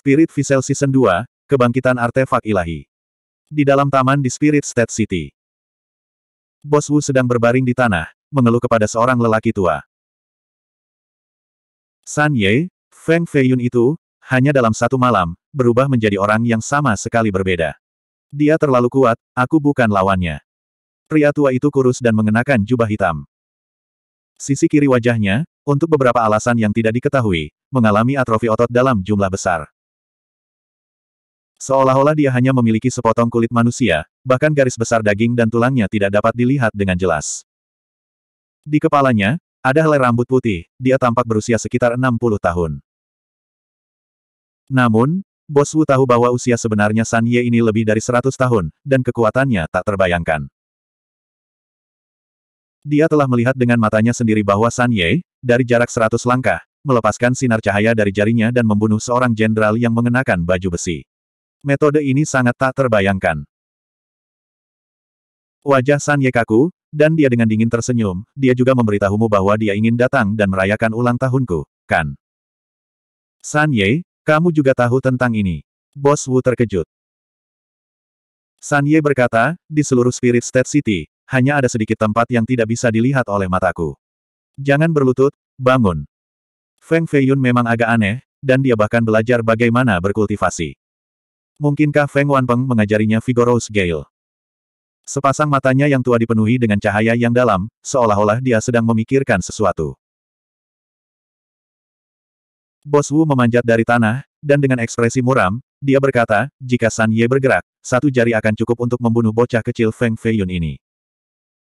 Spirit Vessel Season 2, Kebangkitan Artefak Ilahi. Di dalam taman di Spirit State City. Bos Wu sedang berbaring di tanah, mengeluh kepada seorang lelaki tua. San Ye, Feng Feiyun itu, hanya dalam satu malam, berubah menjadi orang yang sama sekali berbeda. Dia terlalu kuat, aku bukan lawannya. Pria tua itu kurus dan mengenakan jubah hitam. Sisi kiri wajahnya, untuk beberapa alasan yang tidak diketahui, mengalami atrofi otot dalam jumlah besar. Seolah-olah dia hanya memiliki sepotong kulit manusia, bahkan garis besar daging dan tulangnya tidak dapat dilihat dengan jelas. Di kepalanya, ada helai rambut putih, dia tampak berusia sekitar 60 tahun. Namun, Bos Wu tahu bahwa usia sebenarnya San Ye ini lebih dari 100 tahun, dan kekuatannya tak terbayangkan. Dia telah melihat dengan matanya sendiri bahwa San Ye, dari jarak 100 langkah, melepaskan sinar cahaya dari jarinya dan membunuh seorang jenderal yang mengenakan baju besi. Metode ini sangat tak terbayangkan. Wajah San Ye kaku, dan dia dengan dingin tersenyum, dia juga memberitahumu bahwa dia ingin datang dan merayakan ulang tahunku, kan? San Ye, kamu juga tahu tentang ini. Bos Wu terkejut. San Ye berkata, di seluruh Spirit State City, hanya ada sedikit tempat yang tidak bisa dilihat oleh mataku. Jangan berlutut, bangun. Feng Feiyun memang agak aneh, dan dia bahkan belajar bagaimana berkultivasi. Mungkinkah Feng Wanpeng mengajarinya Vigorous Gale? Sepasang matanya yang tua dipenuhi dengan cahaya yang dalam, seolah-olah dia sedang memikirkan sesuatu. Bos Wu memanjat dari tanah, dan dengan ekspresi muram, dia berkata, jika San Ye bergerak, satu jari akan cukup untuk membunuh bocah kecil Feng Feiyun ini.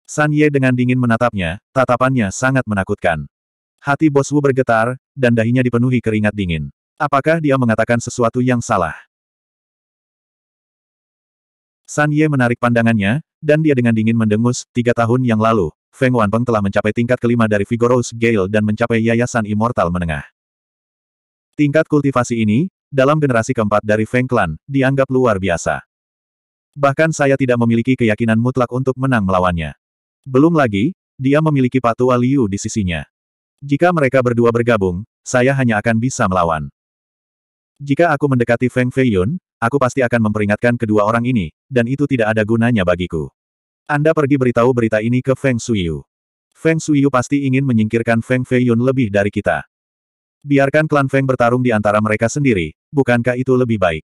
San Ye dengan dingin menatapnya, tatapannya sangat menakutkan. Hati Bos Wu bergetar, dan dahinya dipenuhi keringat dingin. Apakah dia mengatakan sesuatu yang salah? San Ye menarik pandangannya, dan dia dengan dingin mendengus, tiga tahun yang lalu, Feng Wanpeng telah mencapai tingkat kelima dari Vigorous Gale dan mencapai Yayasan Immortal Menengah. Tingkat kultivasi ini, dalam generasi keempat dari Feng Clan, dianggap luar biasa. Bahkan saya tidak memiliki keyakinan mutlak untuk menang melawannya. Belum lagi, dia memiliki patua Liu di sisinya. Jika mereka berdua bergabung, saya hanya akan bisa melawan. Jika aku mendekati Feng Feiyun, aku pasti akan memperingatkan kedua orang ini, dan itu tidak ada gunanya bagiku. Anda pergi beritahu berita ini ke Feng Shuiyu. Feng Shuiyu pasti ingin menyingkirkan Feng Feiyun lebih dari kita. Biarkan klan Feng bertarung di antara mereka sendiri, bukankah itu lebih baik?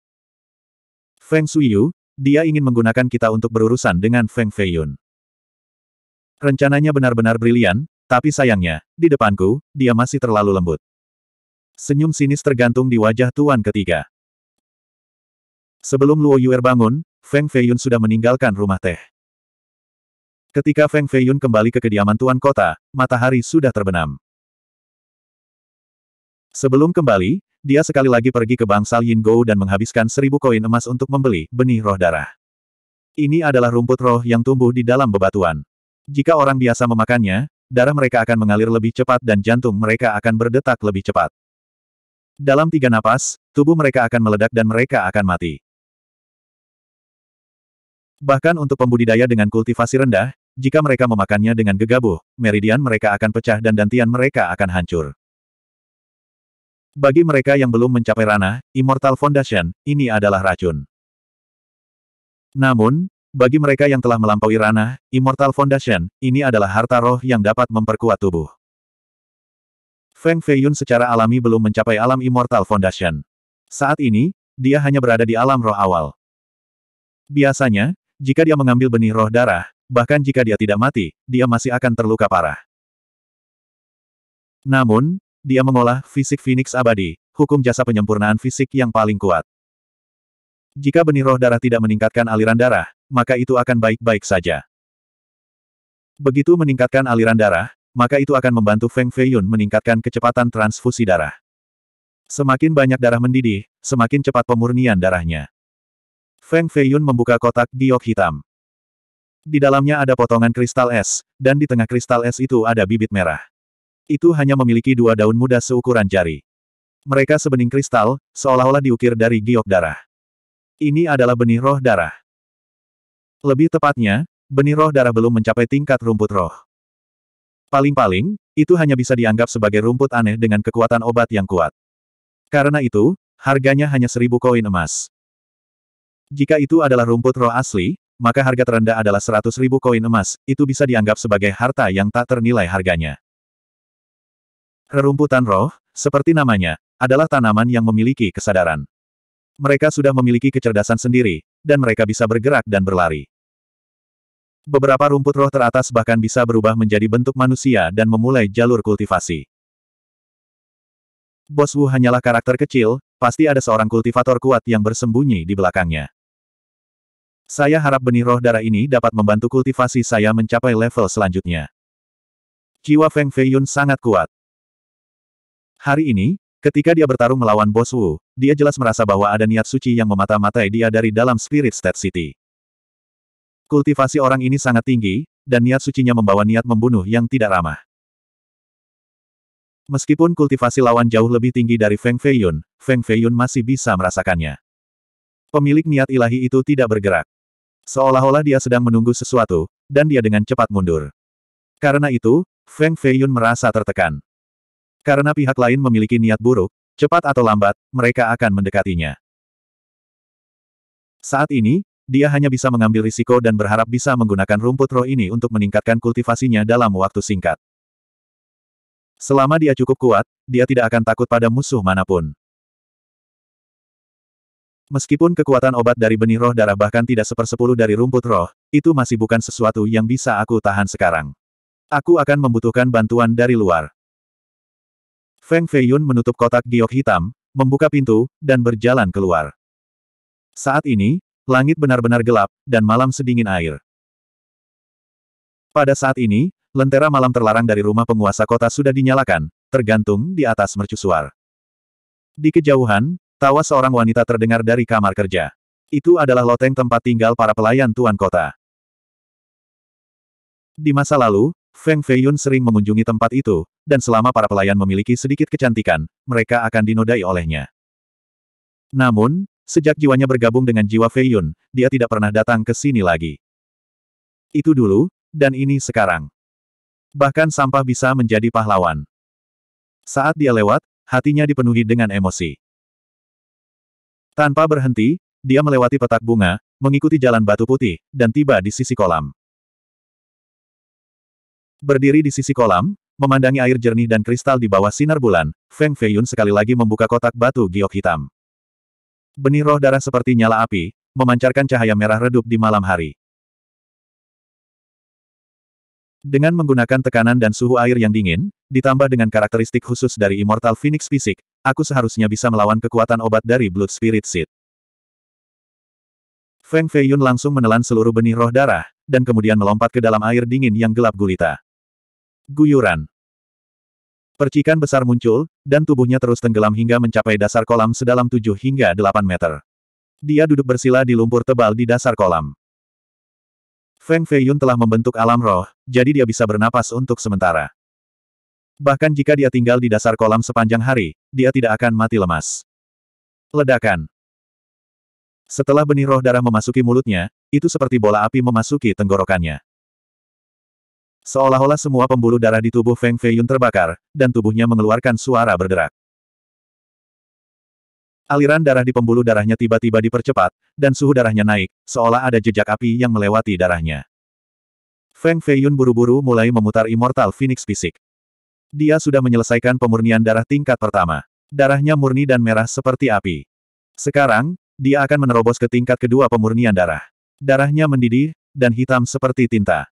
Feng Shuiyu, dia ingin menggunakan kita untuk berurusan dengan Feng Feiyun. Rencananya benar-benar brilian, tapi sayangnya, di depanku, dia masih terlalu lembut. Senyum sinis tergantung di wajah tuan ketiga. Sebelum Luo Yuer bangun, Feng Feiyun sudah meninggalkan rumah teh. Ketika Feng Feiyun kembali ke kediaman tuan kota, matahari sudah terbenam. Sebelum kembali, dia sekali lagi pergi ke bangsal Yin Gou dan menghabiskan seribu koin emas untuk membeli benih roh darah. Ini adalah rumput roh yang tumbuh di dalam bebatuan. Jika orang biasa memakannya, darah mereka akan mengalir lebih cepat dan jantung mereka akan berdetak lebih cepat. Dalam tiga napas, tubuh mereka akan meledak dan mereka akan mati. Bahkan untuk pembudidaya dengan kultivasi rendah, jika mereka memakannya dengan gegabah, meridian mereka akan pecah dan dantian mereka akan hancur. Bagi mereka yang belum mencapai ranah, Immortal Foundation, ini adalah racun. Namun, bagi mereka yang telah melampaui ranah, Immortal Foundation, ini adalah harta roh yang dapat memperkuat tubuh. Feng Feiyun secara alami belum mencapai alam Immortal Foundation. Saat ini, dia hanya berada di alam roh awal. Biasanya, jika dia mengambil benih roh darah, bahkan jika dia tidak mati, dia masih akan terluka parah. Namun, dia mengolah fisik Phoenix abadi, hukum jasa penyempurnaan fisik yang paling kuat. Jika benih roh darah tidak meningkatkan aliran darah, maka itu akan baik-baik saja. Begitu meningkatkan aliran darah, maka itu akan membantu Feng Feiyun meningkatkan kecepatan transfusi darah. Semakin banyak darah mendidih, semakin cepat pemurnian darahnya. Feng Feiyun membuka kotak giok hitam. Di dalamnya ada potongan kristal es, dan di tengah kristal es itu ada bibit merah. Itu hanya memiliki dua daun muda seukuran jari. Mereka sebening kristal, seolah-olah diukir dari giok darah. Ini adalah benih roh darah. Lebih tepatnya, benih roh darah belum mencapai tingkat rumput roh. Paling-paling, itu hanya bisa dianggap sebagai rumput aneh dengan kekuatan obat yang kuat. Karena itu, harganya hanya seribu koin emas. Jika itu adalah rumput roh asli, maka harga terendah adalah 100 ribu koin emas, itu bisa dianggap sebagai harta yang tak ternilai harganya. Rerumputan roh, seperti namanya, adalah tanaman yang memiliki kesadaran. Mereka sudah memiliki kecerdasan sendiri, dan mereka bisa bergerak dan berlari. Beberapa rumput roh teratas bahkan bisa berubah menjadi bentuk manusia dan memulai jalur kultivasi. Bos Wu hanyalah karakter kecil, Pasti ada seorang kultivator kuat yang bersembunyi di belakangnya. Saya harap benih roh darah ini dapat membantu kultivasi saya mencapai level selanjutnya. Jiwa Feng Feiyun sangat kuat. Hari ini, ketika dia bertarung melawan Bos Wu, dia jelas merasa bahwa ada niat suci yang memata-matai dia dari dalam Spirit State City. Kultivasi orang ini sangat tinggi, dan niat sucinya membawa niat membunuh yang tidak ramah. Meskipun kultivasi lawan jauh lebih tinggi dari Feng Feiyun, Feng Feiyun masih bisa merasakannya. Pemilik niat ilahi itu tidak bergerak. Seolah-olah dia sedang menunggu sesuatu, dan dia dengan cepat mundur. Karena itu, Feng Feiyun merasa tertekan. Karena pihak lain memiliki niat buruk, cepat atau lambat, mereka akan mendekatinya. Saat ini, dia hanya bisa mengambil risiko dan berharap bisa menggunakan rumput roh ini untuk meningkatkan kultivasinya dalam waktu singkat. Selama dia cukup kuat, dia tidak akan takut pada musuh manapun. Meskipun kekuatan obat dari benih roh darah bahkan tidak sepersepuluh dari rumput roh, itu masih bukan sesuatu yang bisa aku tahan sekarang. Aku akan membutuhkan bantuan dari luar. Feng Feiyun menutup kotak giok hitam, membuka pintu, dan berjalan keluar. Saat ini, langit benar-benar gelap, dan malam sedingin air. Pada saat ini, Lentera malam terlarang dari rumah penguasa kota sudah dinyalakan, tergantung di atas mercusuar. Di kejauhan, tawa seorang wanita terdengar dari kamar kerja. Itu adalah loteng tempat tinggal para pelayan tuan kota. Di masa lalu, Feng Feiyun sering mengunjungi tempat itu, dan selama para pelayan memiliki sedikit kecantikan, mereka akan dinodai olehnya. Namun, sejak jiwanya bergabung dengan jiwa Feiyun, dia tidak pernah datang ke sini lagi. Itu dulu, dan ini sekarang. Bahkan sampah bisa menjadi pahlawan. Saat dia lewat, hatinya dipenuhi dengan emosi. Tanpa berhenti, dia melewati petak bunga, mengikuti jalan batu putih, dan tiba di sisi kolam. Berdiri di sisi kolam, memandangi air jernih dan kristal di bawah sinar bulan, Feng Feiyun sekali lagi membuka kotak batu giok hitam. Benih roh darah seperti nyala api, memancarkan cahaya merah redup di malam hari. Dengan menggunakan tekanan dan suhu air yang dingin, ditambah dengan karakteristik khusus dari Immortal Phoenix Fisik, aku seharusnya bisa melawan kekuatan obat dari Blood Spirit Seed. Feng Feiyun langsung menelan seluruh benih roh darah, dan kemudian melompat ke dalam air dingin yang gelap gulita. Guyuran. Percikan besar muncul, dan tubuhnya terus tenggelam hingga mencapai dasar kolam sedalam 7 hingga 8 meter. Dia duduk bersila di lumpur tebal di dasar kolam. Feng Feiyun telah membentuk alam roh, jadi dia bisa bernapas untuk sementara. Bahkan jika dia tinggal di dasar kolam sepanjang hari, dia tidak akan mati lemas. Ledakan. Setelah benih roh darah memasuki mulutnya, itu seperti bola api memasuki tenggorokannya. Seolah-olah semua pembuluh darah di tubuh Feng Feiyun terbakar, dan tubuhnya mengeluarkan suara berderak. Aliran darah di pembuluh darahnya tiba-tiba dipercepat, dan suhu darahnya naik, seolah ada jejak api yang melewati darahnya. Feng Feiyun buru-buru mulai memutar Immortal Phoenix Fisik. Dia sudah menyelesaikan pemurnian darah tingkat pertama. Darahnya murni dan merah seperti api. Sekarang, dia akan menerobos ke tingkat kedua pemurnian darah. Darahnya mendidih, dan hitam seperti tinta.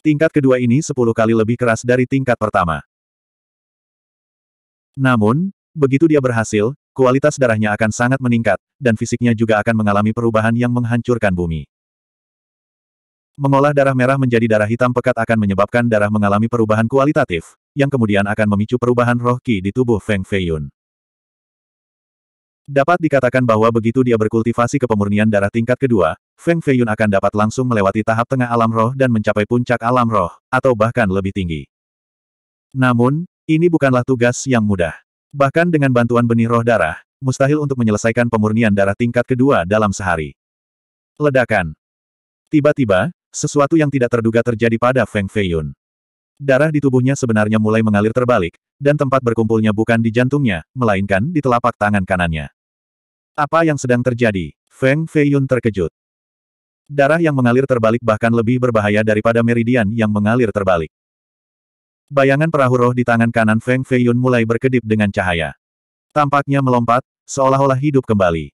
Tingkat kedua ini sepuluh kali lebih keras dari tingkat pertama. Namun, begitu dia berhasil, kualitas darahnya akan sangat meningkat, dan fisiknya juga akan mengalami perubahan yang menghancurkan bumi. Mengolah darah merah menjadi darah hitam pekat akan menyebabkan darah mengalami perubahan kualitatif, yang kemudian akan memicu perubahan roh ki di tubuh Feng Feiyun. Dapat dikatakan bahwa begitu dia berkultivasi ke pemurnian darah tingkat kedua, Feng Feiyun akan dapat langsung melewati tahap tengah alam roh dan mencapai puncak alam roh, atau bahkan lebih tinggi. Namun, ini bukanlah tugas yang mudah. Bahkan dengan bantuan benih roh darah, mustahil untuk menyelesaikan pemurnian darah tingkat kedua dalam sehari. Ledakan. Tiba-tiba, sesuatu yang tidak terduga terjadi pada Feng Feiyun. Darah di tubuhnya sebenarnya mulai mengalir terbalik, dan tempat berkumpulnya bukan di jantungnya, melainkan di telapak tangan kanannya. Apa yang sedang terjadi? Feng Feiyun terkejut. Darah yang mengalir terbalik bahkan lebih berbahaya daripada meridian yang mengalir terbalik. Bayangan perahu roh di tangan kanan Feng Feiyun mulai berkedip dengan cahaya. Tampaknya melompat, seolah-olah hidup kembali.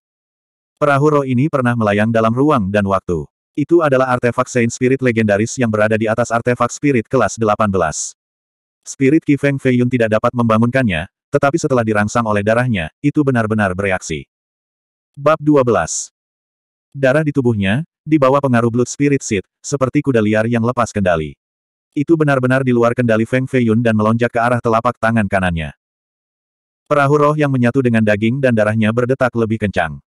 Perahu roh ini pernah melayang dalam ruang dan waktu. Itu adalah artefak Saint Spirit legendaris yang berada di atas artefak Spirit kelas 18. Spirit Ki Feng Feiyun tidak dapat membangunkannya, tetapi setelah dirangsang oleh darahnya, itu benar-benar bereaksi. Bab 12 Darah di tubuhnya, di bawah pengaruh Blood Spirit Seed, seperti kuda liar yang lepas kendali. Itu benar-benar di luar kendali Feng Feiyun dan melonjak ke arah telapak tangan kanannya. Perahu roh yang menyatu dengan daging dan darahnya berdetak lebih kencang.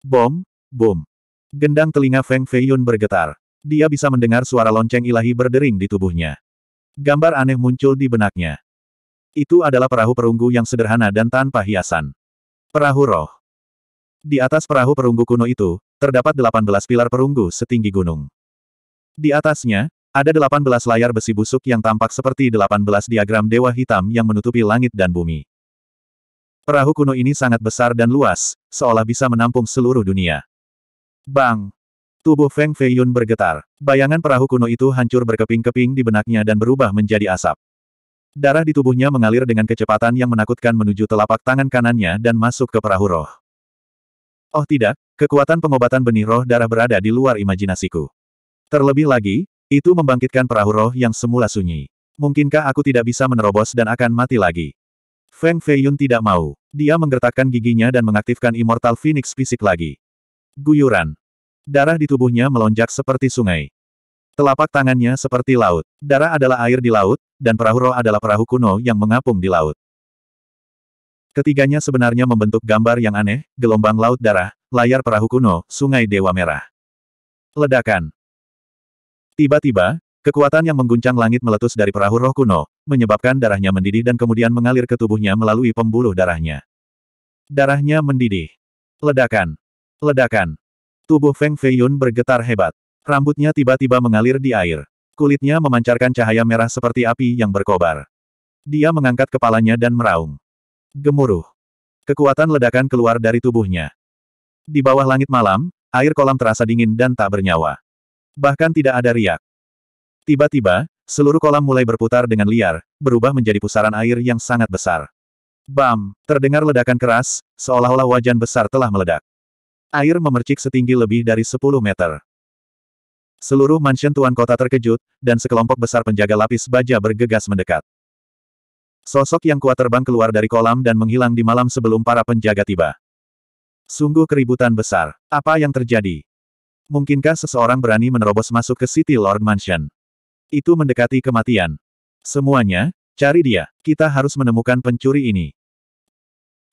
Bom, bom. Gendang telinga Feng Feiyun bergetar. Dia bisa mendengar suara lonceng ilahi berdering di tubuhnya. Gambar aneh muncul di benaknya. Itu adalah perahu perunggu yang sederhana dan tanpa hiasan. Perahu roh. Di atas perahu perunggu kuno itu, terdapat 18 pilar perunggu setinggi gunung. Di atasnya, ada delapan belas layar besi busuk yang tampak seperti delapan belas diagram dewa hitam yang menutupi langit dan bumi. Perahu kuno ini sangat besar dan luas, seolah bisa menampung seluruh dunia. Bang! Tubuh Feng Feiyun bergetar. Bayangan perahu kuno itu hancur berkeping-keping di benaknya dan berubah menjadi asap. Darah di tubuhnya mengalir dengan kecepatan yang menakutkan menuju telapak tangan kanannya dan masuk ke perahu roh. Oh tidak, kekuatan pengobatan benih roh darah berada di luar imajinasiku. Terlebih lagi, itu membangkitkan perahu roh yang semula sunyi. Mungkinkah aku tidak bisa menerobos dan akan mati lagi? Feng Feiyun tidak mau. Dia menggertakkan giginya dan mengaktifkan Immortal Phoenix fisik lagi. Guyuran. Darah di tubuhnya melonjak seperti sungai. Telapak tangannya seperti laut. Darah adalah air di laut, dan perahu roh adalah perahu kuno yang mengapung di laut. Ketiganya sebenarnya membentuk gambar yang aneh, gelombang laut darah, layar perahu kuno, sungai dewa merah. Ledakan. Tiba-tiba, kekuatan yang mengguncang langit meletus dari perahu roh kuno, menyebabkan darahnya mendidih dan kemudian mengalir ke tubuhnya melalui pembuluh darahnya. Darahnya mendidih. Ledakan. Ledakan. Tubuh Feng Feiyun bergetar hebat. Rambutnya tiba-tiba mengalir di air. Kulitnya memancarkan cahaya merah seperti api yang berkobar. Dia mengangkat kepalanya dan meraung. Gemuruh. Kekuatan ledakan keluar dari tubuhnya. Di bawah langit malam, air kolam terasa dingin dan tak bernyawa. Bahkan tidak ada riak. Tiba-tiba, seluruh kolam mulai berputar dengan liar, berubah menjadi pusaran air yang sangat besar. Bam! Terdengar ledakan keras, seolah-olah wajan besar telah meledak. Air memercik setinggi lebih dari 10 meter. Seluruh mansion tuan kota terkejut, dan sekelompok besar penjaga lapis baja bergegas mendekat. Sosok yang kuat terbang keluar dari kolam dan menghilang di malam sebelum para penjaga tiba. Sungguh keributan besar. Apa yang terjadi? Mungkinkah seseorang berani menerobos masuk ke City Lord Mansion? Itu mendekati kematian. Semuanya, cari dia. Kita harus menemukan pencuri ini.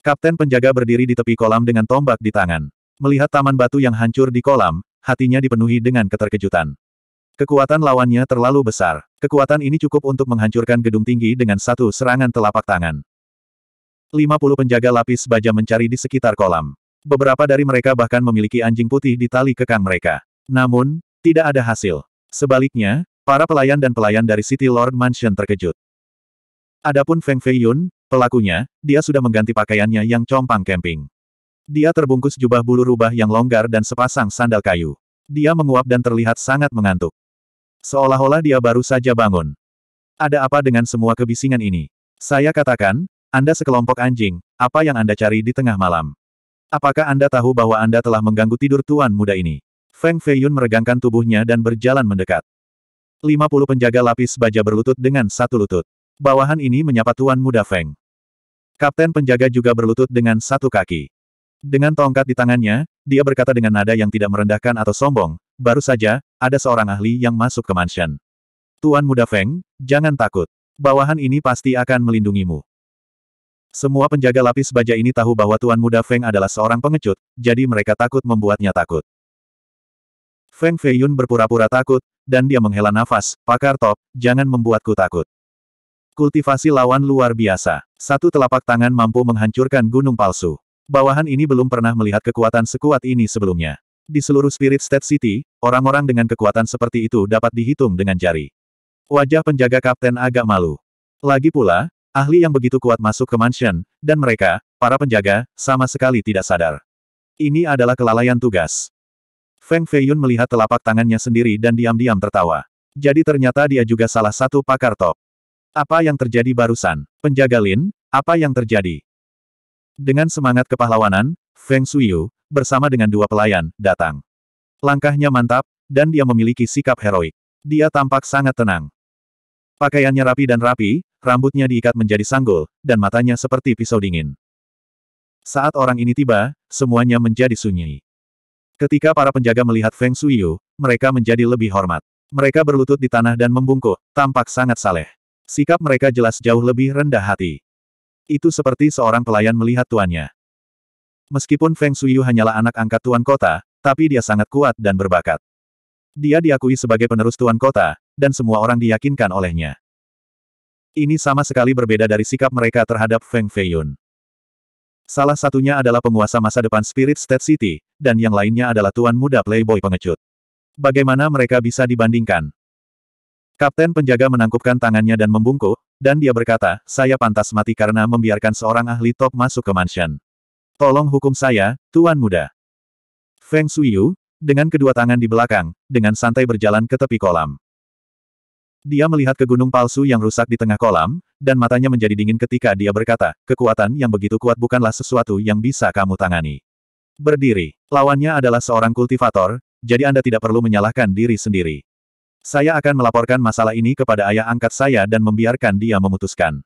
Kapten penjaga berdiri di tepi kolam dengan tombak di tangan. Melihat taman batu yang hancur di kolam, hatinya dipenuhi dengan keterkejutan. Kekuatan lawannya terlalu besar. Kekuatan ini cukup untuk menghancurkan gedung tinggi dengan satu serangan telapak tangan. 50 penjaga lapis baja mencari di sekitar kolam. Beberapa dari mereka bahkan memiliki anjing putih di tali kekang mereka. Namun, tidak ada hasil. Sebaliknya, para pelayan dan pelayan dari City Lord Mansion terkejut. Adapun Feng Feiyun, pelakunya, dia sudah mengganti pakaiannya yang compang camping. Dia terbungkus jubah bulu rubah yang longgar dan sepasang sandal kayu. Dia menguap dan terlihat sangat mengantuk. Seolah-olah dia baru saja bangun. Ada apa dengan semua kebisingan ini? Saya katakan, Anda sekelompok anjing, apa yang Anda cari di tengah malam? Apakah Anda tahu bahwa Anda telah mengganggu tidur tuan muda ini? Feng Feiyun meregangkan tubuhnya dan berjalan mendekat. 50 penjaga lapis baja berlutut dengan satu lutut. Bawahan ini menyapa tuan muda Feng. Kapten penjaga juga berlutut dengan satu kaki. Dengan tongkat di tangannya, dia berkata dengan nada yang tidak merendahkan atau sombong, baru saja, ada seorang ahli yang masuk ke mansion. Tuan muda Feng, jangan takut. Bawahan ini pasti akan melindungimu. Semua penjaga lapis baja ini tahu bahwa Tuan Muda Feng adalah seorang pengecut, jadi mereka takut membuatnya takut. Feng Feiyun berpura-pura takut, dan dia menghela nafas, pakar top, jangan membuatku takut. Kultivasi lawan luar biasa. Satu telapak tangan mampu menghancurkan gunung palsu. Bawahan ini belum pernah melihat kekuatan sekuat ini sebelumnya. Di seluruh Spirit State City, orang-orang dengan kekuatan seperti itu dapat dihitung dengan jari. Wajah penjaga kapten agak malu. Lagi pula, ahli yang begitu kuat masuk ke mansion, dan mereka, para penjaga, sama sekali tidak sadar. Ini adalah kelalaian tugas. Feng Feiyun melihat telapak tangannya sendiri dan diam-diam tertawa. Jadi ternyata dia juga salah satu pakar top. Apa yang terjadi barusan? Penjaga Lin, apa yang terjadi? Dengan semangat kepahlawanan, Feng Suyu bersama dengan dua pelayan, datang. Langkahnya mantap, dan dia memiliki sikap heroik. Dia tampak sangat tenang. Pakaiannya rapi dan rapi, rambutnya diikat menjadi sanggul, dan matanya seperti pisau dingin. Saat orang ini tiba, semuanya menjadi sunyi. Ketika para penjaga melihat Feng Shuiyu, mereka menjadi lebih hormat. Mereka berlutut di tanah dan membungkuk, tampak sangat saleh. Sikap mereka jelas jauh lebih rendah hati. Itu seperti seorang pelayan melihat tuannya. Meskipun Feng Shuiyu hanyalah anak angkat tuan kota, tapi dia sangat kuat dan berbakat. Dia diakui sebagai penerus tuan kota, dan semua orang diyakinkan olehnya. Ini sama sekali berbeda dari sikap mereka terhadap Feng Feiyun. Salah satunya adalah penguasa masa depan Spirit State City, dan yang lainnya adalah tuan muda playboy pengecut. Bagaimana mereka bisa dibandingkan? Kapten penjaga menangkupkan tangannya dan membungkuk, dan dia berkata, saya pantas mati karena membiarkan seorang ahli top masuk ke mansion. Tolong hukum saya, tuan muda. Feng Suyu dengan kedua tangan di belakang, dengan santai berjalan ke tepi kolam. Dia melihat ke gunung palsu yang rusak di tengah kolam, dan matanya menjadi dingin ketika dia berkata, kekuatan yang begitu kuat bukanlah sesuatu yang bisa kamu tangani. Berdiri. Lawannya adalah seorang kultivator, jadi Anda tidak perlu menyalahkan diri sendiri. Saya akan melaporkan masalah ini kepada ayah angkat saya dan membiarkan dia memutuskan.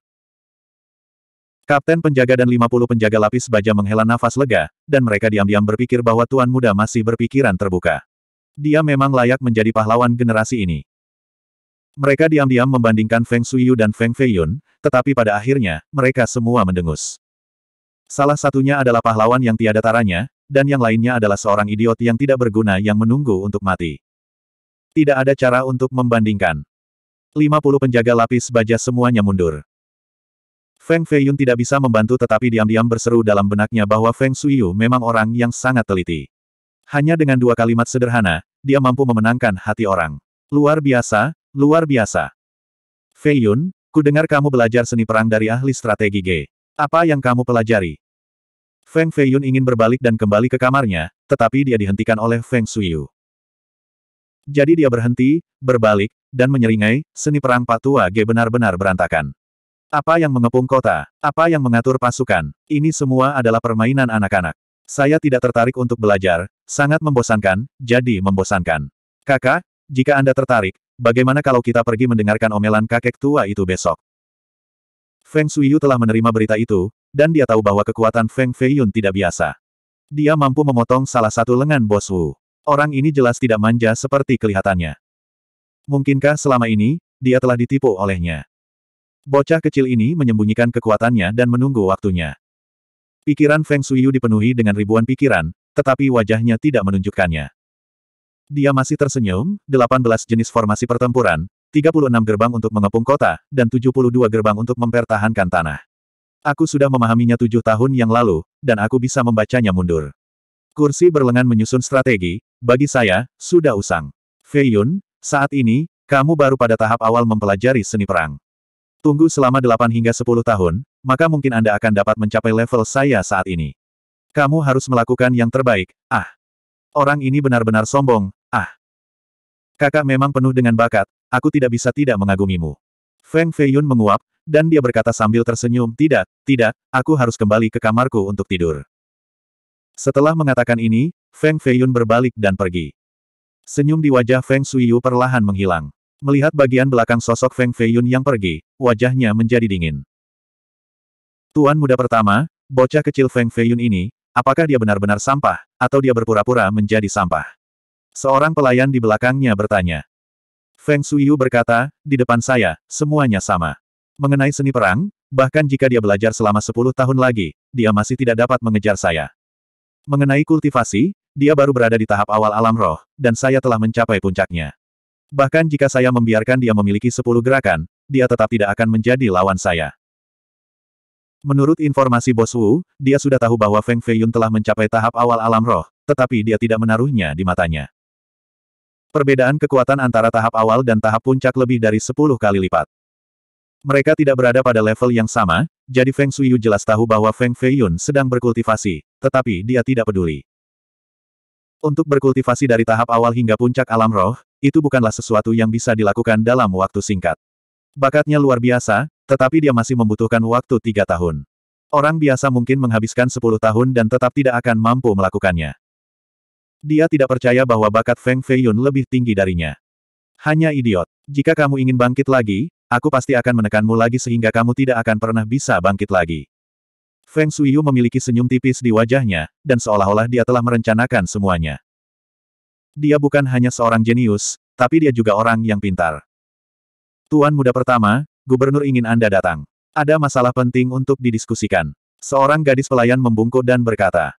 Kapten penjaga dan 50 penjaga lapis baja menghela nafas lega, dan mereka diam-diam berpikir bahwa Tuan Muda masih berpikiran terbuka. Dia memang layak menjadi pahlawan generasi ini. Mereka diam-diam membandingkan Feng Suyu dan Feng Feiyun, tetapi pada akhirnya, mereka semua mendengus. Salah satunya adalah pahlawan yang tiada taranya, dan yang lainnya adalah seorang idiot yang tidak berguna yang menunggu untuk mati. Tidak ada cara untuk membandingkan. 50 penjaga lapis baja semuanya mundur. Feng Feiyun tidak bisa membantu tetapi diam-diam berseru dalam benaknya bahwa Feng Suyu memang orang yang sangat teliti. Hanya dengan dua kalimat sederhana, dia mampu memenangkan hati orang. Luar biasa, Luar biasa. Fei Yun, ku dengar kamu belajar seni perang dari ahli strategi G. Apa yang kamu pelajari? Feng Fei Yun ingin berbalik dan kembali ke kamarnya, tetapi dia dihentikan oleh Feng Suyu. Jadi dia berhenti, berbalik, dan menyeringai, seni perang patua G benar-benar berantakan. Apa yang mengepung kota? Apa yang mengatur pasukan? Ini semua adalah permainan anak-anak. Saya tidak tertarik untuk belajar, sangat membosankan, jadi membosankan. Kakak, jika Anda tertarik, Bagaimana kalau kita pergi mendengarkan omelan kakek tua itu besok? Feng Suiyu telah menerima berita itu, dan dia tahu bahwa kekuatan Feng Feiyun tidak biasa. Dia mampu memotong salah satu lengan bos Wu. Orang ini jelas tidak manja seperti kelihatannya. Mungkinkah selama ini, dia telah ditipu olehnya? Bocah kecil ini menyembunyikan kekuatannya dan menunggu waktunya. Pikiran Feng Suiyu dipenuhi dengan ribuan pikiran, tetapi wajahnya tidak menunjukkannya. Dia masih tersenyum, 18 jenis formasi pertempuran, 36 gerbang untuk mengepung kota, dan 72 gerbang untuk mempertahankan tanah. Aku sudah memahaminya tujuh tahun yang lalu, dan aku bisa membacanya mundur. Kursi berlengan menyusun strategi, bagi saya, sudah usang. Fei Yun, saat ini, kamu baru pada tahap awal mempelajari seni perang. Tunggu selama delapan hingga sepuluh tahun, maka mungkin Anda akan dapat mencapai level saya saat ini. Kamu harus melakukan yang terbaik, ah. Orang ini benar-benar sombong, Kakak memang penuh dengan bakat, aku tidak bisa tidak mengagumimu. Feng Feiyun menguap, dan dia berkata sambil tersenyum, tidak, tidak, aku harus kembali ke kamarku untuk tidur. Setelah mengatakan ini, Feng Feiyun berbalik dan pergi. Senyum di wajah Feng Suiyu perlahan menghilang. Melihat bagian belakang sosok Feng Feiyun yang pergi, wajahnya menjadi dingin. Tuan muda pertama, bocah kecil Feng Feiyun ini, apakah dia benar-benar sampah, atau dia berpura-pura menjadi sampah? Seorang pelayan di belakangnya bertanya. Feng Suiyu berkata, di depan saya, semuanya sama. Mengenai seni perang, bahkan jika dia belajar selama 10 tahun lagi, dia masih tidak dapat mengejar saya. Mengenai kultivasi, dia baru berada di tahap awal alam roh, dan saya telah mencapai puncaknya. Bahkan jika saya membiarkan dia memiliki 10 gerakan, dia tetap tidak akan menjadi lawan saya. Menurut informasi Bos Wu, dia sudah tahu bahwa Feng Feiyun telah mencapai tahap awal alam roh, tetapi dia tidak menaruhnya di matanya. Perbedaan kekuatan antara tahap awal dan tahap puncak lebih dari 10 kali lipat. Mereka tidak berada pada level yang sama, jadi Feng Shuiyu jelas tahu bahwa Feng Feiyun sedang berkultivasi, tetapi dia tidak peduli. Untuk berkultivasi dari tahap awal hingga puncak alam roh, itu bukanlah sesuatu yang bisa dilakukan dalam waktu singkat. Bakatnya luar biasa, tetapi dia masih membutuhkan waktu tiga tahun. Orang biasa mungkin menghabiskan 10 tahun dan tetap tidak akan mampu melakukannya. Dia tidak percaya bahwa bakat Feng Feiyun lebih tinggi darinya. Hanya idiot. Jika kamu ingin bangkit lagi, aku pasti akan menekanmu lagi sehingga kamu tidak akan pernah bisa bangkit lagi. Feng Suyu memiliki senyum tipis di wajahnya, dan seolah-olah dia telah merencanakan semuanya. Dia bukan hanya seorang jenius, tapi dia juga orang yang pintar. Tuan muda pertama, gubernur ingin Anda datang. Ada masalah penting untuk didiskusikan. Seorang gadis pelayan membungkuk dan berkata,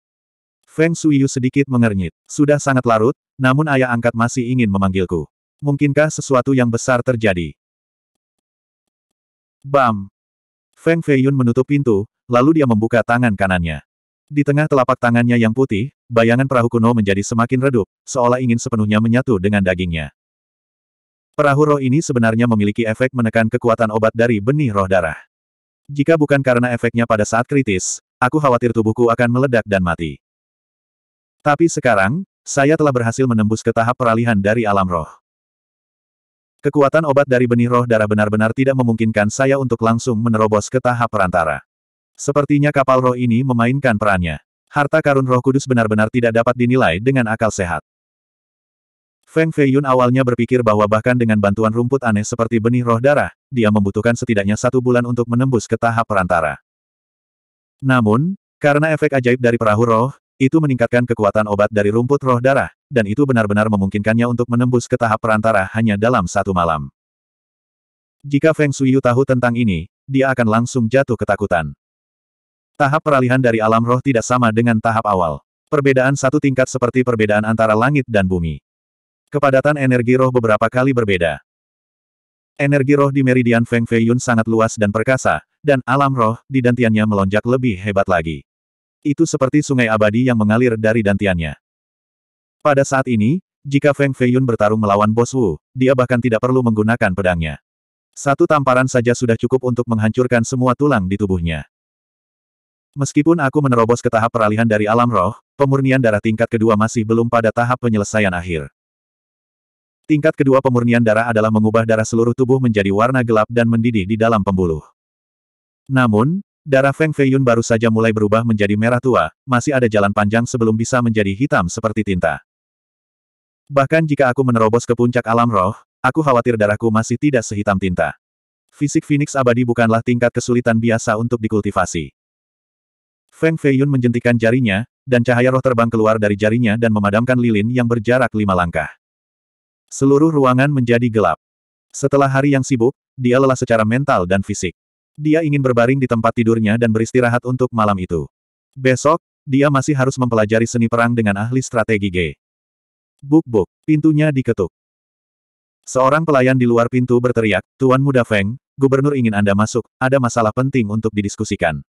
Feng Shuyu sedikit mengernyit. Sudah sangat larut, namun ayah angkat masih ingin memanggilku. Mungkinkah sesuatu yang besar terjadi? Bam! Feng Feiyun menutup pintu, lalu dia membuka tangan kanannya. Di tengah telapak tangannya yang putih, bayangan perahu kuno menjadi semakin redup, seolah ingin sepenuhnya menyatu dengan dagingnya. Perahu roh ini sebenarnya memiliki efek menekan kekuatan obat dari benih roh darah. Jika bukan karena efeknya pada saat kritis, aku khawatir tubuhku akan meledak dan mati. Tapi sekarang, saya telah berhasil menembus ke tahap peralihan dari alam roh. Kekuatan obat dari benih roh darah benar-benar tidak memungkinkan saya untuk langsung menerobos ke tahap perantara. Sepertinya kapal roh ini memainkan perannya. Harta karun roh kudus benar-benar tidak dapat dinilai dengan akal sehat. Feng Feiyun awalnya berpikir bahwa bahkan dengan bantuan rumput aneh seperti benih roh darah, dia membutuhkan setidaknya satu bulan untuk menembus ke tahap perantara. Namun, karena efek ajaib dari perahu roh, itu meningkatkan kekuatan obat dari rumput roh darah, dan itu benar-benar memungkinkannya untuk menembus ke tahap perantara hanya dalam satu malam. Jika Feng Shuiyu tahu tentang ini, dia akan langsung jatuh ketakutan. Tahap peralihan dari alam roh tidak sama dengan tahap awal. Perbedaan satu tingkat seperti perbedaan antara langit dan bumi. Kepadatan energi roh beberapa kali berbeda. Energi roh di meridian Feng Feiyun sangat luas dan perkasa, dan alam roh di dantiannya melonjak lebih hebat lagi. Itu seperti sungai abadi yang mengalir dari dantiannya. Pada saat ini, jika Feng Feiyun bertarung melawan Bos Wu, dia bahkan tidak perlu menggunakan pedangnya. Satu tamparan saja sudah cukup untuk menghancurkan semua tulang di tubuhnya. Meskipun aku menerobos ke tahap peralihan dari alam roh, pemurnian darah tingkat kedua masih belum pada tahap penyelesaian akhir. Tingkat kedua pemurnian darah adalah mengubah darah seluruh tubuh menjadi warna gelap dan mendidih di dalam pembuluh. Namun, Darah Feng Feiyun baru saja mulai berubah menjadi merah tua, masih ada jalan panjang sebelum bisa menjadi hitam seperti tinta. Bahkan jika aku menerobos ke puncak alam roh, aku khawatir darahku masih tidak sehitam tinta. Fisik Phoenix abadi bukanlah tingkat kesulitan biasa untuk dikultivasi. Feng Feiyun menjentikan jarinya, dan cahaya roh terbang keluar dari jarinya dan memadamkan lilin yang berjarak lima langkah. Seluruh ruangan menjadi gelap. Setelah hari yang sibuk, dia lelah secara mental dan fisik. Dia ingin berbaring di tempat tidurnya dan beristirahat untuk malam itu. Besok, dia masih harus mempelajari seni perang dengan ahli strategi G. Buk-buk, pintunya diketuk. Seorang pelayan di luar pintu berteriak, Tuan Muda Feng, Gubernur ingin Anda masuk, ada masalah penting untuk didiskusikan.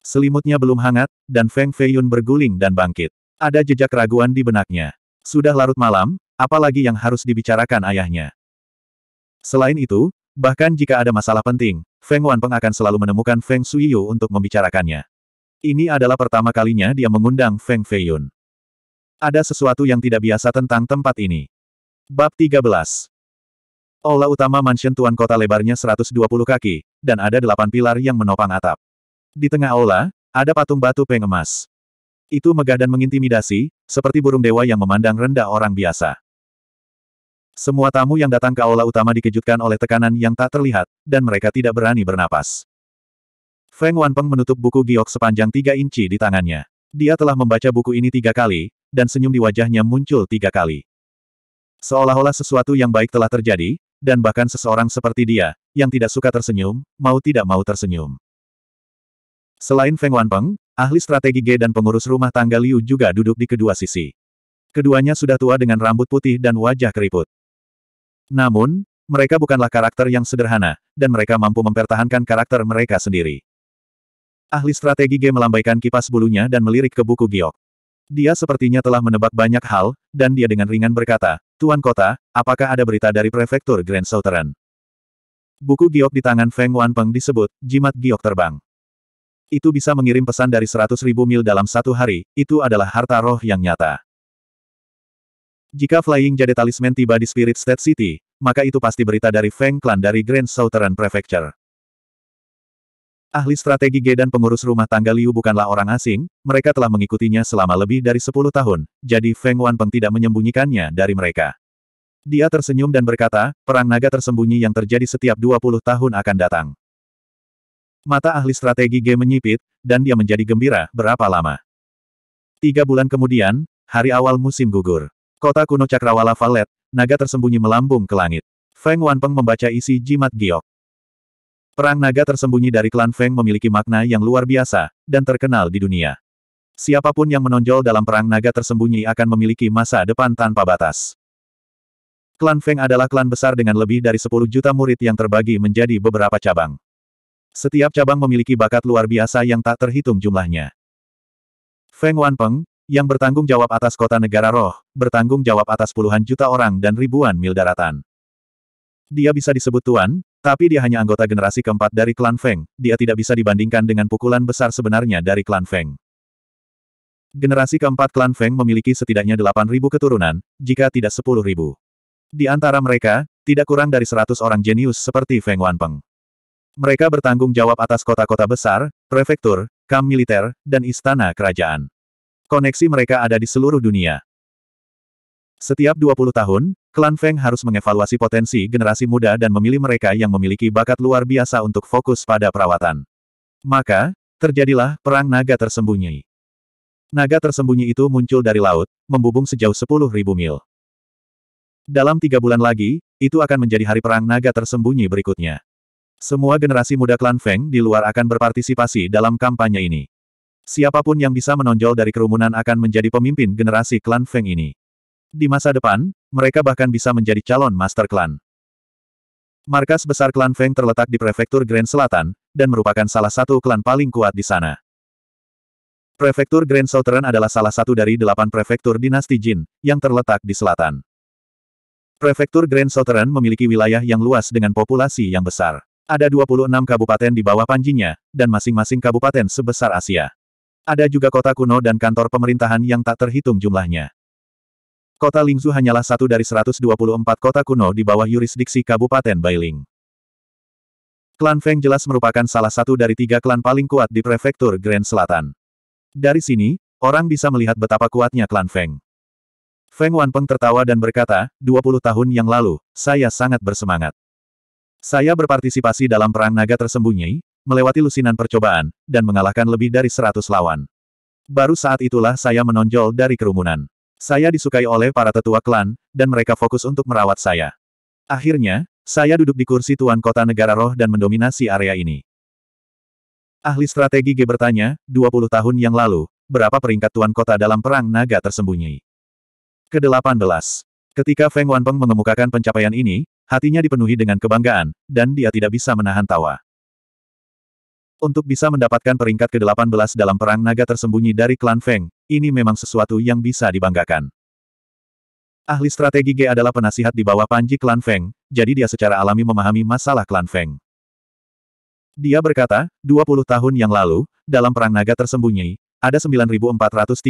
Selimutnya belum hangat, dan Feng Feiyun berguling dan bangkit. Ada jejak keraguan di benaknya. Sudah larut malam, apalagi yang harus dibicarakan ayahnya. Selain itu, Bahkan jika ada masalah penting, Feng Wanpeng akan selalu menemukan Feng Suiyu untuk membicarakannya. Ini adalah pertama kalinya dia mengundang Feng Feiyun. Ada sesuatu yang tidak biasa tentang tempat ini. Bab 13 Ola utama mansion tuan kota lebarnya 120 kaki, dan ada delapan pilar yang menopang atap. Di tengah aula, ada patung batu pengemas. Itu megah dan mengintimidasi, seperti burung dewa yang memandang rendah orang biasa. Semua tamu yang datang ke aula utama dikejutkan oleh tekanan yang tak terlihat, dan mereka tidak berani bernapas. Feng Wanpeng menutup buku giok sepanjang tiga inci di tangannya. Dia telah membaca buku ini tiga kali, dan senyum di wajahnya muncul tiga kali. Seolah-olah sesuatu yang baik telah terjadi, dan bahkan seseorang seperti dia, yang tidak suka tersenyum, mau tidak mau tersenyum. Selain Feng Wanpeng, ahli strategi G dan pengurus rumah tangga Liu juga duduk di kedua sisi. Keduanya sudah tua dengan rambut putih dan wajah keriput. Namun, mereka bukanlah karakter yang sederhana, dan mereka mampu mempertahankan karakter mereka sendiri. Ahli strategi G melambaikan kipas bulunya dan melirik ke buku giok. Dia sepertinya telah menebak banyak hal, dan dia dengan ringan berkata, Tuan Kota, apakah ada berita dari prefektur Grand Southern? Buku giok di tangan Feng Wan Peng disebut, jimat giok terbang. Itu bisa mengirim pesan dari 100.000 mil dalam satu hari, itu adalah harta roh yang nyata. Jika Flying Jade Talisman tiba di Spirit State City, maka itu pasti berita dari Feng Clan dari Grand Southern Prefecture. Ahli strategi G dan pengurus rumah tangga Liu bukanlah orang asing, mereka telah mengikutinya selama lebih dari 10 tahun, jadi Feng Wanpeng tidak menyembunyikannya dari mereka. Dia tersenyum dan berkata, perang naga tersembunyi yang terjadi setiap 20 tahun akan datang. Mata ahli strategi G menyipit, dan dia menjadi gembira, berapa lama? Tiga bulan kemudian, hari awal musim gugur. Kota kuno Cakrawala Valet, naga tersembunyi melambung ke langit. Feng Wanpeng membaca isi jimat giok. Perang naga tersembunyi dari klan Feng memiliki makna yang luar biasa, dan terkenal di dunia. Siapapun yang menonjol dalam perang naga tersembunyi akan memiliki masa depan tanpa batas. Klan Feng adalah klan besar dengan lebih dari 10 juta murid yang terbagi menjadi beberapa cabang. Setiap cabang memiliki bakat luar biasa yang tak terhitung jumlahnya. Feng Wanpeng, yang bertanggung jawab atas kota negara roh, bertanggung jawab atas puluhan juta orang dan ribuan mil daratan. Dia bisa disebut tuan, tapi dia hanya anggota generasi keempat dari klan Feng, dia tidak bisa dibandingkan dengan pukulan besar sebenarnya dari klan Feng. Generasi keempat klan Feng memiliki setidaknya 8.000 keturunan, jika tidak 10.000. Di antara mereka, tidak kurang dari 100 orang jenius seperti Feng Wanpeng. Mereka bertanggung jawab atas kota-kota besar, prefektur, kam militer, dan istana kerajaan. Koneksi mereka ada di seluruh dunia. Setiap 20 tahun, klan Feng harus mengevaluasi potensi generasi muda dan memilih mereka yang memiliki bakat luar biasa untuk fokus pada perawatan. Maka, terjadilah perang naga tersembunyi. Naga tersembunyi itu muncul dari laut, membubung sejauh 10.000 mil. Dalam tiga bulan lagi, itu akan menjadi hari perang naga tersembunyi berikutnya. Semua generasi muda klan Feng di luar akan berpartisipasi dalam kampanye ini. Siapapun yang bisa menonjol dari kerumunan akan menjadi pemimpin generasi klan Feng ini. Di masa depan, mereka bahkan bisa menjadi calon master klan. Markas besar klan Feng terletak di prefektur Grand Selatan, dan merupakan salah satu klan paling kuat di sana. Prefektur Grand Southern adalah salah satu dari delapan prefektur dinasti Jin, yang terletak di selatan. Prefektur Grand Southern memiliki wilayah yang luas dengan populasi yang besar. Ada 26 kabupaten di bawah panjinya, dan masing-masing kabupaten sebesar Asia. Ada juga kota kuno dan kantor pemerintahan yang tak terhitung jumlahnya. Kota Lingzu hanyalah satu dari 124 kota kuno di bawah yurisdiksi Kabupaten Bailing. Klan Feng jelas merupakan salah satu dari tiga klan paling kuat di prefektur Grand Selatan. Dari sini, orang bisa melihat betapa kuatnya klan Feng. Feng Wanpeng tertawa dan berkata, 20 tahun yang lalu, saya sangat bersemangat. Saya berpartisipasi dalam perang naga tersembunyi, melewati lusinan percobaan, dan mengalahkan lebih dari seratus lawan. Baru saat itulah saya menonjol dari kerumunan. Saya disukai oleh para tetua klan, dan mereka fokus untuk merawat saya. Akhirnya, saya duduk di kursi Tuan Kota Negara Roh dan mendominasi area ini. Ahli strategi G bertanya, 20 tahun yang lalu, berapa peringkat Tuan Kota dalam perang naga tersembunyi? Kedelapan belas. Ketika Feng Wanpeng mengemukakan pencapaian ini, hatinya dipenuhi dengan kebanggaan, dan dia tidak bisa menahan tawa. Untuk bisa mendapatkan peringkat ke-18 dalam perang naga tersembunyi dari klan Feng, ini memang sesuatu yang bisa dibanggakan. Ahli strategi G adalah penasihat di bawah Panji klan Feng, jadi dia secara alami memahami masalah klan Feng. Dia berkata, 20 tahun yang lalu, dalam perang naga tersembunyi, ada 9.438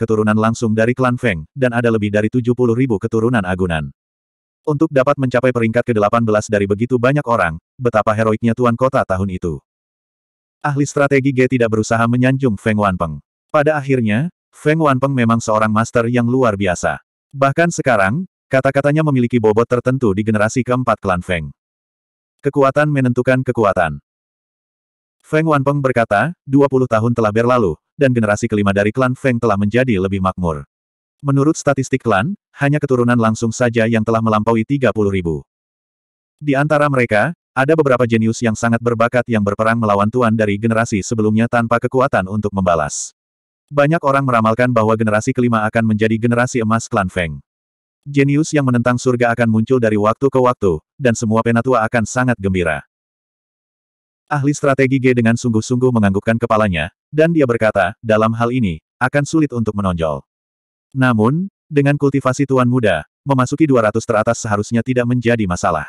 keturunan langsung dari klan Feng, dan ada lebih dari 70.000 keturunan agunan. Untuk dapat mencapai peringkat ke-18 dari begitu banyak orang, betapa heroiknya tuan kota tahun itu ahli strategi G tidak berusaha menyanjung Feng Wanpeng. Pada akhirnya, Feng Wanpeng memang seorang master yang luar biasa. Bahkan sekarang, kata-katanya memiliki bobot tertentu di generasi keempat klan Feng. Kekuatan menentukan kekuatan. Feng Wanpeng berkata, 20 tahun telah berlalu, dan generasi kelima dari klan Feng telah menjadi lebih makmur. Menurut statistik klan, hanya keturunan langsung saja yang telah melampaui 30 ribu. Di antara mereka, ada beberapa jenius yang sangat berbakat yang berperang melawan tuan dari generasi sebelumnya tanpa kekuatan untuk membalas. Banyak orang meramalkan bahwa generasi kelima akan menjadi generasi emas klan Feng. Jenius yang menentang surga akan muncul dari waktu ke waktu, dan semua penatua akan sangat gembira. Ahli strategi G dengan sungguh-sungguh menganggukkan kepalanya, dan dia berkata, dalam hal ini, akan sulit untuk menonjol. Namun, dengan kultivasi tuan muda, memasuki 200 teratas seharusnya tidak menjadi masalah.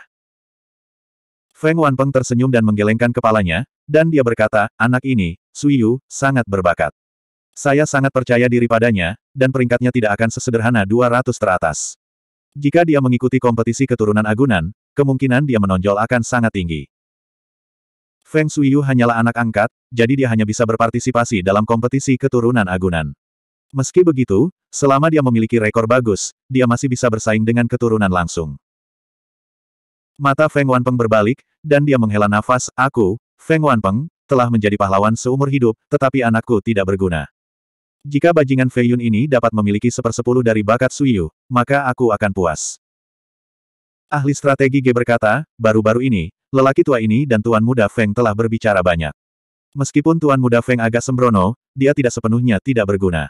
Feng Wanpeng tersenyum dan menggelengkan kepalanya, dan dia berkata, anak ini, Sui Yu, sangat berbakat. Saya sangat percaya diri padanya, dan peringkatnya tidak akan sesederhana 200 teratas. Jika dia mengikuti kompetisi keturunan agunan, kemungkinan dia menonjol akan sangat tinggi. Feng Sui Yu hanyalah anak angkat, jadi dia hanya bisa berpartisipasi dalam kompetisi keturunan agunan. Meski begitu, selama dia memiliki rekor bagus, dia masih bisa bersaing dengan keturunan langsung. Mata Feng Wanpeng berbalik, dan dia menghela nafas, aku, Feng Wanpeng, telah menjadi pahlawan seumur hidup, tetapi anakku tidak berguna. Jika bajingan Fei Yun ini dapat memiliki sepersepuluh dari bakat Suyu, maka aku akan puas. Ahli strategi G berkata, baru-baru ini, lelaki tua ini dan tuan muda Feng telah berbicara banyak. Meskipun tuan muda Feng agak sembrono, dia tidak sepenuhnya tidak berguna.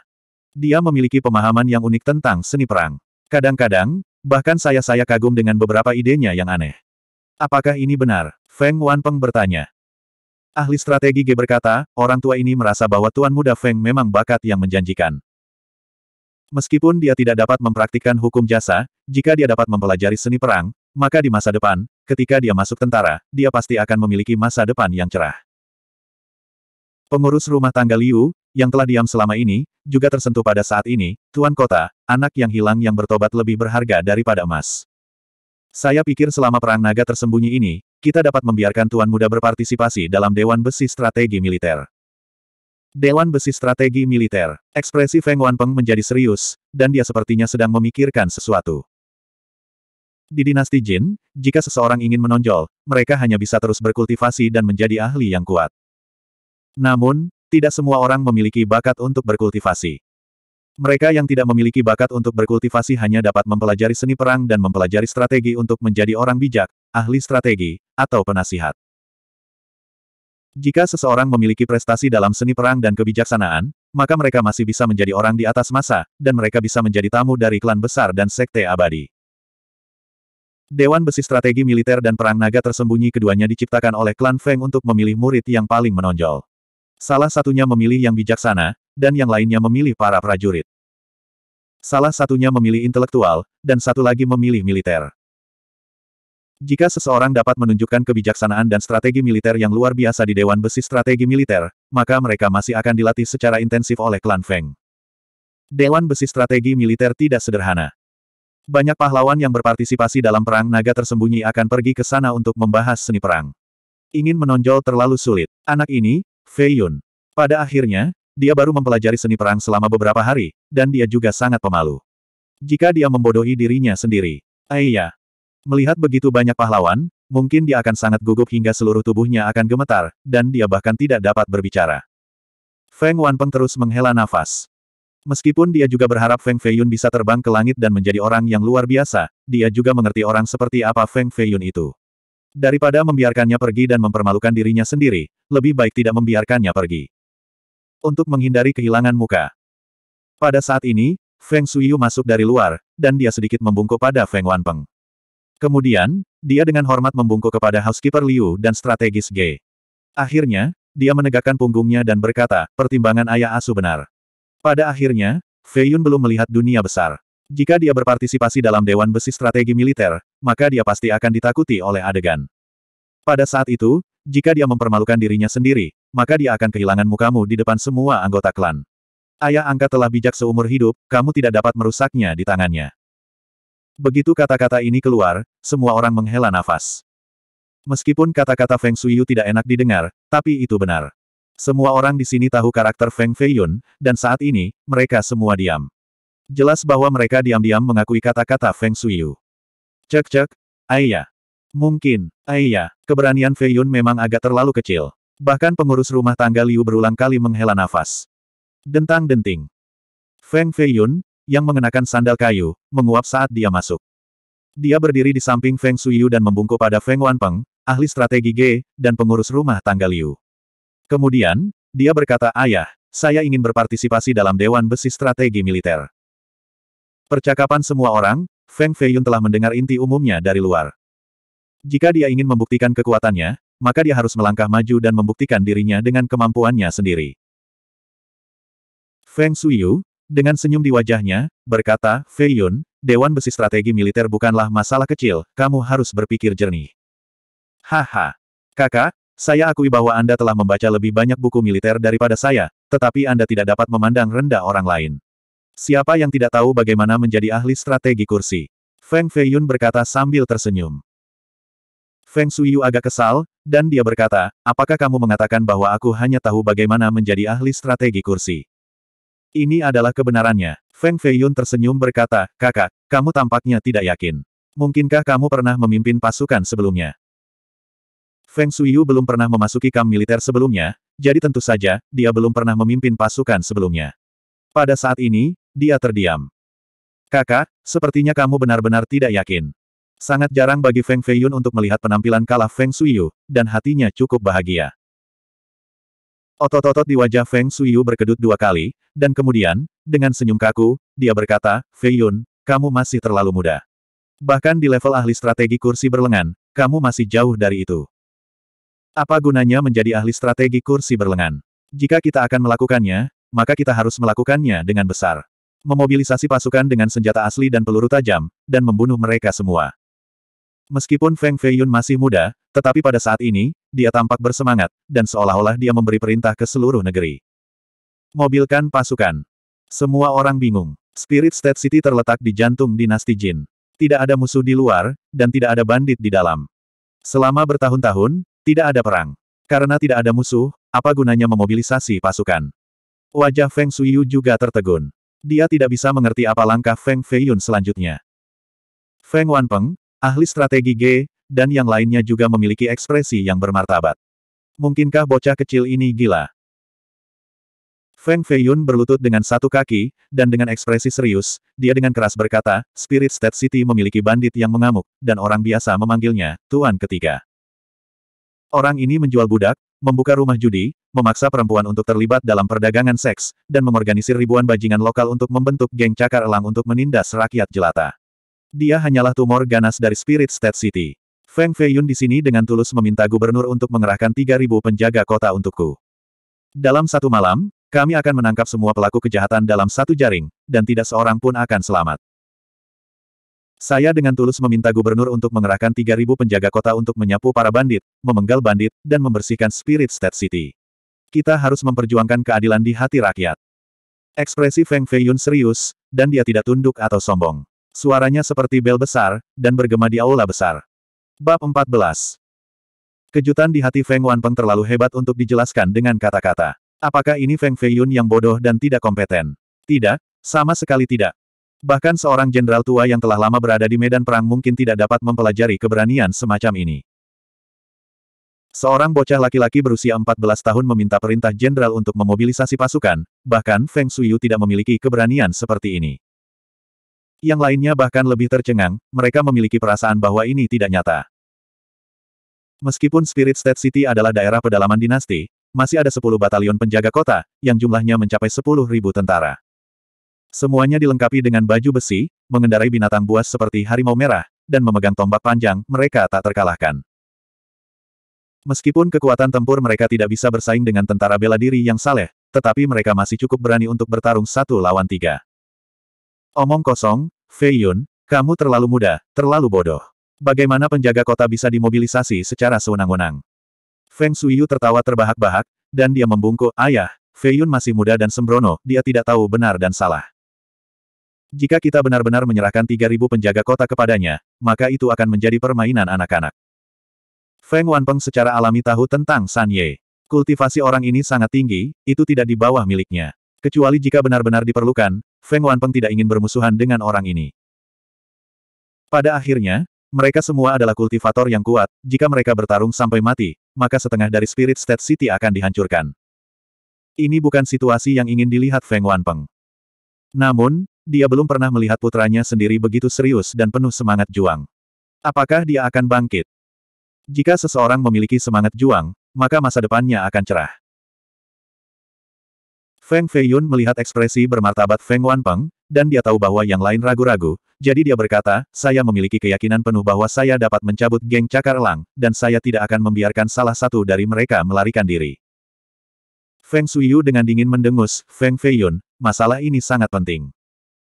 Dia memiliki pemahaman yang unik tentang seni perang. Kadang-kadang, Bahkan saya-saya kagum dengan beberapa idenya yang aneh. Apakah ini benar? Feng Wanpeng bertanya. Ahli strategi G berkata, orang tua ini merasa bahwa tuan muda Feng memang bakat yang menjanjikan. Meskipun dia tidak dapat mempraktikkan hukum jasa, jika dia dapat mempelajari seni perang, maka di masa depan, ketika dia masuk tentara, dia pasti akan memiliki masa depan yang cerah. Pengurus rumah tangga Liu, yang telah diam selama ini, juga tersentuh pada saat ini, Tuan Kota, anak yang hilang yang bertobat lebih berharga daripada emas. Saya pikir selama perang naga tersembunyi ini, kita dapat membiarkan Tuan Muda berpartisipasi dalam Dewan Besi Strategi Militer. Dewan Besi Strategi Militer, ekspresi Feng Wanpeng menjadi serius, dan dia sepertinya sedang memikirkan sesuatu. Di dinasti Jin, jika seseorang ingin menonjol, mereka hanya bisa terus berkultivasi dan menjadi ahli yang kuat. Namun, tidak semua orang memiliki bakat untuk berkultivasi. Mereka yang tidak memiliki bakat untuk berkultivasi hanya dapat mempelajari seni perang dan mempelajari strategi untuk menjadi orang bijak, ahli strategi, atau penasihat. Jika seseorang memiliki prestasi dalam seni perang dan kebijaksanaan, maka mereka masih bisa menjadi orang di atas masa, dan mereka bisa menjadi tamu dari klan besar dan sekte abadi. Dewan Besi Strategi Militer dan Perang Naga tersembunyi keduanya diciptakan oleh klan Feng untuk memilih murid yang paling menonjol. Salah satunya memilih yang bijaksana, dan yang lainnya memilih para prajurit. Salah satunya memilih intelektual, dan satu lagi memilih militer. Jika seseorang dapat menunjukkan kebijaksanaan dan strategi militer yang luar biasa di Dewan Besi Strategi Militer, maka mereka masih akan dilatih secara intensif oleh klan Feng. Dewan Besi Strategi Militer tidak sederhana. Banyak pahlawan yang berpartisipasi dalam perang naga tersembunyi akan pergi ke sana untuk membahas seni perang. Ingin menonjol terlalu sulit. Anak ini, Fei Yun. Pada akhirnya, dia baru mempelajari seni perang selama beberapa hari, dan dia juga sangat pemalu. Jika dia membodohi dirinya sendiri, ayah. Melihat begitu banyak pahlawan, mungkin dia akan sangat gugup hingga seluruh tubuhnya akan gemetar, dan dia bahkan tidak dapat berbicara. Feng Wanpeng terus menghela nafas. Meskipun dia juga berharap Feng Feiyun bisa terbang ke langit dan menjadi orang yang luar biasa, dia juga mengerti orang seperti apa Feng Feiyun itu. Daripada membiarkannya pergi dan mempermalukan dirinya sendiri, lebih baik tidak membiarkannya pergi. Untuk menghindari kehilangan muka. Pada saat ini, Feng Shuyu masuk dari luar, dan dia sedikit membungkuk pada Feng Wanpeng. Kemudian, dia dengan hormat membungkuk kepada housekeeper Liu dan strategis G. Akhirnya, dia menegakkan punggungnya dan berkata, pertimbangan ayah asu benar. Pada akhirnya, Fei Yun belum melihat dunia besar. Jika dia berpartisipasi dalam Dewan Besi Strategi Militer, maka dia pasti akan ditakuti oleh adegan. Pada saat itu, jika dia mempermalukan dirinya sendiri, maka dia akan kehilangan mukamu di depan semua anggota klan. Ayah angkat telah bijak seumur hidup, kamu tidak dapat merusaknya di tangannya. Begitu kata-kata ini keluar, semua orang menghela nafas. Meskipun kata-kata Feng Shuiyu tidak enak didengar, tapi itu benar. Semua orang di sini tahu karakter Feng Feiyun, dan saat ini, mereka semua diam. Jelas bahwa mereka diam-diam mengakui kata-kata Feng Xuyu. Cek-cek, ayah, Mungkin, ayah, keberanian Fei Yun memang agak terlalu kecil. Bahkan pengurus rumah tangga Liu berulang kali menghela nafas. Dentang-denting. Feng Fei Yun, yang mengenakan sandal kayu, menguap saat dia masuk. Dia berdiri di samping Feng Xuyu dan membungkuk pada Feng Wanpeng, ahli strategi G, dan pengurus rumah tangga Liu. Kemudian, dia berkata, Ayah, saya ingin berpartisipasi dalam Dewan Besi Strategi Militer. Percakapan semua orang, Feng Feiyun telah mendengar inti umumnya dari luar. Jika dia ingin membuktikan kekuatannya, maka dia harus melangkah maju dan membuktikan dirinya dengan kemampuannya sendiri. Feng Suyu, dengan senyum di wajahnya, berkata, Feiyun, Dewan Besi Strategi Militer bukanlah masalah kecil, kamu harus berpikir jernih. Haha. Kakak, saya akui bahwa Anda telah membaca lebih banyak buku militer daripada saya, tetapi Anda tidak dapat memandang rendah orang lain. Siapa yang tidak tahu bagaimana menjadi ahli strategi kursi? Feng Feiyun berkata sambil tersenyum. Feng Suiyu agak kesal, dan dia berkata, apakah kamu mengatakan bahwa aku hanya tahu bagaimana menjadi ahli strategi kursi? Ini adalah kebenarannya. Feng Feiyun tersenyum berkata, kakak, kamu tampaknya tidak yakin. Mungkinkah kamu pernah memimpin pasukan sebelumnya? Feng Suiyu belum pernah memasuki kamp militer sebelumnya, jadi tentu saja, dia belum pernah memimpin pasukan sebelumnya. Pada saat ini, dia terdiam. Kakak, sepertinya kamu benar-benar tidak yakin. Sangat jarang bagi Feng Feiyun untuk melihat penampilan kalah Feng Suiyu, dan hatinya cukup bahagia. Otot-otot di wajah Feng Suiyu berkedut dua kali, dan kemudian, dengan senyum kaku, dia berkata, Feiyun, kamu masih terlalu muda. Bahkan di level ahli strategi kursi berlengan, kamu masih jauh dari itu. Apa gunanya menjadi ahli strategi kursi berlengan? Jika kita akan melakukannya, maka kita harus melakukannya dengan besar memobilisasi pasukan dengan senjata asli dan peluru tajam, dan membunuh mereka semua. Meskipun Feng Feiyun masih muda, tetapi pada saat ini, dia tampak bersemangat, dan seolah-olah dia memberi perintah ke seluruh negeri. Mobilkan pasukan. Semua orang bingung. Spirit State City terletak di jantung dinasti Jin. Tidak ada musuh di luar, dan tidak ada bandit di dalam. Selama bertahun-tahun, tidak ada perang. Karena tidak ada musuh, apa gunanya memobilisasi pasukan? Wajah Feng Suyu juga tertegun. Dia tidak bisa mengerti apa langkah Feng Feiyun selanjutnya. Feng Wanpeng, ahli strategi G, dan yang lainnya juga memiliki ekspresi yang bermartabat. Mungkinkah bocah kecil ini gila? Feng Feiyun berlutut dengan satu kaki, dan dengan ekspresi serius, dia dengan keras berkata, Spirit State City memiliki bandit yang mengamuk, dan orang biasa memanggilnya, Tuan Ketiga. Orang ini menjual budak, membuka rumah judi, memaksa perempuan untuk terlibat dalam perdagangan seks, dan mengorganisir ribuan bajingan lokal untuk membentuk geng cakar elang untuk menindas rakyat jelata. Dia hanyalah tumor ganas dari Spirit State City. Feng Feiyun di sini dengan tulus meminta gubernur untuk mengerahkan 3.000 penjaga kota untukku. Dalam satu malam, kami akan menangkap semua pelaku kejahatan dalam satu jaring, dan tidak seorang pun akan selamat. Saya dengan tulus meminta gubernur untuk mengerahkan 3.000 penjaga kota untuk menyapu para bandit, memenggal bandit, dan membersihkan spirit state city. Kita harus memperjuangkan keadilan di hati rakyat. Ekspresi Feng Feiyun serius, dan dia tidak tunduk atau sombong. Suaranya seperti bel besar, dan bergema di aula besar. Bab 14 Kejutan di hati Feng Wanpeng terlalu hebat untuk dijelaskan dengan kata-kata. Apakah ini Feng Feiyun yang bodoh dan tidak kompeten? Tidak, sama sekali tidak. Bahkan seorang jenderal tua yang telah lama berada di medan perang mungkin tidak dapat mempelajari keberanian semacam ini. Seorang bocah laki-laki berusia 14 tahun meminta perintah jenderal untuk memobilisasi pasukan, bahkan Feng Shuyu tidak memiliki keberanian seperti ini. Yang lainnya bahkan lebih tercengang, mereka memiliki perasaan bahwa ini tidak nyata. Meskipun Spirit State City adalah daerah pedalaman dinasti, masih ada 10 batalion penjaga kota, yang jumlahnya mencapai 10.000 tentara. Semuanya dilengkapi dengan baju besi, mengendarai binatang buas seperti harimau merah, dan memegang tombak panjang, mereka tak terkalahkan. Meskipun kekuatan tempur mereka tidak bisa bersaing dengan tentara bela diri yang saleh, tetapi mereka masih cukup berani untuk bertarung satu lawan tiga. Omong kosong, Fei Yun, kamu terlalu muda, terlalu bodoh. Bagaimana penjaga kota bisa dimobilisasi secara sewenang-wenang? Feng Shuiyu tertawa terbahak-bahak, dan dia membungkuk, Ayah, Fei Yun masih muda dan sembrono, dia tidak tahu benar dan salah. Jika kita benar-benar menyerahkan 3.000 penjaga kota kepadanya, maka itu akan menjadi permainan anak-anak. Feng Wanpeng secara alami tahu tentang San Ye. Kultivasi orang ini sangat tinggi, itu tidak di bawah miliknya. Kecuali jika benar-benar diperlukan, Feng Wanpeng tidak ingin bermusuhan dengan orang ini. Pada akhirnya, mereka semua adalah kultivator yang kuat, jika mereka bertarung sampai mati, maka setengah dari Spirit State City akan dihancurkan. Ini bukan situasi yang ingin dilihat Feng Wanpeng. Namun, dia belum pernah melihat putranya sendiri begitu serius dan penuh semangat juang. Apakah dia akan bangkit? Jika seseorang memiliki semangat juang, maka masa depannya akan cerah. Feng Feiyun melihat ekspresi bermartabat Feng Wanpeng, dan dia tahu bahwa yang lain ragu-ragu, jadi dia berkata, saya memiliki keyakinan penuh bahwa saya dapat mencabut geng cakar elang, dan saya tidak akan membiarkan salah satu dari mereka melarikan diri. Feng Suiyu dengan dingin mendengus, Feng Feiyun, masalah ini sangat penting.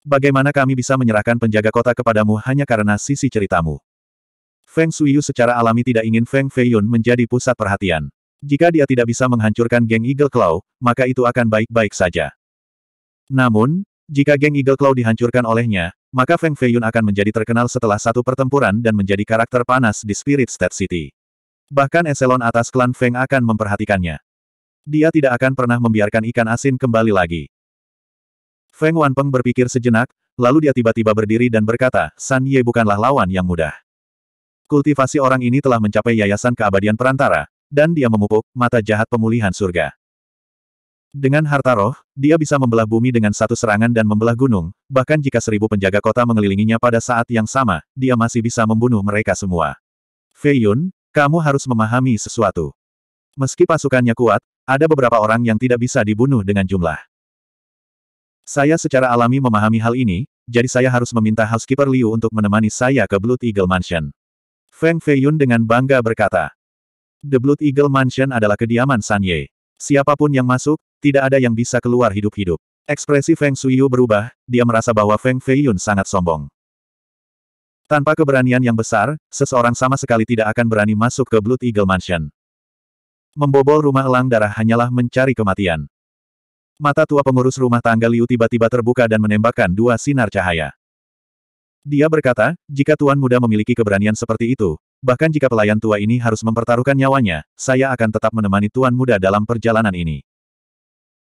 Bagaimana kami bisa menyerahkan penjaga kota kepadamu hanya karena sisi ceritamu? Feng Shuiyu secara alami tidak ingin Feng Feiyun menjadi pusat perhatian. Jika dia tidak bisa menghancurkan geng Eagle Claw, maka itu akan baik-baik saja. Namun, jika geng Eagle Claw dihancurkan olehnya, maka Feng Feiyun akan menjadi terkenal setelah satu pertempuran dan menjadi karakter panas di Spirit State City. Bahkan eselon atas klan Feng akan memperhatikannya. Dia tidak akan pernah membiarkan ikan asin kembali lagi. Feng Wanpeng berpikir sejenak, lalu dia tiba-tiba berdiri dan berkata, San Ye bukanlah lawan yang mudah. Kultivasi orang ini telah mencapai yayasan keabadian perantara, dan dia memupuk mata jahat pemulihan surga. Dengan harta roh, dia bisa membelah bumi dengan satu serangan dan membelah gunung, bahkan jika seribu penjaga kota mengelilinginya pada saat yang sama, dia masih bisa membunuh mereka semua. Fei Yun, kamu harus memahami sesuatu. Meski pasukannya kuat, ada beberapa orang yang tidak bisa dibunuh dengan jumlah. Saya secara alami memahami hal ini, jadi saya harus meminta housekeeper Liu untuk menemani saya ke Blood Eagle Mansion. Feng Feiyun dengan bangga berkata. The Blood Eagle Mansion adalah kediaman San Ye. Siapapun yang masuk, tidak ada yang bisa keluar hidup-hidup. Ekspresi Feng Shuyu berubah, dia merasa bahwa Feng Feiyun sangat sombong. Tanpa keberanian yang besar, seseorang sama sekali tidak akan berani masuk ke Blood Eagle Mansion. Membobol rumah elang darah hanyalah mencari kematian. Mata tua pengurus rumah tangga Liu tiba-tiba terbuka dan menembakkan dua sinar cahaya. Dia berkata, jika tuan muda memiliki keberanian seperti itu, bahkan jika pelayan tua ini harus mempertaruhkan nyawanya, saya akan tetap menemani tuan muda dalam perjalanan ini.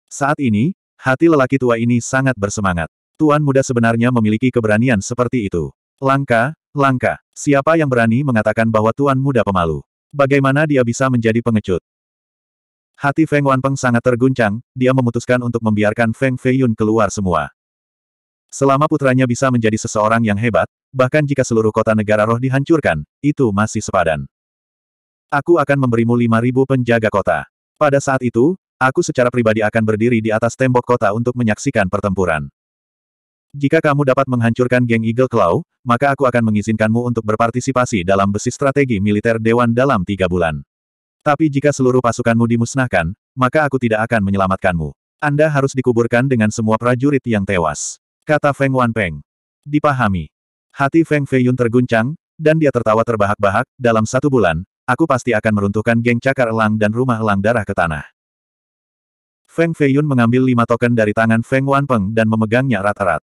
Saat ini, hati lelaki tua ini sangat bersemangat. Tuan muda sebenarnya memiliki keberanian seperti itu. Langka, langka. Siapa yang berani mengatakan bahwa tuan muda pemalu? Bagaimana dia bisa menjadi pengecut? Hati Feng Wanpeng sangat terguncang, dia memutuskan untuk membiarkan Feng Feiyun keluar semua. Selama putranya bisa menjadi seseorang yang hebat, bahkan jika seluruh kota negara roh dihancurkan, itu masih sepadan. Aku akan memberimu 5.000 penjaga kota. Pada saat itu, aku secara pribadi akan berdiri di atas tembok kota untuk menyaksikan pertempuran. Jika kamu dapat menghancurkan geng Eagle Claw, maka aku akan mengizinkanmu untuk berpartisipasi dalam besi strategi militer Dewan dalam tiga bulan. Tapi jika seluruh pasukanmu dimusnahkan, maka aku tidak akan menyelamatkanmu. Anda harus dikuburkan dengan semua prajurit yang tewas. Kata Feng Wanpeng. Dipahami. Hati Feng Feiyun terguncang, dan dia tertawa terbahak-bahak, dalam satu bulan, aku pasti akan meruntuhkan geng cakar elang dan rumah elang darah ke tanah. Feng Feiyun mengambil lima token dari tangan Feng Wanpeng dan memegangnya erat-erat.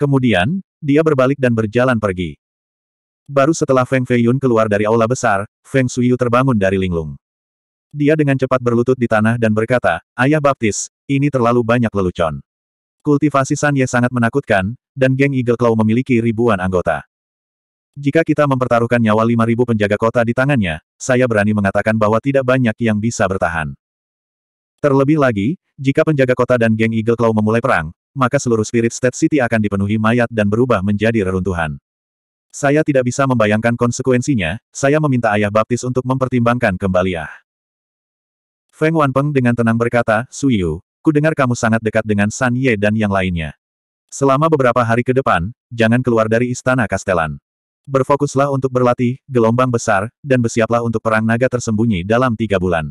Kemudian, dia berbalik dan berjalan pergi. Baru setelah Feng Feiyun keluar dari aula besar, Feng Suyu terbangun dari linglung. Dia dengan cepat berlutut di tanah dan berkata, Ayah Baptis, ini terlalu banyak lelucon. Kultivasi San Ye sangat menakutkan, dan geng Eagle Claw memiliki ribuan anggota. Jika kita mempertaruhkan nyawa 5.000 penjaga kota di tangannya, saya berani mengatakan bahwa tidak banyak yang bisa bertahan. Terlebih lagi, jika penjaga kota dan geng Eagle Claw memulai perang, maka seluruh Spirit State City akan dipenuhi mayat dan berubah menjadi reruntuhan. Saya tidak bisa membayangkan konsekuensinya, saya meminta Ayah Baptis untuk mempertimbangkan kembali ah. Feng Wanpeng dengan tenang berkata, Suyu, ku dengar kamu sangat dekat dengan San Ye dan yang lainnya. Selama beberapa hari ke depan, jangan keluar dari istana Kastelan. Berfokuslah untuk berlatih, gelombang besar, dan bersiaplah untuk perang naga tersembunyi dalam tiga bulan.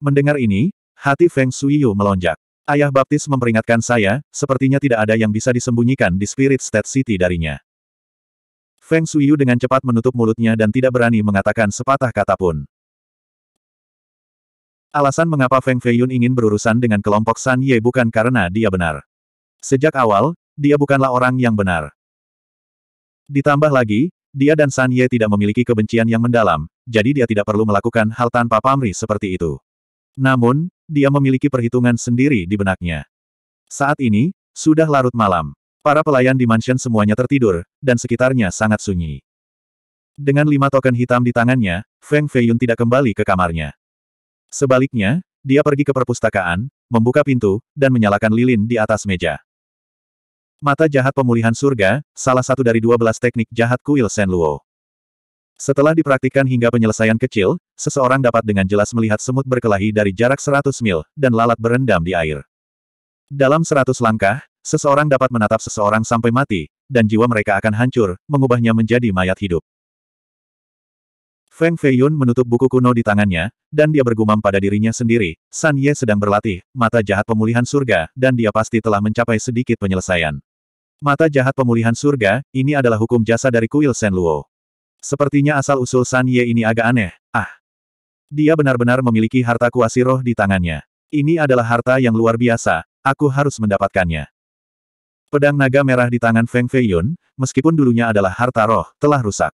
Mendengar ini, hati Feng Suyu melonjak. Ayah baptis memperingatkan saya, sepertinya tidak ada yang bisa disembunyikan di Spirit State City darinya. Feng Suyu dengan cepat menutup mulutnya dan tidak berani mengatakan sepatah kata pun. Alasan mengapa Feng Feiyun ingin berurusan dengan kelompok San Ye bukan karena dia benar. Sejak awal, dia bukanlah orang yang benar. Ditambah lagi, dia dan San Ye tidak memiliki kebencian yang mendalam, jadi dia tidak perlu melakukan hal tanpa pamrih seperti itu. Namun, dia memiliki perhitungan sendiri di benaknya. Saat ini, sudah larut malam. Para pelayan di mansion semuanya tertidur, dan sekitarnya sangat sunyi. Dengan lima token hitam di tangannya, Feng Feiyun tidak kembali ke kamarnya. Sebaliknya, dia pergi ke perpustakaan, membuka pintu, dan menyalakan lilin di atas meja. Mata jahat pemulihan surga, salah satu dari dua belas teknik jahat kuil Sen Luo. Setelah dipraktikkan hingga penyelesaian kecil, seseorang dapat dengan jelas melihat semut berkelahi dari jarak 100 mil, dan lalat berendam di air. Dalam 100 langkah, seseorang dapat menatap seseorang sampai mati, dan jiwa mereka akan hancur, mengubahnya menjadi mayat hidup. Feng Feiyun menutup buku kuno di tangannya, dan dia bergumam pada dirinya sendiri, San Ye sedang berlatih, mata jahat pemulihan surga, dan dia pasti telah mencapai sedikit penyelesaian. Mata jahat pemulihan surga, ini adalah hukum jasa dari kuil Sen Luo. Sepertinya asal-usul San Ye ini agak aneh, ah. Dia benar-benar memiliki harta kuasi roh di tangannya. Ini adalah harta yang luar biasa, aku harus mendapatkannya. Pedang naga merah di tangan Feng Feiyun, meskipun dulunya adalah harta roh, telah rusak.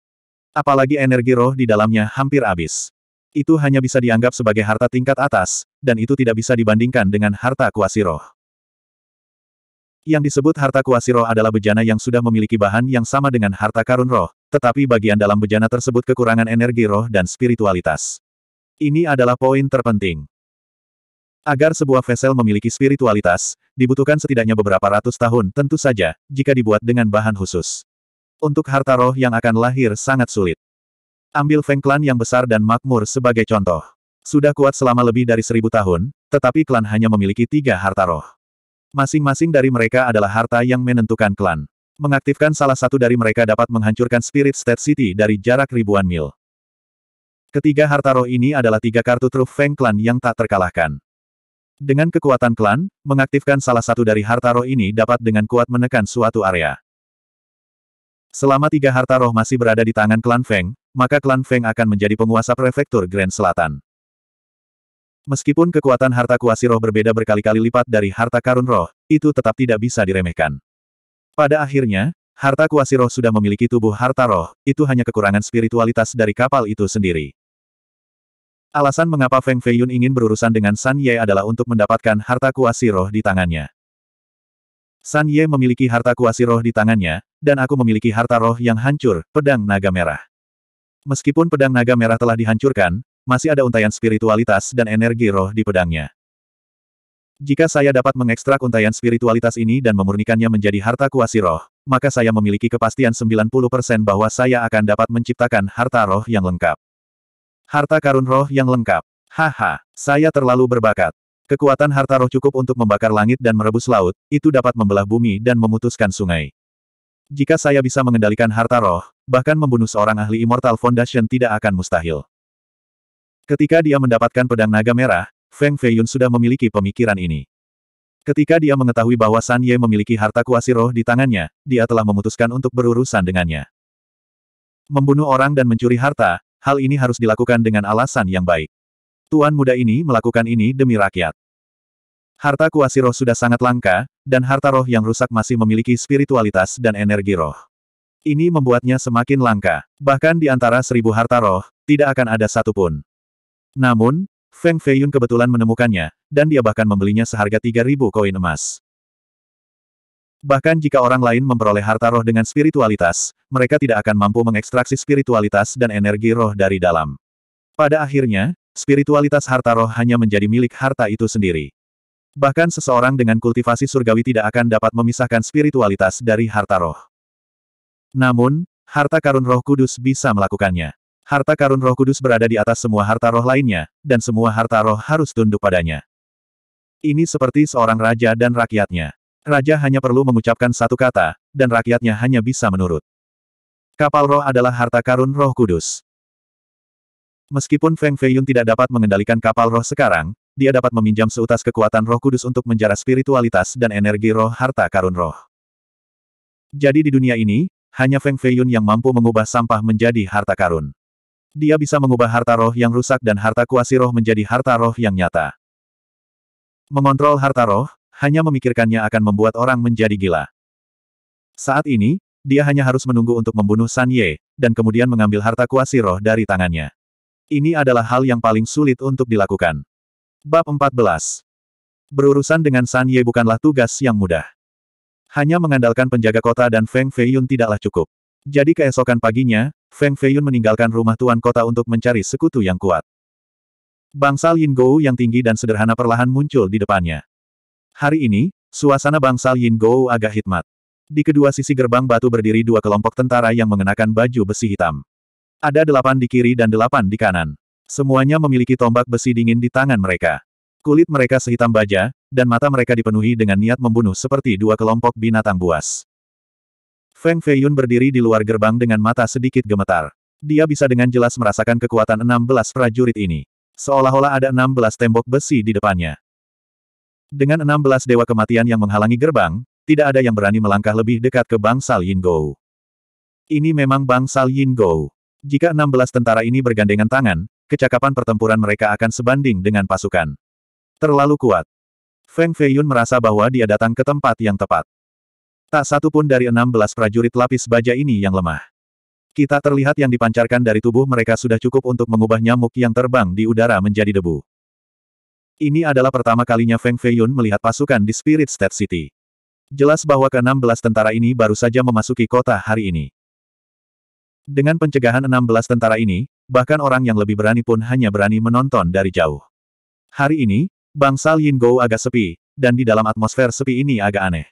Apalagi energi roh di dalamnya hampir habis. Itu hanya bisa dianggap sebagai harta tingkat atas, dan itu tidak bisa dibandingkan dengan harta kuasi roh. Yang disebut harta kuasi roh adalah bejana yang sudah memiliki bahan yang sama dengan harta karun roh, tetapi bagian dalam bejana tersebut kekurangan energi roh dan spiritualitas. Ini adalah poin terpenting. Agar sebuah vessel memiliki spiritualitas, dibutuhkan setidaknya beberapa ratus tahun tentu saja, jika dibuat dengan bahan khusus. Untuk harta roh yang akan lahir sangat sulit. Ambil Feng Clan yang besar dan makmur sebagai contoh. Sudah kuat selama lebih dari seribu tahun, tetapi klan hanya memiliki tiga harta roh. Masing-masing dari mereka adalah harta yang menentukan klan. Mengaktifkan salah satu dari mereka dapat menghancurkan Spirit State City dari jarak ribuan mil. Ketiga harta roh ini adalah tiga kartu truf Feng Clan yang tak terkalahkan. Dengan kekuatan klan, mengaktifkan salah satu dari harta roh ini dapat dengan kuat menekan suatu area. Selama tiga harta roh masih berada di tangan klan Feng, maka klan Feng akan menjadi penguasa prefektur Grand Selatan. Meskipun kekuatan harta kuasi roh berbeda berkali-kali lipat dari harta karun roh, itu tetap tidak bisa diremehkan. Pada akhirnya, harta kuasi roh sudah memiliki tubuh harta roh, itu hanya kekurangan spiritualitas dari kapal itu sendiri. Alasan mengapa Feng Feiyun ingin berurusan dengan San Ye adalah untuk mendapatkan harta kuasi roh di tangannya. San Ye memiliki harta kuasi roh di tangannya, dan aku memiliki harta roh yang hancur, pedang naga merah. Meskipun pedang naga merah telah dihancurkan, masih ada untayan spiritualitas dan energi roh di pedangnya. Jika saya dapat mengekstrak untayan spiritualitas ini dan memurnikannya menjadi harta kuasi roh, maka saya memiliki kepastian 90% bahwa saya akan dapat menciptakan harta roh yang lengkap. Harta karun roh yang lengkap. Haha, saya terlalu berbakat. Kekuatan harta roh cukup untuk membakar langit dan merebus laut, itu dapat membelah bumi dan memutuskan sungai. Jika saya bisa mengendalikan harta roh, bahkan membunuh seorang ahli Immortal Foundation tidak akan mustahil. Ketika dia mendapatkan pedang naga merah, Feng Feiyun sudah memiliki pemikiran ini. Ketika dia mengetahui bahwa San Ye memiliki harta kuasi roh di tangannya, dia telah memutuskan untuk berurusan dengannya. Membunuh orang dan mencuri harta, hal ini harus dilakukan dengan alasan yang baik. Tuan muda ini melakukan ini demi rakyat. Harta kuasi roh sudah sangat langka, dan harta roh yang rusak masih memiliki spiritualitas dan energi roh. Ini membuatnya semakin langka. Bahkan di antara seribu harta roh, tidak akan ada satupun. Namun, Feng Feiyun kebetulan menemukannya, dan dia bahkan membelinya seharga 3.000 koin emas. Bahkan jika orang lain memperoleh harta roh dengan spiritualitas, mereka tidak akan mampu mengekstraksi spiritualitas dan energi roh dari dalam. Pada akhirnya, spiritualitas harta roh hanya menjadi milik harta itu sendiri. Bahkan seseorang dengan kultivasi surgawi tidak akan dapat memisahkan spiritualitas dari harta roh. Namun, harta karun roh kudus bisa melakukannya. Harta karun roh kudus berada di atas semua harta roh lainnya, dan semua harta roh harus tunduk padanya. Ini seperti seorang raja dan rakyatnya. Raja hanya perlu mengucapkan satu kata, dan rakyatnya hanya bisa menurut. Kapal roh adalah harta karun roh kudus. Meskipun Feng Feiyun tidak dapat mengendalikan kapal roh sekarang, dia dapat meminjam seutas kekuatan roh kudus untuk menjara spiritualitas dan energi roh harta karun roh. Jadi di dunia ini, hanya Feng Feiyun yang mampu mengubah sampah menjadi harta karun. Dia bisa mengubah harta roh yang rusak dan harta kuasi roh menjadi harta roh yang nyata. Mengontrol harta roh, hanya memikirkannya akan membuat orang menjadi gila. Saat ini, dia hanya harus menunggu untuk membunuh San Ye, dan kemudian mengambil harta kuasi roh dari tangannya. Ini adalah hal yang paling sulit untuk dilakukan. Bab 14 Berurusan dengan San Ye bukanlah tugas yang mudah. Hanya mengandalkan penjaga kota dan Feng Feiyun tidaklah cukup. Jadi keesokan paginya, Feng Feiyun meninggalkan rumah tuan kota untuk mencari sekutu yang kuat. Bangsal Yin Gou yang tinggi dan sederhana perlahan muncul di depannya. Hari ini, suasana bangsal Yin Gou agak hikmat. Di kedua sisi gerbang batu berdiri dua kelompok tentara yang mengenakan baju besi hitam. Ada delapan di kiri dan delapan di kanan. Semuanya memiliki tombak besi dingin di tangan mereka. Kulit mereka sehitam baja, dan mata mereka dipenuhi dengan niat membunuh seperti dua kelompok binatang buas. Feng Feiyun berdiri di luar gerbang dengan mata sedikit gemetar. Dia bisa dengan jelas merasakan kekuatan 16 prajurit ini. Seolah-olah ada 16 tembok besi di depannya. Dengan 16 dewa kematian yang menghalangi gerbang, tidak ada yang berani melangkah lebih dekat ke bangsal Yin Gou. Ini memang bangsal Yin Gou. Jika 16 tentara ini bergandengan tangan, kecakapan pertempuran mereka akan sebanding dengan pasukan. Terlalu kuat. Feng Feiyun merasa bahwa dia datang ke tempat yang tepat. Tak satu pun dari 16 prajurit lapis baja ini yang lemah. Kita terlihat yang dipancarkan dari tubuh mereka sudah cukup untuk mengubah nyamuk yang terbang di udara menjadi debu. Ini adalah pertama kalinya Feng Feiyun melihat pasukan di Spirit State City. Jelas bahwa ke-16 tentara ini baru saja memasuki kota hari ini. Dengan pencegahan 16 tentara ini, bahkan orang yang lebih berani pun hanya berani menonton dari jauh. Hari ini, bangsal Yin Gou agak sepi, dan di dalam atmosfer sepi ini agak aneh.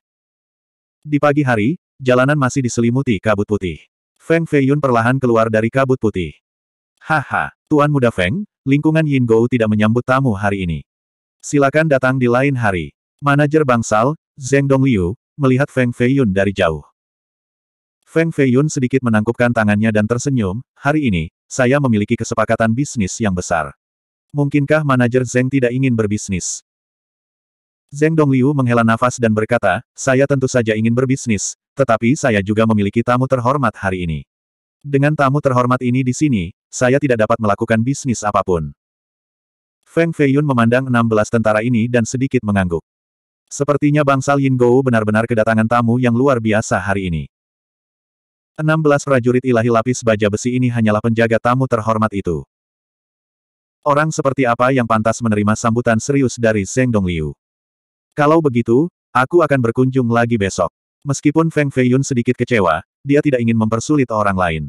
Di pagi hari, jalanan masih diselimuti kabut putih. Feng Feiyun perlahan keluar dari kabut putih. Haha, Tuan Muda Feng, lingkungan Yin Gou tidak menyambut tamu hari ini. Silakan datang di lain hari. Manajer bangsal, Zheng Liu, melihat Feng Feiyun dari jauh. Feng Feiyun sedikit menangkupkan tangannya dan tersenyum, hari ini, saya memiliki kesepakatan bisnis yang besar. Mungkinkah manajer Zeng tidak ingin berbisnis? Zeng Dongliu menghela nafas dan berkata, saya tentu saja ingin berbisnis, tetapi saya juga memiliki tamu terhormat hari ini. Dengan tamu terhormat ini di sini, saya tidak dapat melakukan bisnis apapun. Feng Feiyun memandang 16 tentara ini dan sedikit mengangguk. Sepertinya bangsal Yin Gou benar-benar kedatangan tamu yang luar biasa hari ini. 16 prajurit ilahi lapis baja besi ini hanyalah penjaga tamu terhormat itu. Orang seperti apa yang pantas menerima sambutan serius dari Zeng Dongliu? Kalau begitu, aku akan berkunjung lagi besok. Meskipun Feng Feiyun sedikit kecewa, dia tidak ingin mempersulit orang lain.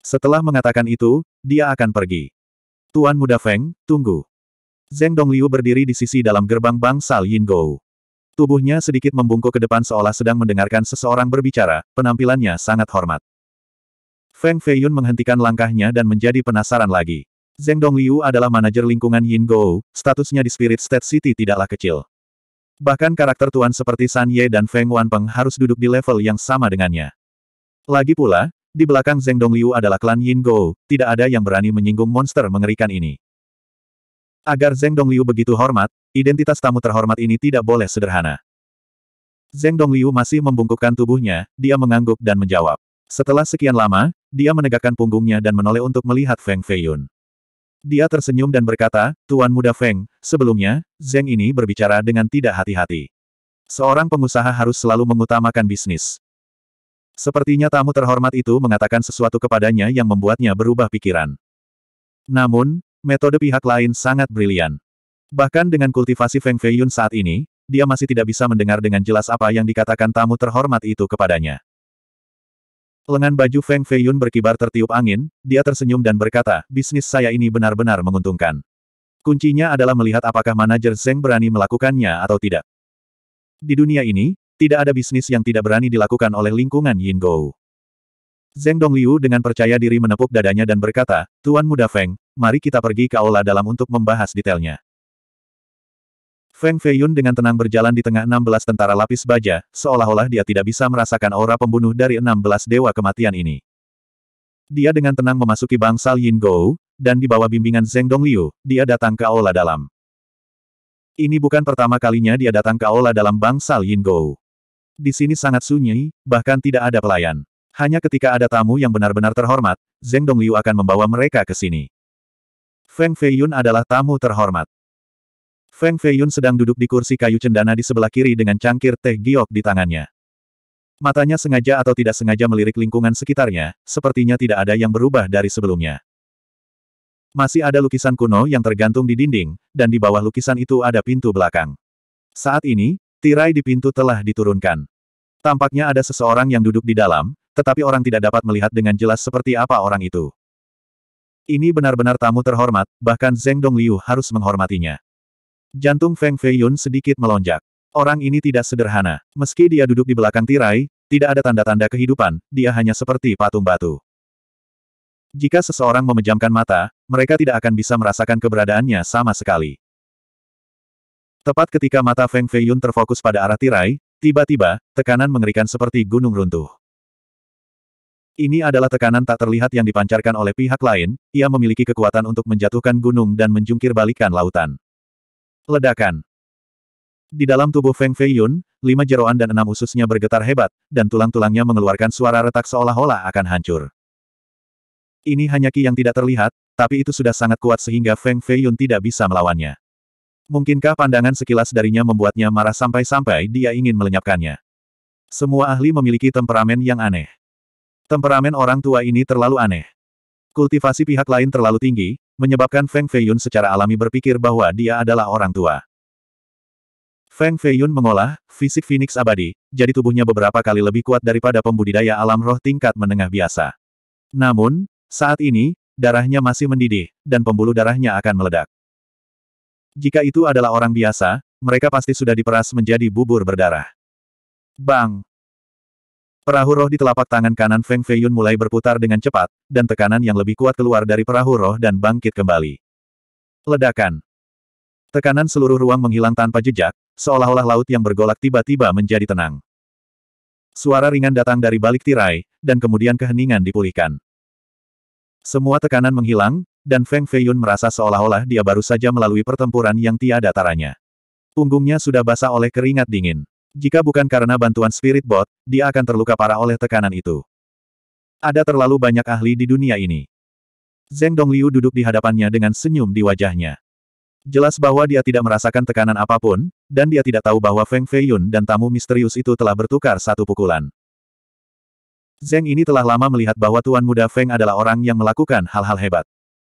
Setelah mengatakan itu, dia akan pergi. Tuan Muda Feng, tunggu. Zeng Dongliu berdiri di sisi dalam gerbang Bangsal Yin Gou. Tubuhnya sedikit membungkuk ke depan seolah sedang mendengarkan seseorang berbicara, penampilannya sangat hormat. Feng Feiyun menghentikan langkahnya dan menjadi penasaran lagi. Zeng Dongliu adalah manajer lingkungan Yin Gou, statusnya di Spirit State City tidaklah kecil. Bahkan karakter tuan seperti San Ye dan Feng Wanpeng harus duduk di level yang sama dengannya. Lagi pula, di belakang Zeng Dongliu adalah klan Yin Gou, tidak ada yang berani menyinggung monster mengerikan ini. Agar Zeng Dongliu begitu hormat, Identitas tamu terhormat ini tidak boleh sederhana. Zeng Dongliu masih membungkukkan tubuhnya, dia mengangguk dan menjawab. Setelah sekian lama, dia menegakkan punggungnya dan menoleh untuk melihat Feng Feiyun. Dia tersenyum dan berkata, Tuan Muda Feng, sebelumnya, Zeng ini berbicara dengan tidak hati-hati. Seorang pengusaha harus selalu mengutamakan bisnis. Sepertinya tamu terhormat itu mengatakan sesuatu kepadanya yang membuatnya berubah pikiran. Namun, metode pihak lain sangat brilian. Bahkan dengan kultivasi Feng Feiyun saat ini, dia masih tidak bisa mendengar dengan jelas apa yang dikatakan tamu terhormat itu kepadanya. Lengan baju Feng Feiyun berkibar tertiup angin, dia tersenyum dan berkata, bisnis saya ini benar-benar menguntungkan. Kuncinya adalah melihat apakah manajer Zeng berani melakukannya atau tidak. Di dunia ini, tidak ada bisnis yang tidak berani dilakukan oleh lingkungan Yin Gou. Zeng Dongliu dengan percaya diri menepuk dadanya dan berkata, Tuan Muda Feng, mari kita pergi ke aula dalam untuk membahas detailnya. Feng Feiyun dengan tenang berjalan di tengah 16 tentara lapis baja, seolah-olah dia tidak bisa merasakan aura pembunuh dari 16 dewa kematian ini. Dia dengan tenang memasuki bangsal Yin Gou, dan di bawah bimbingan Zeng Liu, dia datang ke aula dalam. Ini bukan pertama kalinya dia datang ke aula dalam bangsal Yin Gou. Di sini sangat sunyi, bahkan tidak ada pelayan. Hanya ketika ada tamu yang benar-benar terhormat, Zeng Liu akan membawa mereka ke sini. Feng Feiyun adalah tamu terhormat. Feng Feiyun sedang duduk di kursi kayu cendana di sebelah kiri dengan cangkir teh giok di tangannya. Matanya sengaja atau tidak sengaja melirik lingkungan sekitarnya, sepertinya tidak ada yang berubah dari sebelumnya. Masih ada lukisan kuno yang tergantung di dinding, dan di bawah lukisan itu ada pintu belakang. Saat ini, tirai di pintu telah diturunkan. Tampaknya ada seseorang yang duduk di dalam, tetapi orang tidak dapat melihat dengan jelas seperti apa orang itu. Ini benar-benar tamu terhormat, bahkan Zeng Dong Liu harus menghormatinya. Jantung Feng Feiyun sedikit melonjak. Orang ini tidak sederhana. Meski dia duduk di belakang tirai, tidak ada tanda-tanda kehidupan, dia hanya seperti patung batu. Jika seseorang memejamkan mata, mereka tidak akan bisa merasakan keberadaannya sama sekali. Tepat ketika mata Feng Feiyun terfokus pada arah tirai, tiba-tiba, tekanan mengerikan seperti gunung runtuh. Ini adalah tekanan tak terlihat yang dipancarkan oleh pihak lain, ia memiliki kekuatan untuk menjatuhkan gunung dan menjungkir balikan lautan. Ledakan. Di dalam tubuh Feng Feiyun, lima jeroan dan enam ususnya bergetar hebat, dan tulang-tulangnya mengeluarkan suara retak seolah-olah akan hancur. Ini hanya Ki yang tidak terlihat, tapi itu sudah sangat kuat sehingga Feng Feiyun tidak bisa melawannya. Mungkinkah pandangan sekilas darinya membuatnya marah sampai-sampai dia ingin melenyapkannya? Semua ahli memiliki temperamen yang aneh. Temperamen orang tua ini terlalu aneh. Kultivasi pihak lain terlalu tinggi, menyebabkan Feng Feiyun secara alami berpikir bahwa dia adalah orang tua. Feng Feiyun mengolah fisik Phoenix abadi, jadi tubuhnya beberapa kali lebih kuat daripada pembudidaya alam roh tingkat menengah biasa. Namun, saat ini, darahnya masih mendidih, dan pembuluh darahnya akan meledak. Jika itu adalah orang biasa, mereka pasti sudah diperas menjadi bubur berdarah. Bang! Perahu roh di telapak tangan kanan Feng Feiyun mulai berputar dengan cepat, dan tekanan yang lebih kuat keluar dari perahu roh dan bangkit kembali. Ledakan. Tekanan seluruh ruang menghilang tanpa jejak, seolah-olah laut yang bergolak tiba-tiba menjadi tenang. Suara ringan datang dari balik tirai, dan kemudian keheningan dipulihkan. Semua tekanan menghilang, dan Feng Feiyun merasa seolah-olah dia baru saja melalui pertempuran yang tiada taranya. Punggungnya sudah basah oleh keringat dingin. Jika bukan karena bantuan Spirit Bot, dia akan terluka parah oleh tekanan itu. Ada terlalu banyak ahli di dunia ini. Zeng Dongliu duduk di hadapannya dengan senyum di wajahnya. Jelas bahwa dia tidak merasakan tekanan apapun, dan dia tidak tahu bahwa Feng Feiyun dan tamu misterius itu telah bertukar satu pukulan. Zeng ini telah lama melihat bahwa Tuan Muda Feng adalah orang yang melakukan hal-hal hebat.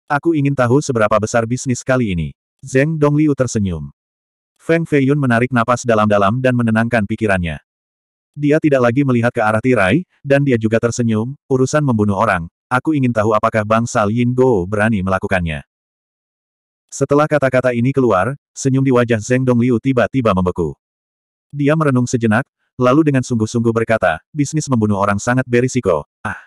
Aku ingin tahu seberapa besar bisnis kali ini. Zeng Dongliu tersenyum. Feng Feiyun menarik napas dalam-dalam dan menenangkan pikirannya. Dia tidak lagi melihat ke arah tirai, dan dia juga tersenyum, urusan membunuh orang, aku ingin tahu apakah bangsa Yin Go berani melakukannya. Setelah kata-kata ini keluar, senyum di wajah Zeng Liu tiba-tiba membeku. Dia merenung sejenak, lalu dengan sungguh-sungguh berkata, bisnis membunuh orang sangat berisiko, ah.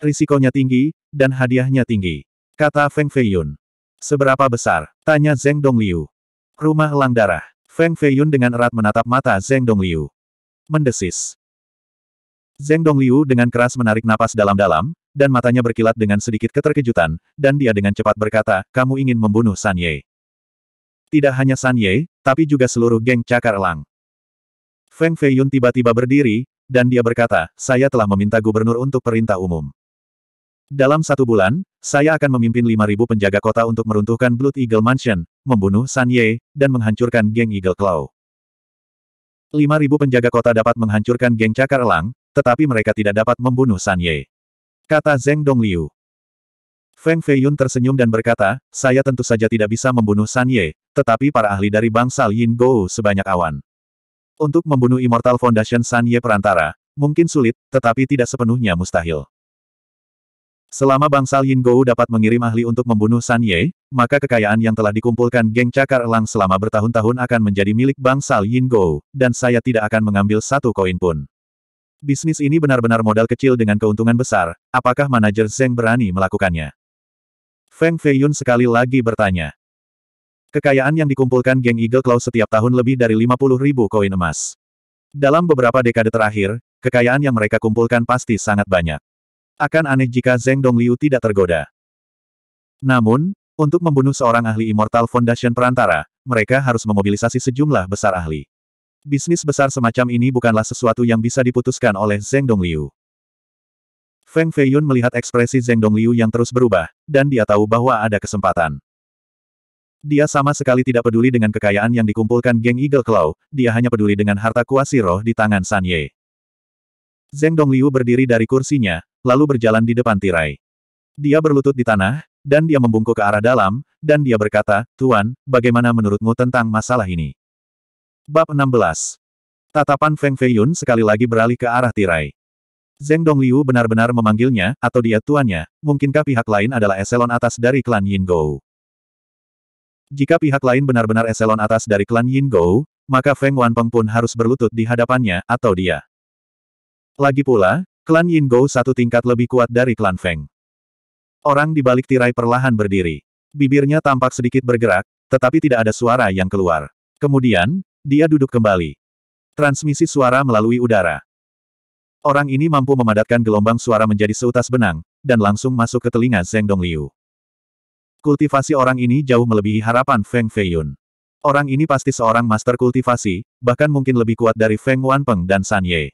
Risikonya tinggi, dan hadiahnya tinggi. Kata Feng Feiyun. Seberapa besar? Tanya Zeng Liu. Rumah elang darah. Feng Feiyun dengan erat menatap mata Zeng Dongliu. Mendesis. Zeng Dongliu dengan keras menarik napas dalam-dalam, dan matanya berkilat dengan sedikit keterkejutan, dan dia dengan cepat berkata, kamu ingin membunuh San Ye. Tidak hanya San Ye, tapi juga seluruh geng cakar elang. Feng Feiyun tiba-tiba berdiri, dan dia berkata, saya telah meminta gubernur untuk perintah umum. Dalam satu bulan, saya akan memimpin 5.000 penjaga kota untuk meruntuhkan Blood Eagle Mansion, membunuh San Ye, dan menghancurkan geng Eagle Claw. 5.000 penjaga kota dapat menghancurkan geng cakar elang, tetapi mereka tidak dapat membunuh San Ye. Kata Zeng Liu. Feng Feiyun tersenyum dan berkata, saya tentu saja tidak bisa membunuh San Ye, tetapi para ahli dari bangsa Yin Gou sebanyak awan. Untuk membunuh Immortal Foundation San Ye perantara, mungkin sulit, tetapi tidak sepenuhnya mustahil. Selama bangsal Yin Gou dapat mengirim ahli untuk membunuh San Ye, maka kekayaan yang telah dikumpulkan geng cakar elang selama bertahun-tahun akan menjadi milik bangsal Yin Gou, dan saya tidak akan mengambil satu koin pun. Bisnis ini benar-benar modal kecil dengan keuntungan besar, apakah manajer Zeng berani melakukannya? Feng Feiyun sekali lagi bertanya. Kekayaan yang dikumpulkan geng Eagle Claw setiap tahun lebih dari 50 ribu koin emas. Dalam beberapa dekade terakhir, kekayaan yang mereka kumpulkan pasti sangat banyak. Akan aneh jika Zeng Dongliu tidak tergoda. Namun, untuk membunuh seorang ahli Immortal Foundation perantara, mereka harus memobilisasi sejumlah besar ahli. Bisnis besar semacam ini bukanlah sesuatu yang bisa diputuskan oleh Zeng Dongliu. Feng Feiyun melihat ekspresi Zeng Dongliu yang terus berubah, dan dia tahu bahwa ada kesempatan. Dia sama sekali tidak peduli dengan kekayaan yang dikumpulkan geng Eagle Claw, dia hanya peduli dengan harta kuasi roh di tangan San Ye. Zeng Dongliu berdiri dari kursinya, lalu berjalan di depan tirai. Dia berlutut di tanah, dan dia membungkuk ke arah dalam, dan dia berkata, Tuan, bagaimana menurutmu tentang masalah ini? Bab 16 Tatapan Feng Feiyun sekali lagi beralih ke arah tirai. Zeng Dongliu benar-benar memanggilnya, atau dia tuannya, mungkinkah pihak lain adalah eselon atas dari klan Yin Gou? Jika pihak lain benar-benar eselon atas dari klan Yin Gou, maka Feng Wanpeng pun harus berlutut di hadapannya, atau dia. Lagi pula, Klan Yin Go satu tingkat lebih kuat dari klan Feng. Orang di balik tirai perlahan berdiri. Bibirnya tampak sedikit bergerak, tetapi tidak ada suara yang keluar. Kemudian, dia duduk kembali. Transmisi suara melalui udara. Orang ini mampu memadatkan gelombang suara menjadi seutas benang, dan langsung masuk ke telinga Zheng Dongliu. Kultivasi orang ini jauh melebihi harapan Feng Feiyun. Orang ini pasti seorang master kultivasi, bahkan mungkin lebih kuat dari Feng Wanpeng dan San Ye.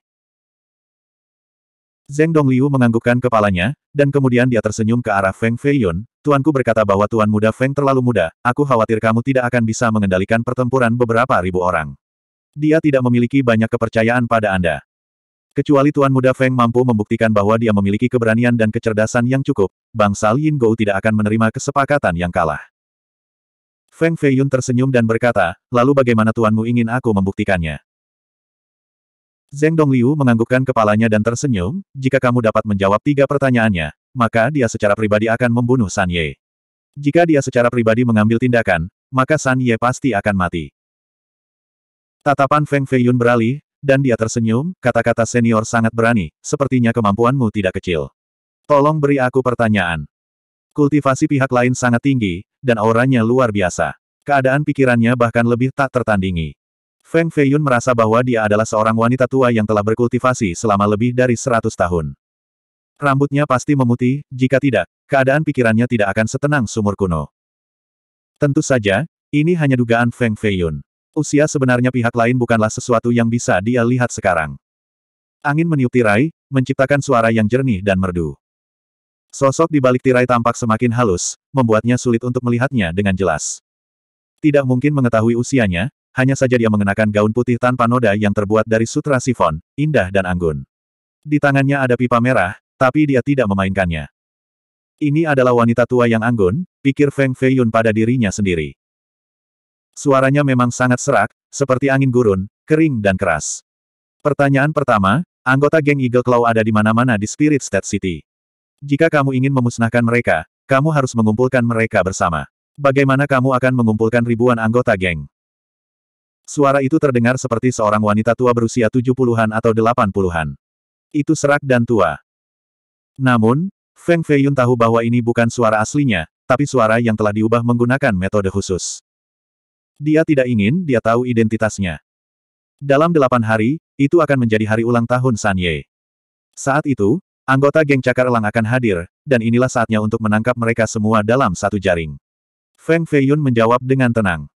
Zeng Dongliu menganggukkan kepalanya, dan kemudian dia tersenyum ke arah Feng Feiyun. Tuanku berkata bahwa Tuan Muda Feng terlalu muda, aku khawatir kamu tidak akan bisa mengendalikan pertempuran beberapa ribu orang. Dia tidak memiliki banyak kepercayaan pada Anda. Kecuali Tuan Muda Feng mampu membuktikan bahwa dia memiliki keberanian dan kecerdasan yang cukup, bangsa Lin Gou tidak akan menerima kesepakatan yang kalah. Feng Feiyun tersenyum dan berkata, lalu bagaimana tuanmu ingin aku membuktikannya? Zeng Dongliu menganggukkan kepalanya dan tersenyum, jika kamu dapat menjawab tiga pertanyaannya, maka dia secara pribadi akan membunuh San Ye. Jika dia secara pribadi mengambil tindakan, maka San Ye pasti akan mati. Tatapan Feng Feiyun beralih, dan dia tersenyum, kata-kata senior sangat berani, sepertinya kemampuanmu tidak kecil. Tolong beri aku pertanyaan. Kultivasi pihak lain sangat tinggi, dan auranya luar biasa. Keadaan pikirannya bahkan lebih tak tertandingi. Feng Feiyun merasa bahwa dia adalah seorang wanita tua yang telah berkultivasi selama lebih dari seratus tahun. Rambutnya pasti memutih, jika tidak, keadaan pikirannya tidak akan setenang sumur kuno. Tentu saja, ini hanya dugaan Feng Feiyun. Usia sebenarnya pihak lain bukanlah sesuatu yang bisa dia lihat sekarang. Angin meniup tirai, menciptakan suara yang jernih dan merdu. Sosok di balik tirai tampak semakin halus, membuatnya sulit untuk melihatnya dengan jelas. Tidak mungkin mengetahui usianya, hanya saja dia mengenakan gaun putih tanpa noda yang terbuat dari sutra sifon, indah dan anggun. Di tangannya ada pipa merah, tapi dia tidak memainkannya. Ini adalah wanita tua yang anggun, pikir Feng Feiyun pada dirinya sendiri. Suaranya memang sangat serak, seperti angin gurun, kering dan keras. Pertanyaan pertama, anggota geng Eagle Claw ada di mana-mana di Spirit State City. Jika kamu ingin memusnahkan mereka, kamu harus mengumpulkan mereka bersama. Bagaimana kamu akan mengumpulkan ribuan anggota geng? Suara itu terdengar seperti seorang wanita tua berusia 70-an atau 80-an. Itu serak dan tua. Namun, Feng Feiyun tahu bahwa ini bukan suara aslinya, tapi suara yang telah diubah menggunakan metode khusus. Dia tidak ingin dia tahu identitasnya. Dalam delapan hari, itu akan menjadi hari ulang tahun San Ye. Saat itu, anggota geng cakar elang akan hadir, dan inilah saatnya untuk menangkap mereka semua dalam satu jaring. Feng Feiyun menjawab dengan tenang.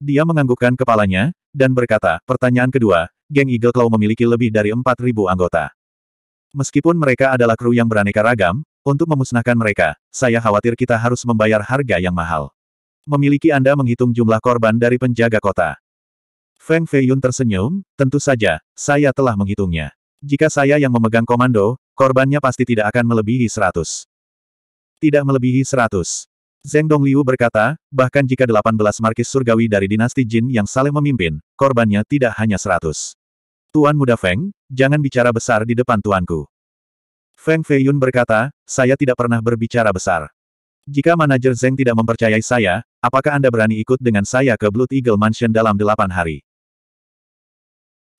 Dia menganggukkan kepalanya, dan berkata, pertanyaan kedua, geng Eagle Claw memiliki lebih dari 4.000 anggota. Meskipun mereka adalah kru yang beraneka ragam, untuk memusnahkan mereka, saya khawatir kita harus membayar harga yang mahal. Memiliki Anda menghitung jumlah korban dari penjaga kota. Feng Feiyun tersenyum, tentu saja, saya telah menghitungnya. Jika saya yang memegang komando, korbannya pasti tidak akan melebihi seratus. Tidak melebihi seratus. Zeng Dongliu berkata, bahkan jika 18 markis surgawi dari dinasti Jin yang saling memimpin, korbannya tidak hanya 100. Tuan muda Feng, jangan bicara besar di depan tuanku. Feng Feiyun berkata, saya tidak pernah berbicara besar. Jika manajer Zeng tidak mempercayai saya, apakah Anda berani ikut dengan saya ke Blood Eagle Mansion dalam delapan hari?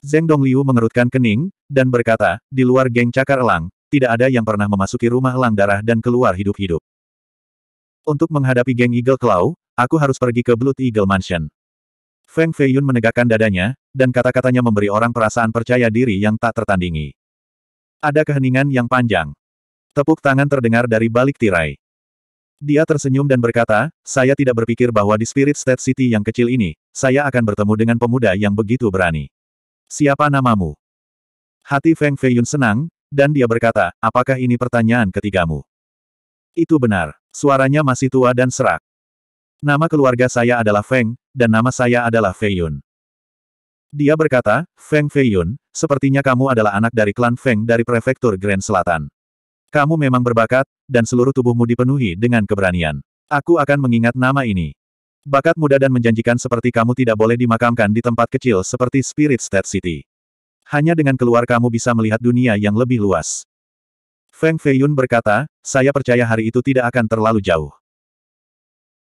Zeng Dongliu mengerutkan kening, dan berkata, di luar geng cakar elang, tidak ada yang pernah memasuki rumah elang darah dan keluar hidup-hidup. Untuk menghadapi geng Eagle Claw, aku harus pergi ke Blood Eagle Mansion. Feng Feiyun menegakkan dadanya, dan kata-katanya memberi orang perasaan percaya diri yang tak tertandingi. Ada keheningan yang panjang. Tepuk tangan terdengar dari balik tirai. Dia tersenyum dan berkata, saya tidak berpikir bahwa di Spirit State City yang kecil ini, saya akan bertemu dengan pemuda yang begitu berani. Siapa namamu? Hati Feng Feiyun senang, dan dia berkata, apakah ini pertanyaan ketigamu? Itu benar. Suaranya masih tua dan serak. Nama keluarga saya adalah Feng, dan nama saya adalah Feiyun. Dia berkata, Feng Feiyun, sepertinya kamu adalah anak dari klan Feng dari prefektur Grand Selatan. Kamu memang berbakat, dan seluruh tubuhmu dipenuhi dengan keberanian. Aku akan mengingat nama ini. Bakat muda dan menjanjikan seperti kamu tidak boleh dimakamkan di tempat kecil seperti Spirit State City. Hanya dengan keluar kamu bisa melihat dunia yang lebih luas. Feng Feiyun berkata, saya percaya hari itu tidak akan terlalu jauh.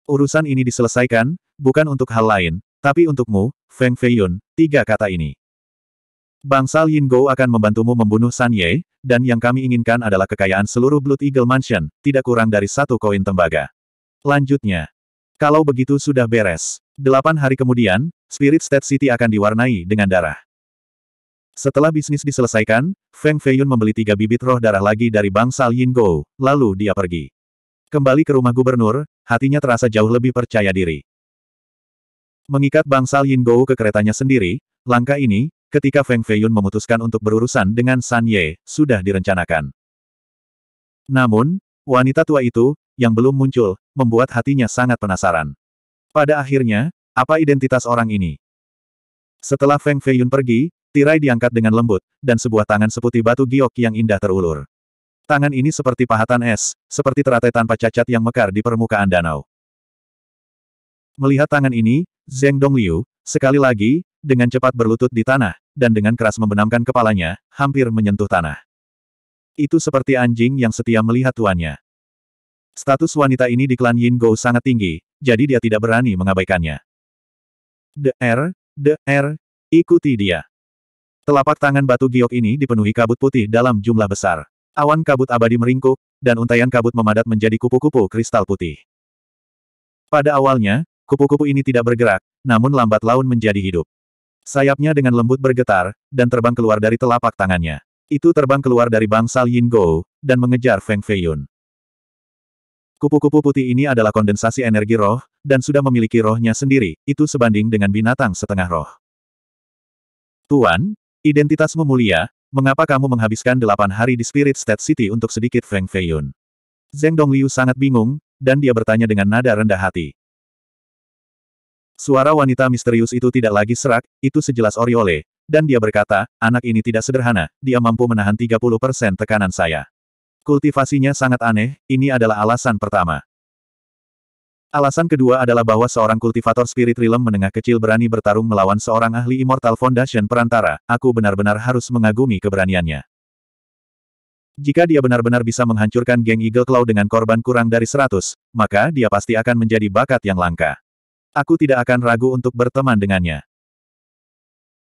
Urusan ini diselesaikan, bukan untuk hal lain, tapi untukmu, Feng Feiyun, tiga kata ini. Bangsal Yin Go akan membantumu membunuh San Ye, dan yang kami inginkan adalah kekayaan seluruh Blood Eagle Mansion, tidak kurang dari satu koin tembaga. Lanjutnya. Kalau begitu sudah beres. Delapan hari kemudian, Spirit State City akan diwarnai dengan darah. Setelah bisnis diselesaikan, Feng Feiyun membeli tiga bibit roh darah lagi dari bangsal Yin Gou, lalu dia pergi. Kembali ke rumah gubernur, hatinya terasa jauh lebih percaya diri. Mengikat bangsal Yin Gou ke keretanya sendiri, langkah ini, ketika Feng Feiyun memutuskan untuk berurusan dengan San Ye, sudah direncanakan. Namun, wanita tua itu, yang belum muncul, membuat hatinya sangat penasaran. Pada akhirnya, apa identitas orang ini? Setelah Feng Feiyun pergi, Tirai diangkat dengan lembut, dan sebuah tangan seputih batu giok yang indah terulur. Tangan ini seperti pahatan es, seperti teratai tanpa cacat yang mekar di permukaan danau. Melihat tangan ini, Zeng Liu, sekali lagi, dengan cepat berlutut di tanah, dan dengan keras membenamkan kepalanya, hampir menyentuh tanah. Itu seperti anjing yang setia melihat tuannya. Status wanita ini di klan Yin Gou sangat tinggi, jadi dia tidak berani mengabaikannya. Dr. Dr. ikuti dia. Telapak tangan batu giok ini dipenuhi kabut putih dalam jumlah besar. Awan kabut abadi meringkuk, dan untaian kabut memadat menjadi kupu-kupu kristal putih. Pada awalnya, kupu-kupu ini tidak bergerak, namun lambat laun menjadi hidup. Sayapnya dengan lembut bergetar, dan terbang keluar dari telapak tangannya. Itu terbang keluar dari bangsal Yin Go, dan mengejar Feng Feiyun. Kupu-kupu putih ini adalah kondensasi energi roh, dan sudah memiliki rohnya sendiri, itu sebanding dengan binatang setengah roh. Tuan, Identitasmu mulia, mengapa kamu menghabiskan delapan hari di Spirit State City untuk sedikit Feng Feiyun? Zeng Dongliu sangat bingung, dan dia bertanya dengan nada rendah hati. Suara wanita misterius itu tidak lagi serak, itu sejelas Oriole, dan dia berkata, anak ini tidak sederhana, dia mampu menahan 30% tekanan saya. Kultivasinya sangat aneh, ini adalah alasan pertama. Alasan kedua adalah bahwa seorang kultivator spirit realm menengah kecil berani bertarung melawan seorang ahli Immortal Foundation perantara, aku benar-benar harus mengagumi keberaniannya. Jika dia benar-benar bisa menghancurkan geng Eagle Claw dengan korban kurang dari 100, maka dia pasti akan menjadi bakat yang langka. Aku tidak akan ragu untuk berteman dengannya.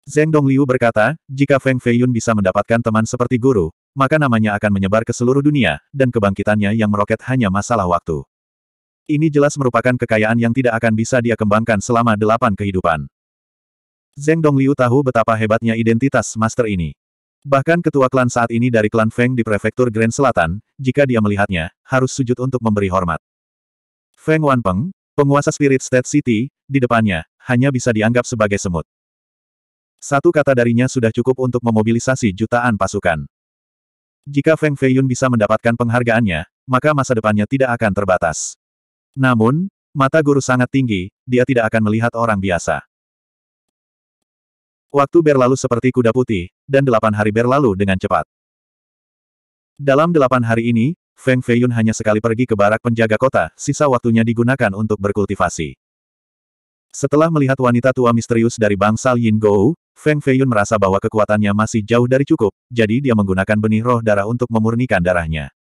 Zeng Liu berkata, jika Feng Feiyun bisa mendapatkan teman seperti guru, maka namanya akan menyebar ke seluruh dunia, dan kebangkitannya yang meroket hanya masalah waktu. Ini jelas merupakan kekayaan yang tidak akan bisa dia kembangkan selama delapan kehidupan. Zeng Dongliu tahu betapa hebatnya identitas master ini. Bahkan ketua klan saat ini dari klan Feng di prefektur Grand Selatan, jika dia melihatnya, harus sujud untuk memberi hormat. Feng Wanpeng, penguasa Spirit State City, di depannya, hanya bisa dianggap sebagai semut. Satu kata darinya sudah cukup untuk memobilisasi jutaan pasukan. Jika Feng Feiyun bisa mendapatkan penghargaannya, maka masa depannya tidak akan terbatas. Namun, mata guru sangat tinggi, dia tidak akan melihat orang biasa. Waktu berlalu seperti kuda putih, dan delapan hari berlalu dengan cepat. Dalam delapan hari ini, Feng Feiyun hanya sekali pergi ke barak penjaga kota, sisa waktunya digunakan untuk berkultivasi. Setelah melihat wanita tua misterius dari bangsal Yin Gou, Feng Feiyun merasa bahwa kekuatannya masih jauh dari cukup, jadi dia menggunakan benih roh darah untuk memurnikan darahnya.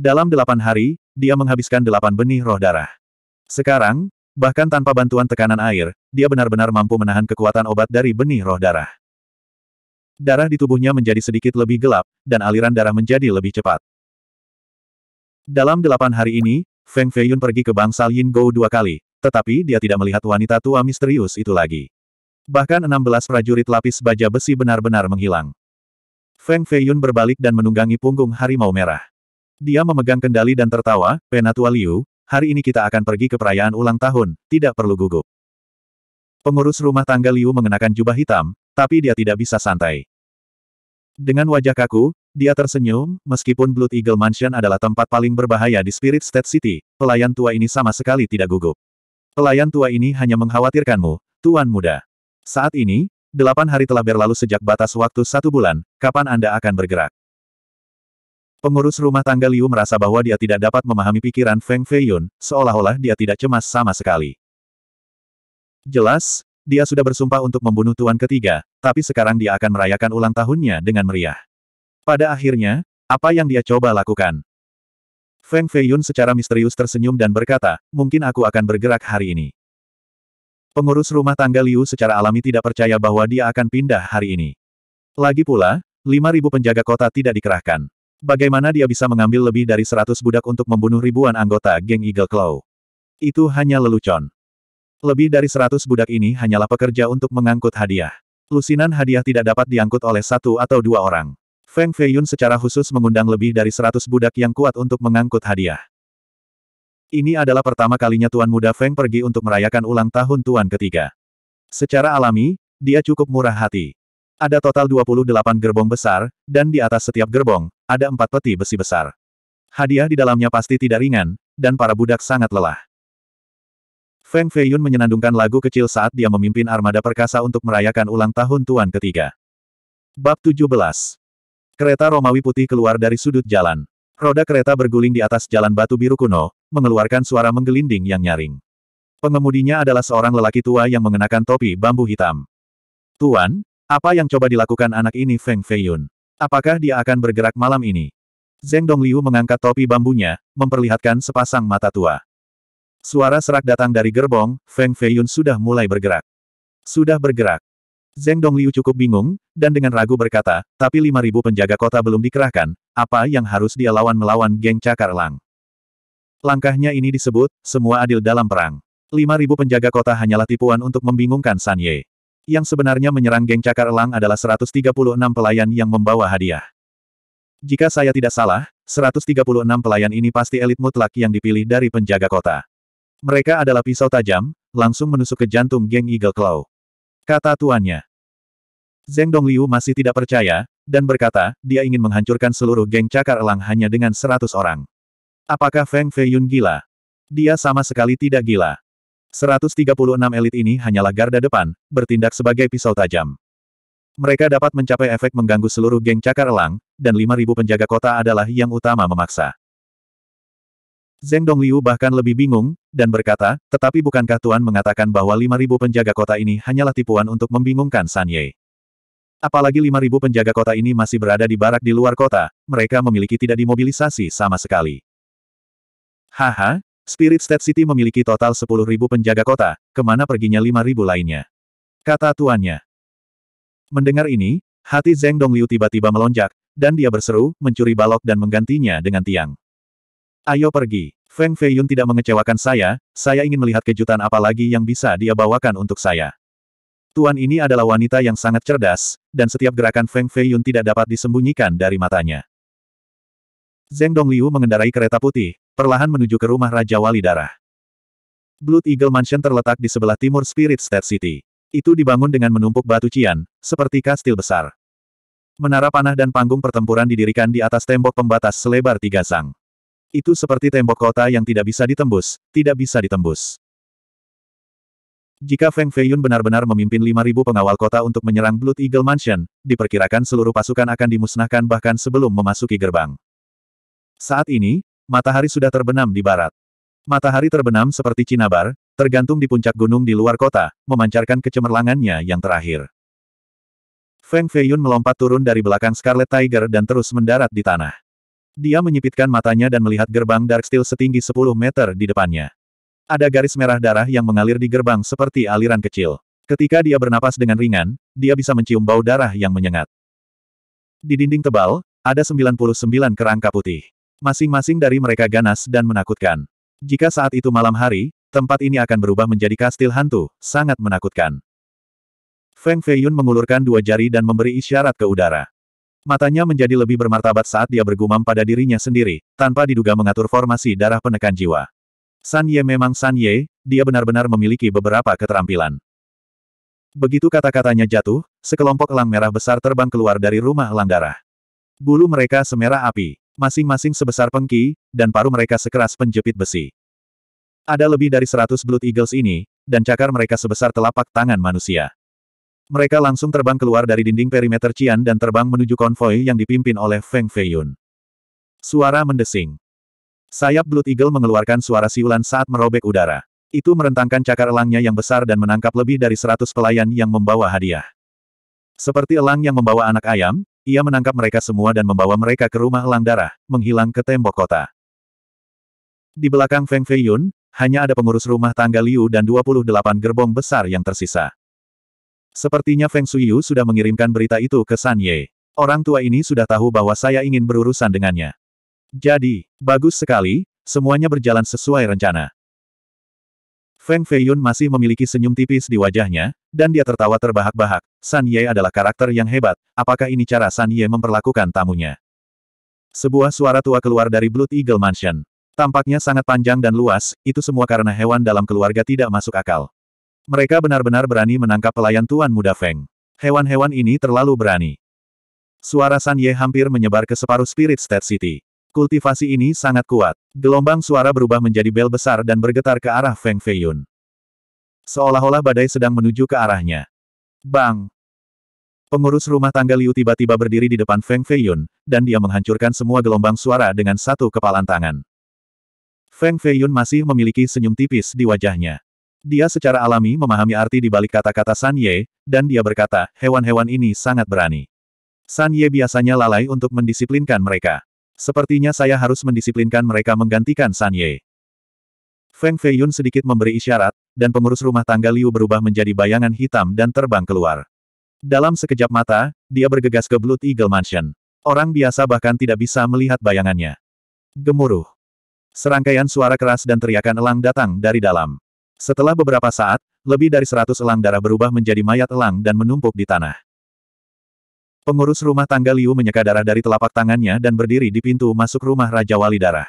Dalam delapan hari, dia menghabiskan delapan benih roh darah. Sekarang, bahkan tanpa bantuan tekanan air, dia benar-benar mampu menahan kekuatan obat dari benih roh darah. Darah di tubuhnya menjadi sedikit lebih gelap, dan aliran darah menjadi lebih cepat. Dalam delapan hari ini, Feng Feiyun pergi ke bangsa Yin Gou dua kali, tetapi dia tidak melihat wanita tua misterius itu lagi. Bahkan 16 prajurit lapis baja besi benar-benar menghilang. Feng Feiyun berbalik dan menunggangi punggung harimau merah. Dia memegang kendali dan tertawa, Penatua Liu, hari ini kita akan pergi ke perayaan ulang tahun, tidak perlu gugup. Pengurus rumah tangga Liu mengenakan jubah hitam, tapi dia tidak bisa santai. Dengan wajah kaku, dia tersenyum, meskipun Blood Eagle Mansion adalah tempat paling berbahaya di Spirit State City, pelayan tua ini sama sekali tidak gugup. Pelayan tua ini hanya mengkhawatirkanmu, Tuan Muda. Saat ini, delapan hari telah berlalu sejak batas waktu satu bulan, kapan Anda akan bergerak? Pengurus rumah tangga Liu merasa bahwa dia tidak dapat memahami pikiran Feng Feiyun, seolah-olah dia tidak cemas sama sekali. Jelas, dia sudah bersumpah untuk membunuh tuan ketiga, tapi sekarang dia akan merayakan ulang tahunnya dengan meriah. Pada akhirnya, apa yang dia coba lakukan? Feng Feiyun secara misterius tersenyum dan berkata, mungkin aku akan bergerak hari ini. Pengurus rumah tangga Liu secara alami tidak percaya bahwa dia akan pindah hari ini. Lagi pula, 5.000 penjaga kota tidak dikerahkan. Bagaimana dia bisa mengambil lebih dari seratus budak untuk membunuh ribuan anggota geng Eagle Claw? Itu hanya lelucon. Lebih dari seratus budak ini hanyalah pekerja untuk mengangkut hadiah. Lusinan hadiah tidak dapat diangkut oleh satu atau dua orang. Feng Feiyun secara khusus mengundang lebih dari seratus budak yang kuat untuk mengangkut hadiah. Ini adalah pertama kalinya Tuan Muda Feng pergi untuk merayakan ulang tahun Tuan ketiga. Secara alami, dia cukup murah hati. Ada total 28 gerbong besar, dan di atas setiap gerbong, ada empat peti besi besar. Hadiah di dalamnya pasti tidak ringan, dan para budak sangat lelah. Feng Feiyun menyenandungkan lagu kecil saat dia memimpin armada perkasa untuk merayakan ulang tahun tuan ketiga. Bab 17 Kereta Romawi putih keluar dari sudut jalan. Roda kereta berguling di atas jalan batu biru kuno, mengeluarkan suara menggelinding yang nyaring. Pengemudinya adalah seorang lelaki tua yang mengenakan topi bambu hitam. Tuan, apa yang coba dilakukan anak ini Feng Feiyun? Apakah dia akan bergerak malam ini? Zeng Dongliu mengangkat topi bambunya, memperlihatkan sepasang mata tua. Suara serak datang dari gerbong, Feng Feiyun sudah mulai bergerak. Sudah bergerak. Zeng Dongliu cukup bingung, dan dengan ragu berkata, tapi 5.000 penjaga kota belum dikerahkan, apa yang harus dia lawan melawan geng cakar lang? Langkahnya ini disebut, semua adil dalam perang. 5.000 penjaga kota hanyalah tipuan untuk membingungkan San Ye. Yang sebenarnya menyerang geng cakar elang adalah 136 pelayan yang membawa hadiah. Jika saya tidak salah, 136 pelayan ini pasti elit mutlak yang dipilih dari penjaga kota. Mereka adalah pisau tajam, langsung menusuk ke jantung geng Eagle Claw. Kata tuannya. Zeng Dongliu masih tidak percaya, dan berkata, dia ingin menghancurkan seluruh geng cakar elang hanya dengan 100 orang. Apakah Feng Feiyun gila? Dia sama sekali tidak gila. 136 elit ini hanyalah garda depan, bertindak sebagai pisau tajam. Mereka dapat mencapai efek mengganggu seluruh geng cakar elang, dan 5.000 penjaga kota adalah yang utama memaksa. Zeng Dong Liu bahkan lebih bingung, dan berkata, tetapi bukankah Tuan mengatakan bahwa 5.000 penjaga kota ini hanyalah tipuan untuk membingungkan San Ye? Apalagi 5.000 penjaga kota ini masih berada di barak di luar kota, mereka memiliki tidak dimobilisasi sama sekali. Haha, Spirit State City memiliki total 10.000 penjaga kota, kemana perginya 5.000 lainnya. Kata tuannya. Mendengar ini, hati Zeng Dongliu tiba-tiba melonjak, dan dia berseru, mencuri balok dan menggantinya dengan tiang. Ayo pergi. Feng Feiyun tidak mengecewakan saya, saya ingin melihat kejutan apa lagi yang bisa dia bawakan untuk saya. Tuan ini adalah wanita yang sangat cerdas, dan setiap gerakan Feng Feiyun tidak dapat disembunyikan dari matanya. Zeng Dongliu mengendarai kereta putih, perlahan menuju ke rumah Raja Wali Darah. Blood Eagle Mansion terletak di sebelah timur Spirit State City. Itu dibangun dengan menumpuk batu cian, seperti kastil besar. Menara panah dan panggung pertempuran didirikan di atas tembok pembatas selebar tiga sang. Itu seperti tembok kota yang tidak bisa ditembus, tidak bisa ditembus. Jika Feng Feiyun benar-benar memimpin 5.000 pengawal kota untuk menyerang Blood Eagle Mansion, diperkirakan seluruh pasukan akan dimusnahkan bahkan sebelum memasuki gerbang. Saat ini, matahari sudah terbenam di barat. Matahari terbenam seperti cinabar, tergantung di puncak gunung di luar kota, memancarkan kecemerlangannya yang terakhir. Feng Feiyun melompat turun dari belakang Scarlet Tiger dan terus mendarat di tanah. Dia menyipitkan matanya dan melihat gerbang Dark Steel setinggi 10 meter di depannya. Ada garis merah darah yang mengalir di gerbang seperti aliran kecil. Ketika dia bernapas dengan ringan, dia bisa mencium bau darah yang menyengat. Di dinding tebal, ada 99 kerangka putih. Masing-masing dari mereka ganas dan menakutkan. Jika saat itu malam hari, tempat ini akan berubah menjadi kastil hantu, sangat menakutkan. Feng Feiyun mengulurkan dua jari dan memberi isyarat ke udara. Matanya menjadi lebih bermartabat saat dia bergumam pada dirinya sendiri, tanpa diduga mengatur formasi darah penekan jiwa. San Ye memang San Ye, dia benar-benar memiliki beberapa keterampilan. Begitu kata-katanya jatuh, sekelompok elang merah besar terbang keluar dari rumah elang darah. Bulu mereka semerah api. Masing-masing sebesar pengki, dan paru mereka sekeras penjepit besi. Ada lebih dari seratus Blood Eagles ini, dan cakar mereka sebesar telapak tangan manusia. Mereka langsung terbang keluar dari dinding perimeter Cian dan terbang menuju konvoi yang dipimpin oleh Feng Feiyun. Suara mendesing. Sayap Blood Eagle mengeluarkan suara siulan saat merobek udara. Itu merentangkan cakar elangnya yang besar dan menangkap lebih dari seratus pelayan yang membawa hadiah. Seperti elang yang membawa anak ayam, ia menangkap mereka semua dan membawa mereka ke rumah elang darah, menghilang ke tembok kota. Di belakang Feng Feiyun, hanya ada pengurus rumah tangga Liu dan 28 gerbong besar yang tersisa. Sepertinya Feng Suyu sudah mengirimkan berita itu ke San Ye. Orang tua ini sudah tahu bahwa saya ingin berurusan dengannya. Jadi, bagus sekali, semuanya berjalan sesuai rencana. Feng Feiyun masih memiliki senyum tipis di wajahnya, dan dia tertawa terbahak-bahak. San Ye adalah karakter yang hebat, apakah ini cara San Ye memperlakukan tamunya? Sebuah suara tua keluar dari Blood Eagle Mansion. Tampaknya sangat panjang dan luas, itu semua karena hewan dalam keluarga tidak masuk akal. Mereka benar-benar berani menangkap pelayan Tuan Muda Feng. Hewan-hewan ini terlalu berani. Suara San Ye hampir menyebar ke separuh Spirit State City. Kultivasi ini sangat kuat. Gelombang suara berubah menjadi bel besar dan bergetar ke arah Feng Feiyun. Seolah-olah badai sedang menuju ke arahnya. Bang! Pengurus rumah tangga Liu tiba-tiba berdiri di depan Feng Feiyun, dan dia menghancurkan semua gelombang suara dengan satu kepalan tangan. Feng Feiyun masih memiliki senyum tipis di wajahnya. Dia secara alami memahami arti di balik kata-kata San Ye, dan dia berkata, hewan-hewan ini sangat berani. San Ye biasanya lalai untuk mendisiplinkan mereka. Sepertinya saya harus mendisiplinkan mereka menggantikan San Ye. Feng Feiyun sedikit memberi isyarat, dan pengurus rumah tangga Liu berubah menjadi bayangan hitam dan terbang keluar. Dalam sekejap mata, dia bergegas ke Blood Eagle Mansion. Orang biasa bahkan tidak bisa melihat bayangannya. Gemuruh. Serangkaian suara keras dan teriakan elang datang dari dalam. Setelah beberapa saat, lebih dari seratus elang darah berubah menjadi mayat elang dan menumpuk di tanah. Pengurus rumah tangga Liu menyeka darah dari telapak tangannya dan berdiri di pintu masuk rumah Raja Wali Darah.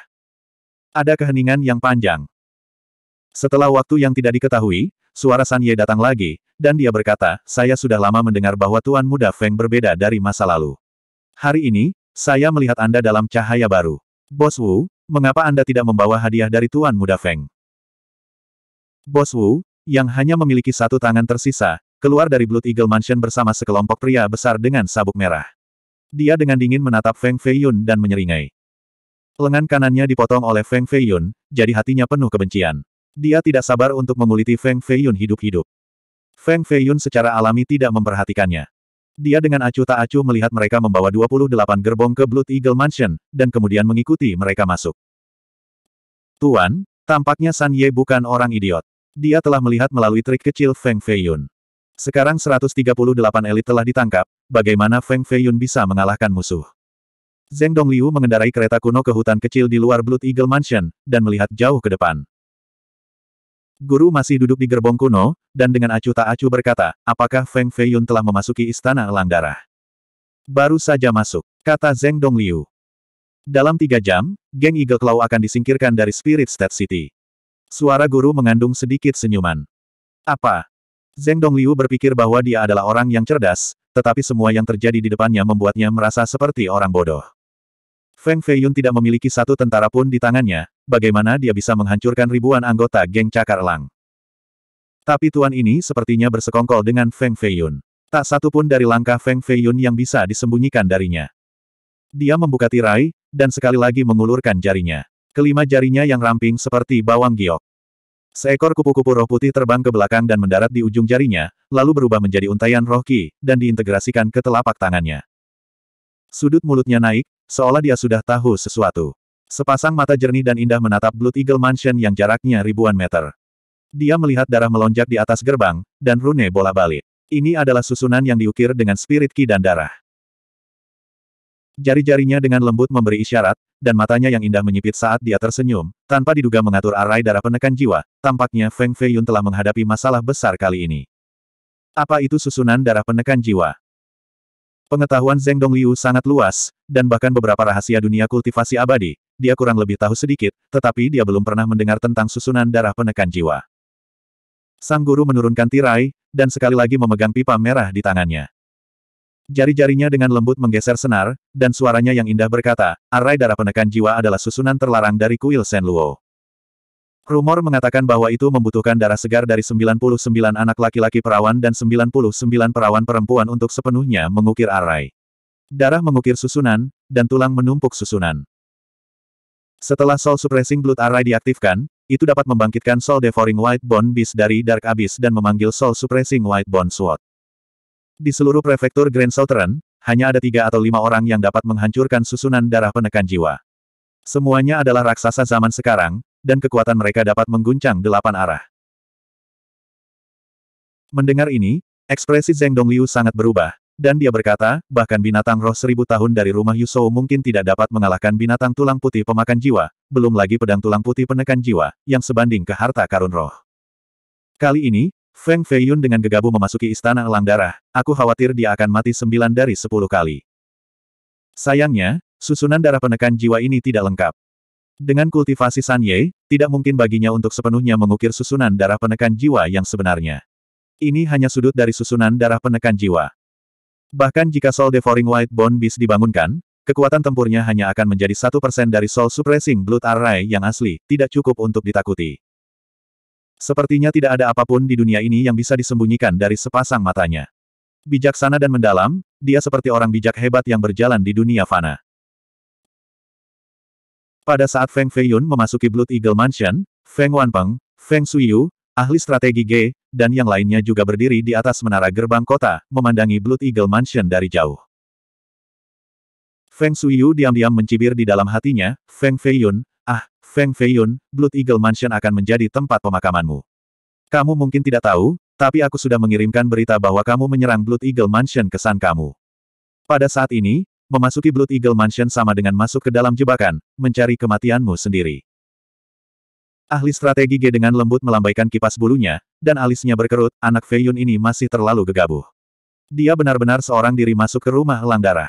Ada keheningan yang panjang. Setelah waktu yang tidak diketahui, suara San Ye datang lagi, dan dia berkata, saya sudah lama mendengar bahwa Tuan Muda Feng berbeda dari masa lalu. Hari ini, saya melihat Anda dalam cahaya baru. Bos Wu, mengapa Anda tidak membawa hadiah dari Tuan Muda Feng? Bos Wu, yang hanya memiliki satu tangan tersisa, keluar dari Blood Eagle Mansion bersama sekelompok pria besar dengan sabuk merah. Dia dengan dingin menatap Feng Feiyun dan menyeringai. Lengan kanannya dipotong oleh Feng Feiyun, jadi hatinya penuh kebencian. Dia tidak sabar untuk menguliti Feng Feiyun hidup-hidup. Feng Feiyun secara alami tidak memperhatikannya. Dia dengan acuh tak acuh melihat mereka membawa 28 gerbong ke Blood Eagle Mansion, dan kemudian mengikuti mereka masuk. Tuan, tampaknya San Ye bukan orang idiot. Dia telah melihat melalui trik kecil Feng Feiyun. Sekarang 138 elit telah ditangkap, bagaimana Feng Feiyun bisa mengalahkan musuh? Zeng Dongliu mengendarai kereta kuno ke hutan kecil di luar Blood Eagle Mansion, dan melihat jauh ke depan. Guru masih duduk di gerbong kuno, dan dengan acuh tak acuh berkata, apakah Feng Feiyun telah memasuki istana elang darah? Baru saja masuk, kata Zeng Dongliu. Dalam tiga jam, geng Eagle Claw akan disingkirkan dari Spirit State City. Suara guru mengandung sedikit senyuman. Apa, Zeng Dongliu berpikir bahwa dia adalah orang yang cerdas, tetapi semua yang terjadi di depannya membuatnya merasa seperti orang bodoh. Feng Feiyun tidak memiliki satu tentara pun di tangannya, bagaimana dia bisa menghancurkan ribuan anggota geng cakar lang. Tapi tuan ini sepertinya bersekongkol dengan Feng Feiyun. Tak satu pun dari langkah Feng Feiyun yang bisa disembunyikan darinya. Dia membuka tirai, dan sekali lagi mengulurkan jarinya. Kelima jarinya yang ramping seperti bawang giok. Seekor kupu-kupu roh putih terbang ke belakang dan mendarat di ujung jarinya, lalu berubah menjadi untaian roh ki, dan diintegrasikan ke telapak tangannya. Sudut mulutnya naik, seolah dia sudah tahu sesuatu. Sepasang mata jernih dan indah menatap Blood Eagle Mansion yang jaraknya ribuan meter. Dia melihat darah melonjak di atas gerbang, dan rune bola balik. Ini adalah susunan yang diukir dengan spirit ki dan darah. Jari-jarinya dengan lembut memberi isyarat, dan matanya yang indah menyipit saat dia tersenyum, tanpa diduga mengatur arai darah penekan jiwa, tampaknya Feng Feiyun telah menghadapi masalah besar kali ini. Apa itu susunan darah penekan jiwa? Pengetahuan Zeng Dongliu sangat luas, dan bahkan beberapa rahasia dunia kultivasi abadi, dia kurang lebih tahu sedikit, tetapi dia belum pernah mendengar tentang susunan darah penekan jiwa. Sang guru menurunkan tirai, dan sekali lagi memegang pipa merah di tangannya. Jari-jarinya dengan lembut menggeser senar, dan suaranya yang indah berkata, arai darah penekan jiwa adalah susunan terlarang dari kuil Luo. Rumor mengatakan bahwa itu membutuhkan darah segar dari 99 anak laki-laki perawan dan 99 perawan perempuan untuk sepenuhnya mengukir arai. Darah mengukir susunan, dan tulang menumpuk susunan. Setelah Soul Suppressing Blood Array diaktifkan, itu dapat membangkitkan Soul Devouring White Bone Beast dari Dark Abyss dan memanggil Soul Suppressing White Bone Sword. Di seluruh prefektur Grand Southern, hanya ada tiga atau lima orang yang dapat menghancurkan susunan darah penekan jiwa. Semuanya adalah raksasa zaman sekarang, dan kekuatan mereka dapat mengguncang delapan arah. Mendengar ini, ekspresi Zeng Dongliu sangat berubah, dan dia berkata, bahkan binatang roh seribu tahun dari rumah Yusou mungkin tidak dapat mengalahkan binatang tulang putih pemakan jiwa, belum lagi pedang tulang putih penekan jiwa, yang sebanding ke harta karun roh. Kali ini, Feng Feiyun dengan gegabah memasuki istana elang darah, aku khawatir dia akan mati sembilan dari sepuluh kali. Sayangnya, susunan darah penekan jiwa ini tidak lengkap. Dengan kultivasi San Ye, tidak mungkin baginya untuk sepenuhnya mengukir susunan darah penekan jiwa yang sebenarnya. Ini hanya sudut dari susunan darah penekan jiwa. Bahkan jika Soul Devouring White Bone Beast dibangunkan, kekuatan tempurnya hanya akan menjadi satu persen dari Soul Suppressing Blood Array yang asli, tidak cukup untuk ditakuti. Sepertinya tidak ada apapun di dunia ini yang bisa disembunyikan dari sepasang matanya. Bijaksana dan mendalam, dia seperti orang bijak hebat yang berjalan di dunia fana. Pada saat Feng Feiyun memasuki Blood Eagle Mansion, Feng Wanpeng, Feng Suiyu, ahli strategi G, dan yang lainnya juga berdiri di atas menara gerbang kota, memandangi Blood Eagle Mansion dari jauh. Feng Suiyu diam-diam mencibir di dalam hatinya, Feng Feiyun, Ah, Feng Feiyun, Blood Eagle Mansion akan menjadi tempat pemakamanmu. Kamu mungkin tidak tahu, tapi aku sudah mengirimkan berita bahwa kamu menyerang Blood Eagle Mansion kesan kamu. Pada saat ini, memasuki Blood Eagle Mansion sama dengan masuk ke dalam jebakan, mencari kematianmu sendiri. Ahli strategi G dengan lembut melambaikan kipas bulunya, dan alisnya berkerut, anak Feiyun ini masih terlalu gegabah. Dia benar-benar seorang diri masuk ke rumah elang darah.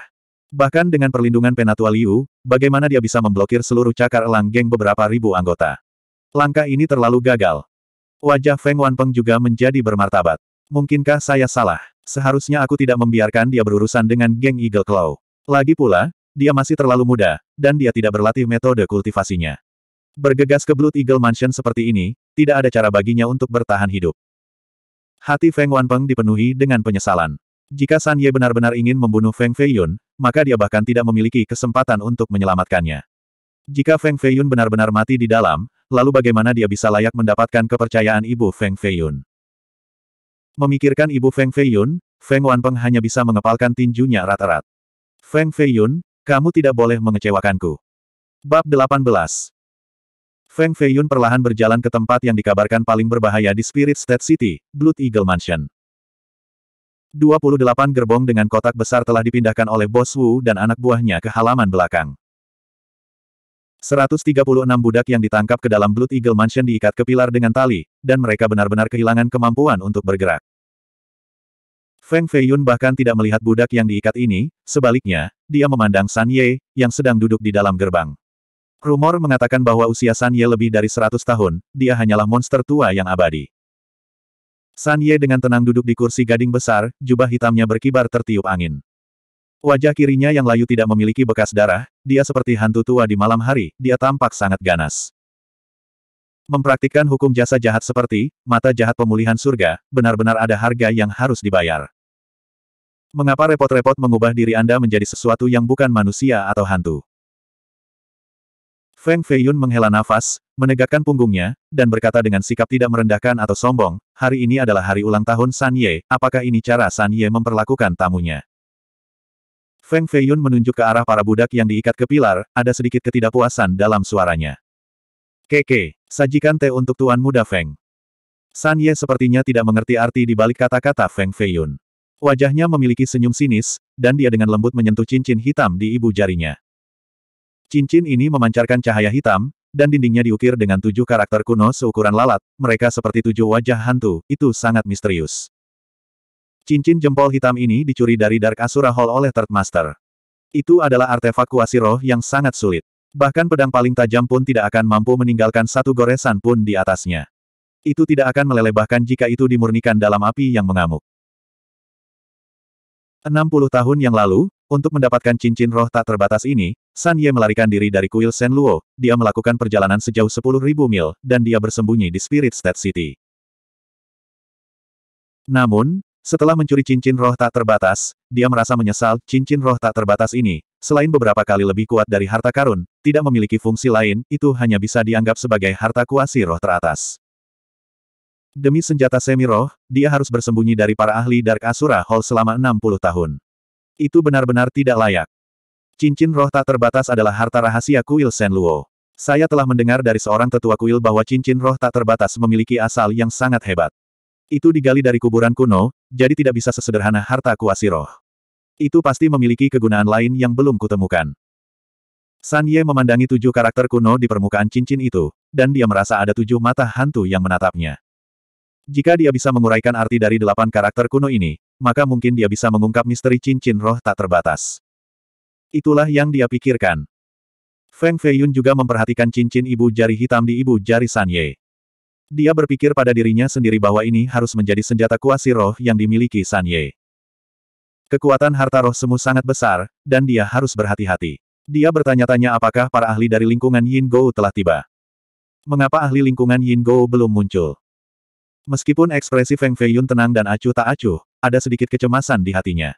Bahkan dengan perlindungan Penatua Liu, bagaimana dia bisa memblokir seluruh cakar elang geng beberapa ribu anggota. Langkah ini terlalu gagal. Wajah Feng Wanpeng juga menjadi bermartabat. Mungkinkah saya salah? Seharusnya aku tidak membiarkan dia berurusan dengan geng Eagle Claw. Lagi pula, dia masih terlalu muda, dan dia tidak berlatih metode kultivasinya. Bergegas ke Blood Eagle Mansion seperti ini, tidak ada cara baginya untuk bertahan hidup. Hati Feng Wanpeng dipenuhi dengan penyesalan. Jika San Ye benar-benar ingin membunuh Feng Feiyun, maka dia bahkan tidak memiliki kesempatan untuk menyelamatkannya. Jika Feng Feiyun benar-benar mati di dalam, lalu bagaimana dia bisa layak mendapatkan kepercayaan ibu Feng Feiyun? Memikirkan ibu Feng Feiyun, Feng Wanpeng hanya bisa mengepalkan tinjunya rata-rat. Feng Feiyun, kamu tidak boleh mengecewakanku. Bab 18 Feng Feiyun perlahan berjalan ke tempat yang dikabarkan paling berbahaya di Spirit State City, Blood Eagle Mansion. 28 gerbong dengan kotak besar telah dipindahkan oleh Bos Wu dan anak buahnya ke halaman belakang. 136 budak yang ditangkap ke dalam Blood Eagle Mansion diikat ke pilar dengan tali, dan mereka benar-benar kehilangan kemampuan untuk bergerak. Feng Feiyun bahkan tidak melihat budak yang diikat ini, sebaliknya, dia memandang San Ye, yang sedang duduk di dalam gerbang. Rumor mengatakan bahwa usia San Ye lebih dari 100 tahun, dia hanyalah monster tua yang abadi. San Ye dengan tenang duduk di kursi gading besar, jubah hitamnya berkibar tertiup angin. Wajah kirinya yang layu tidak memiliki bekas darah, dia seperti hantu tua di malam hari, dia tampak sangat ganas. Mempraktikkan hukum jasa jahat seperti, mata jahat pemulihan surga, benar-benar ada harga yang harus dibayar. Mengapa repot-repot mengubah diri Anda menjadi sesuatu yang bukan manusia atau hantu? Feng Feiyun menghela nafas, menegakkan punggungnya, dan berkata dengan sikap tidak merendahkan atau sombong, hari ini adalah hari ulang tahun San Ye, apakah ini cara San Ye memperlakukan tamunya? Feng Feiyun menunjuk ke arah para budak yang diikat ke pilar, ada sedikit ketidakpuasan dalam suaranya. Keke, sajikan teh untuk tuan muda Feng. San Ye sepertinya tidak mengerti arti di balik kata-kata Feng Feiyun. Wajahnya memiliki senyum sinis, dan dia dengan lembut menyentuh cincin hitam di ibu jarinya. Cincin ini memancarkan cahaya hitam, dan dindingnya diukir dengan tujuh karakter kuno seukuran lalat, mereka seperti tujuh wajah hantu, itu sangat misterius. Cincin jempol hitam ini dicuri dari Dark Asura Hall oleh Third Master. Itu adalah artefak kuasi roh yang sangat sulit. Bahkan pedang paling tajam pun tidak akan mampu meninggalkan satu goresan pun di atasnya. Itu tidak akan meleleh bahkan jika itu dimurnikan dalam api yang mengamuk. 60 tahun yang lalu, untuk mendapatkan cincin roh tak terbatas ini, San Ye melarikan diri dari kuil Sen Luo, dia melakukan perjalanan sejauh 10.000 mil, dan dia bersembunyi di Spirit State City. Namun, setelah mencuri cincin roh tak terbatas, dia merasa menyesal cincin roh tak terbatas ini, selain beberapa kali lebih kuat dari harta karun, tidak memiliki fungsi lain, itu hanya bisa dianggap sebagai harta kuasi roh teratas. Demi senjata semi roh, dia harus bersembunyi dari para ahli Dark Asura Hall selama 60 tahun. Itu benar-benar tidak layak. Cincin roh tak terbatas adalah harta rahasia kuil Sen Luo. Saya telah mendengar dari seorang tetua kuil bahwa cincin roh tak terbatas memiliki asal yang sangat hebat. Itu digali dari kuburan kuno, jadi tidak bisa sesederhana harta kuasi roh. Itu pasti memiliki kegunaan lain yang belum kutemukan. San Ye memandangi tujuh karakter kuno di permukaan cincin itu, dan dia merasa ada tujuh mata hantu yang menatapnya. Jika dia bisa menguraikan arti dari delapan karakter kuno ini, maka mungkin dia bisa mengungkap misteri cincin roh tak terbatas. Itulah yang dia pikirkan. Feng Feiyun juga memperhatikan cincin ibu jari hitam di ibu jari San Ye. Dia berpikir pada dirinya sendiri bahwa ini harus menjadi senjata kuasi roh yang dimiliki San Ye. Kekuatan harta roh semu sangat besar, dan dia harus berhati-hati. Dia bertanya-tanya apakah para ahli dari lingkungan Yin Go telah tiba. Mengapa ahli lingkungan Yin Go belum muncul? Meskipun ekspresi Feng Feiyun tenang dan acuh tak acuh, ada sedikit kecemasan di hatinya.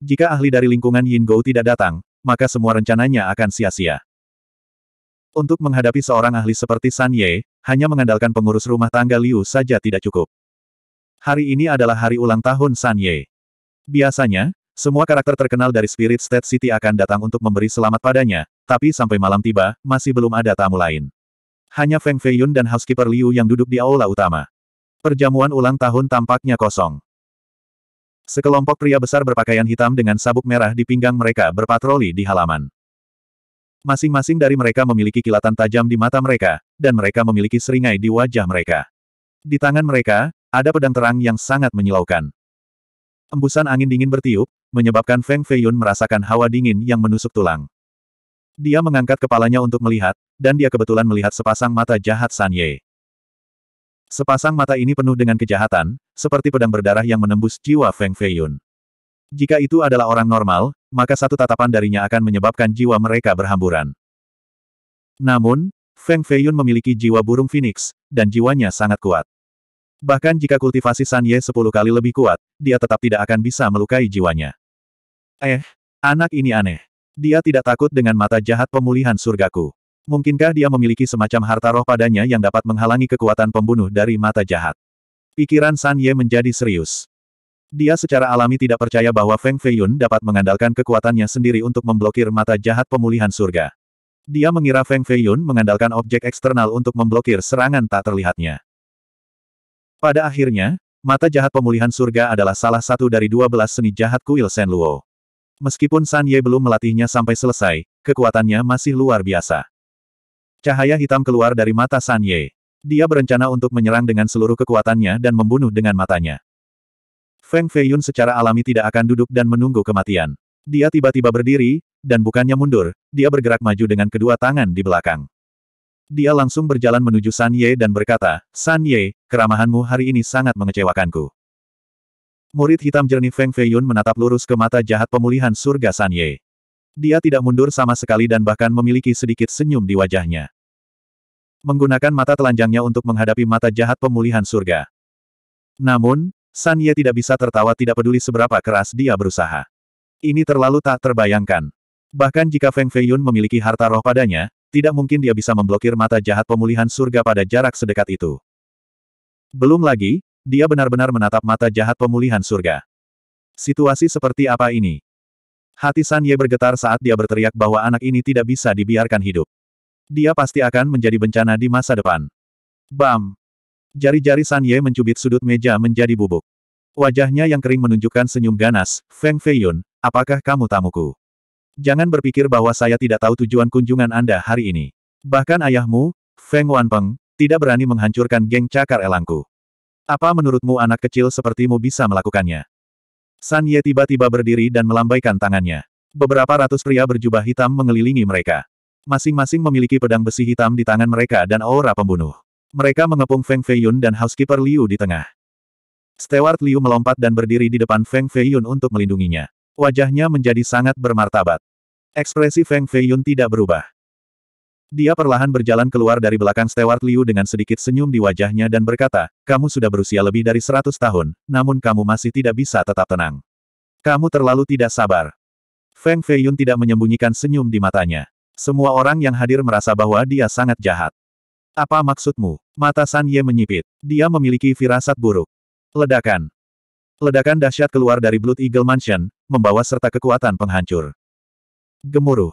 Jika ahli dari lingkungan Yin Gou tidak datang, maka semua rencananya akan sia-sia. Untuk menghadapi seorang ahli seperti San Ye, hanya mengandalkan pengurus rumah tangga Liu saja tidak cukup. Hari ini adalah hari ulang tahun San Ye. Biasanya, semua karakter terkenal dari Spirit State City akan datang untuk memberi selamat padanya, tapi sampai malam tiba, masih belum ada tamu lain. Hanya Feng Feiyun dan housekeeper Liu yang duduk di aula utama. Perjamuan ulang tahun tampaknya kosong. Sekelompok pria besar berpakaian hitam dengan sabuk merah di pinggang mereka berpatroli di halaman. Masing-masing dari mereka memiliki kilatan tajam di mata mereka, dan mereka memiliki seringai di wajah mereka. Di tangan mereka, ada pedang terang yang sangat menyilaukan. Embusan angin dingin bertiup, menyebabkan Feng Feiyun merasakan hawa dingin yang menusuk tulang. Dia mengangkat kepalanya untuk melihat, dan dia kebetulan melihat sepasang mata jahat San Ye. Sepasang mata ini penuh dengan kejahatan, seperti pedang berdarah yang menembus jiwa Feng Feiyun. Jika itu adalah orang normal, maka satu tatapan darinya akan menyebabkan jiwa mereka berhamburan. Namun, Feng Feiyun memiliki jiwa burung phoenix, dan jiwanya sangat kuat. Bahkan jika kultivasi San Ye sepuluh kali lebih kuat, dia tetap tidak akan bisa melukai jiwanya. Eh, anak ini aneh. Dia tidak takut dengan mata jahat pemulihan surgaku. Mungkinkah dia memiliki semacam harta roh padanya yang dapat menghalangi kekuatan pembunuh dari mata jahat? Pikiran San Ye menjadi serius. Dia secara alami tidak percaya bahwa Feng Feiyun dapat mengandalkan kekuatannya sendiri untuk memblokir mata jahat pemulihan surga. Dia mengira Feng Feiyun mengandalkan objek eksternal untuk memblokir serangan tak terlihatnya. Pada akhirnya, mata jahat pemulihan surga adalah salah satu dari dua belas seni jahat kuil Sen Luo. Meskipun San Ye belum melatihnya sampai selesai, kekuatannya masih luar biasa. Cahaya hitam keluar dari mata San Ye. Dia berencana untuk menyerang dengan seluruh kekuatannya dan membunuh dengan matanya. Feng Feiyun secara alami tidak akan duduk dan menunggu kematian. Dia tiba-tiba berdiri, dan bukannya mundur, dia bergerak maju dengan kedua tangan di belakang. Dia langsung berjalan menuju San Ye dan berkata, San Ye, keramahanmu hari ini sangat mengecewakanku. Murid hitam jernih Feng Feiyun menatap lurus ke mata jahat pemulihan surga San Ye. Dia tidak mundur sama sekali dan bahkan memiliki sedikit senyum di wajahnya. Menggunakan mata telanjangnya untuk menghadapi mata jahat pemulihan surga. Namun, San Ye tidak bisa tertawa tidak peduli seberapa keras dia berusaha. Ini terlalu tak terbayangkan. Bahkan jika Feng Feiyun memiliki harta roh padanya, tidak mungkin dia bisa memblokir mata jahat pemulihan surga pada jarak sedekat itu. Belum lagi, dia benar-benar menatap mata jahat pemulihan surga. Situasi seperti apa ini? Hati San Ye bergetar saat dia berteriak bahwa anak ini tidak bisa dibiarkan hidup. Dia pasti akan menjadi bencana di masa depan. Bam! Jari-jari San Ye mencubit sudut meja menjadi bubuk. Wajahnya yang kering menunjukkan senyum ganas, Feng Feiyun, apakah kamu tamuku? Jangan berpikir bahwa saya tidak tahu tujuan kunjungan Anda hari ini. Bahkan ayahmu, Feng Wanpeng, tidak berani menghancurkan geng cakar elangku. Apa menurutmu anak kecil sepertimu bisa melakukannya? San Ye tiba-tiba berdiri dan melambaikan tangannya. Beberapa ratus pria berjubah hitam mengelilingi mereka. Masing-masing memiliki pedang besi hitam di tangan mereka dan aura pembunuh. Mereka mengepung Feng Feiyun dan housekeeper Liu di tengah. Stewart Liu melompat dan berdiri di depan Feng Feiyun untuk melindunginya. Wajahnya menjadi sangat bermartabat. Ekspresi Feng Feiyun tidak berubah. Dia perlahan berjalan keluar dari belakang Stewart Liu dengan sedikit senyum di wajahnya dan berkata, kamu sudah berusia lebih dari seratus tahun, namun kamu masih tidak bisa tetap tenang. Kamu terlalu tidak sabar. Feng Feiyun tidak menyembunyikan senyum di matanya. Semua orang yang hadir merasa bahwa dia sangat jahat. Apa maksudmu? Mata San Ye menyipit. Dia memiliki firasat buruk. Ledakan. Ledakan dahsyat keluar dari Blood Eagle Mansion, membawa serta kekuatan penghancur. Gemuruh.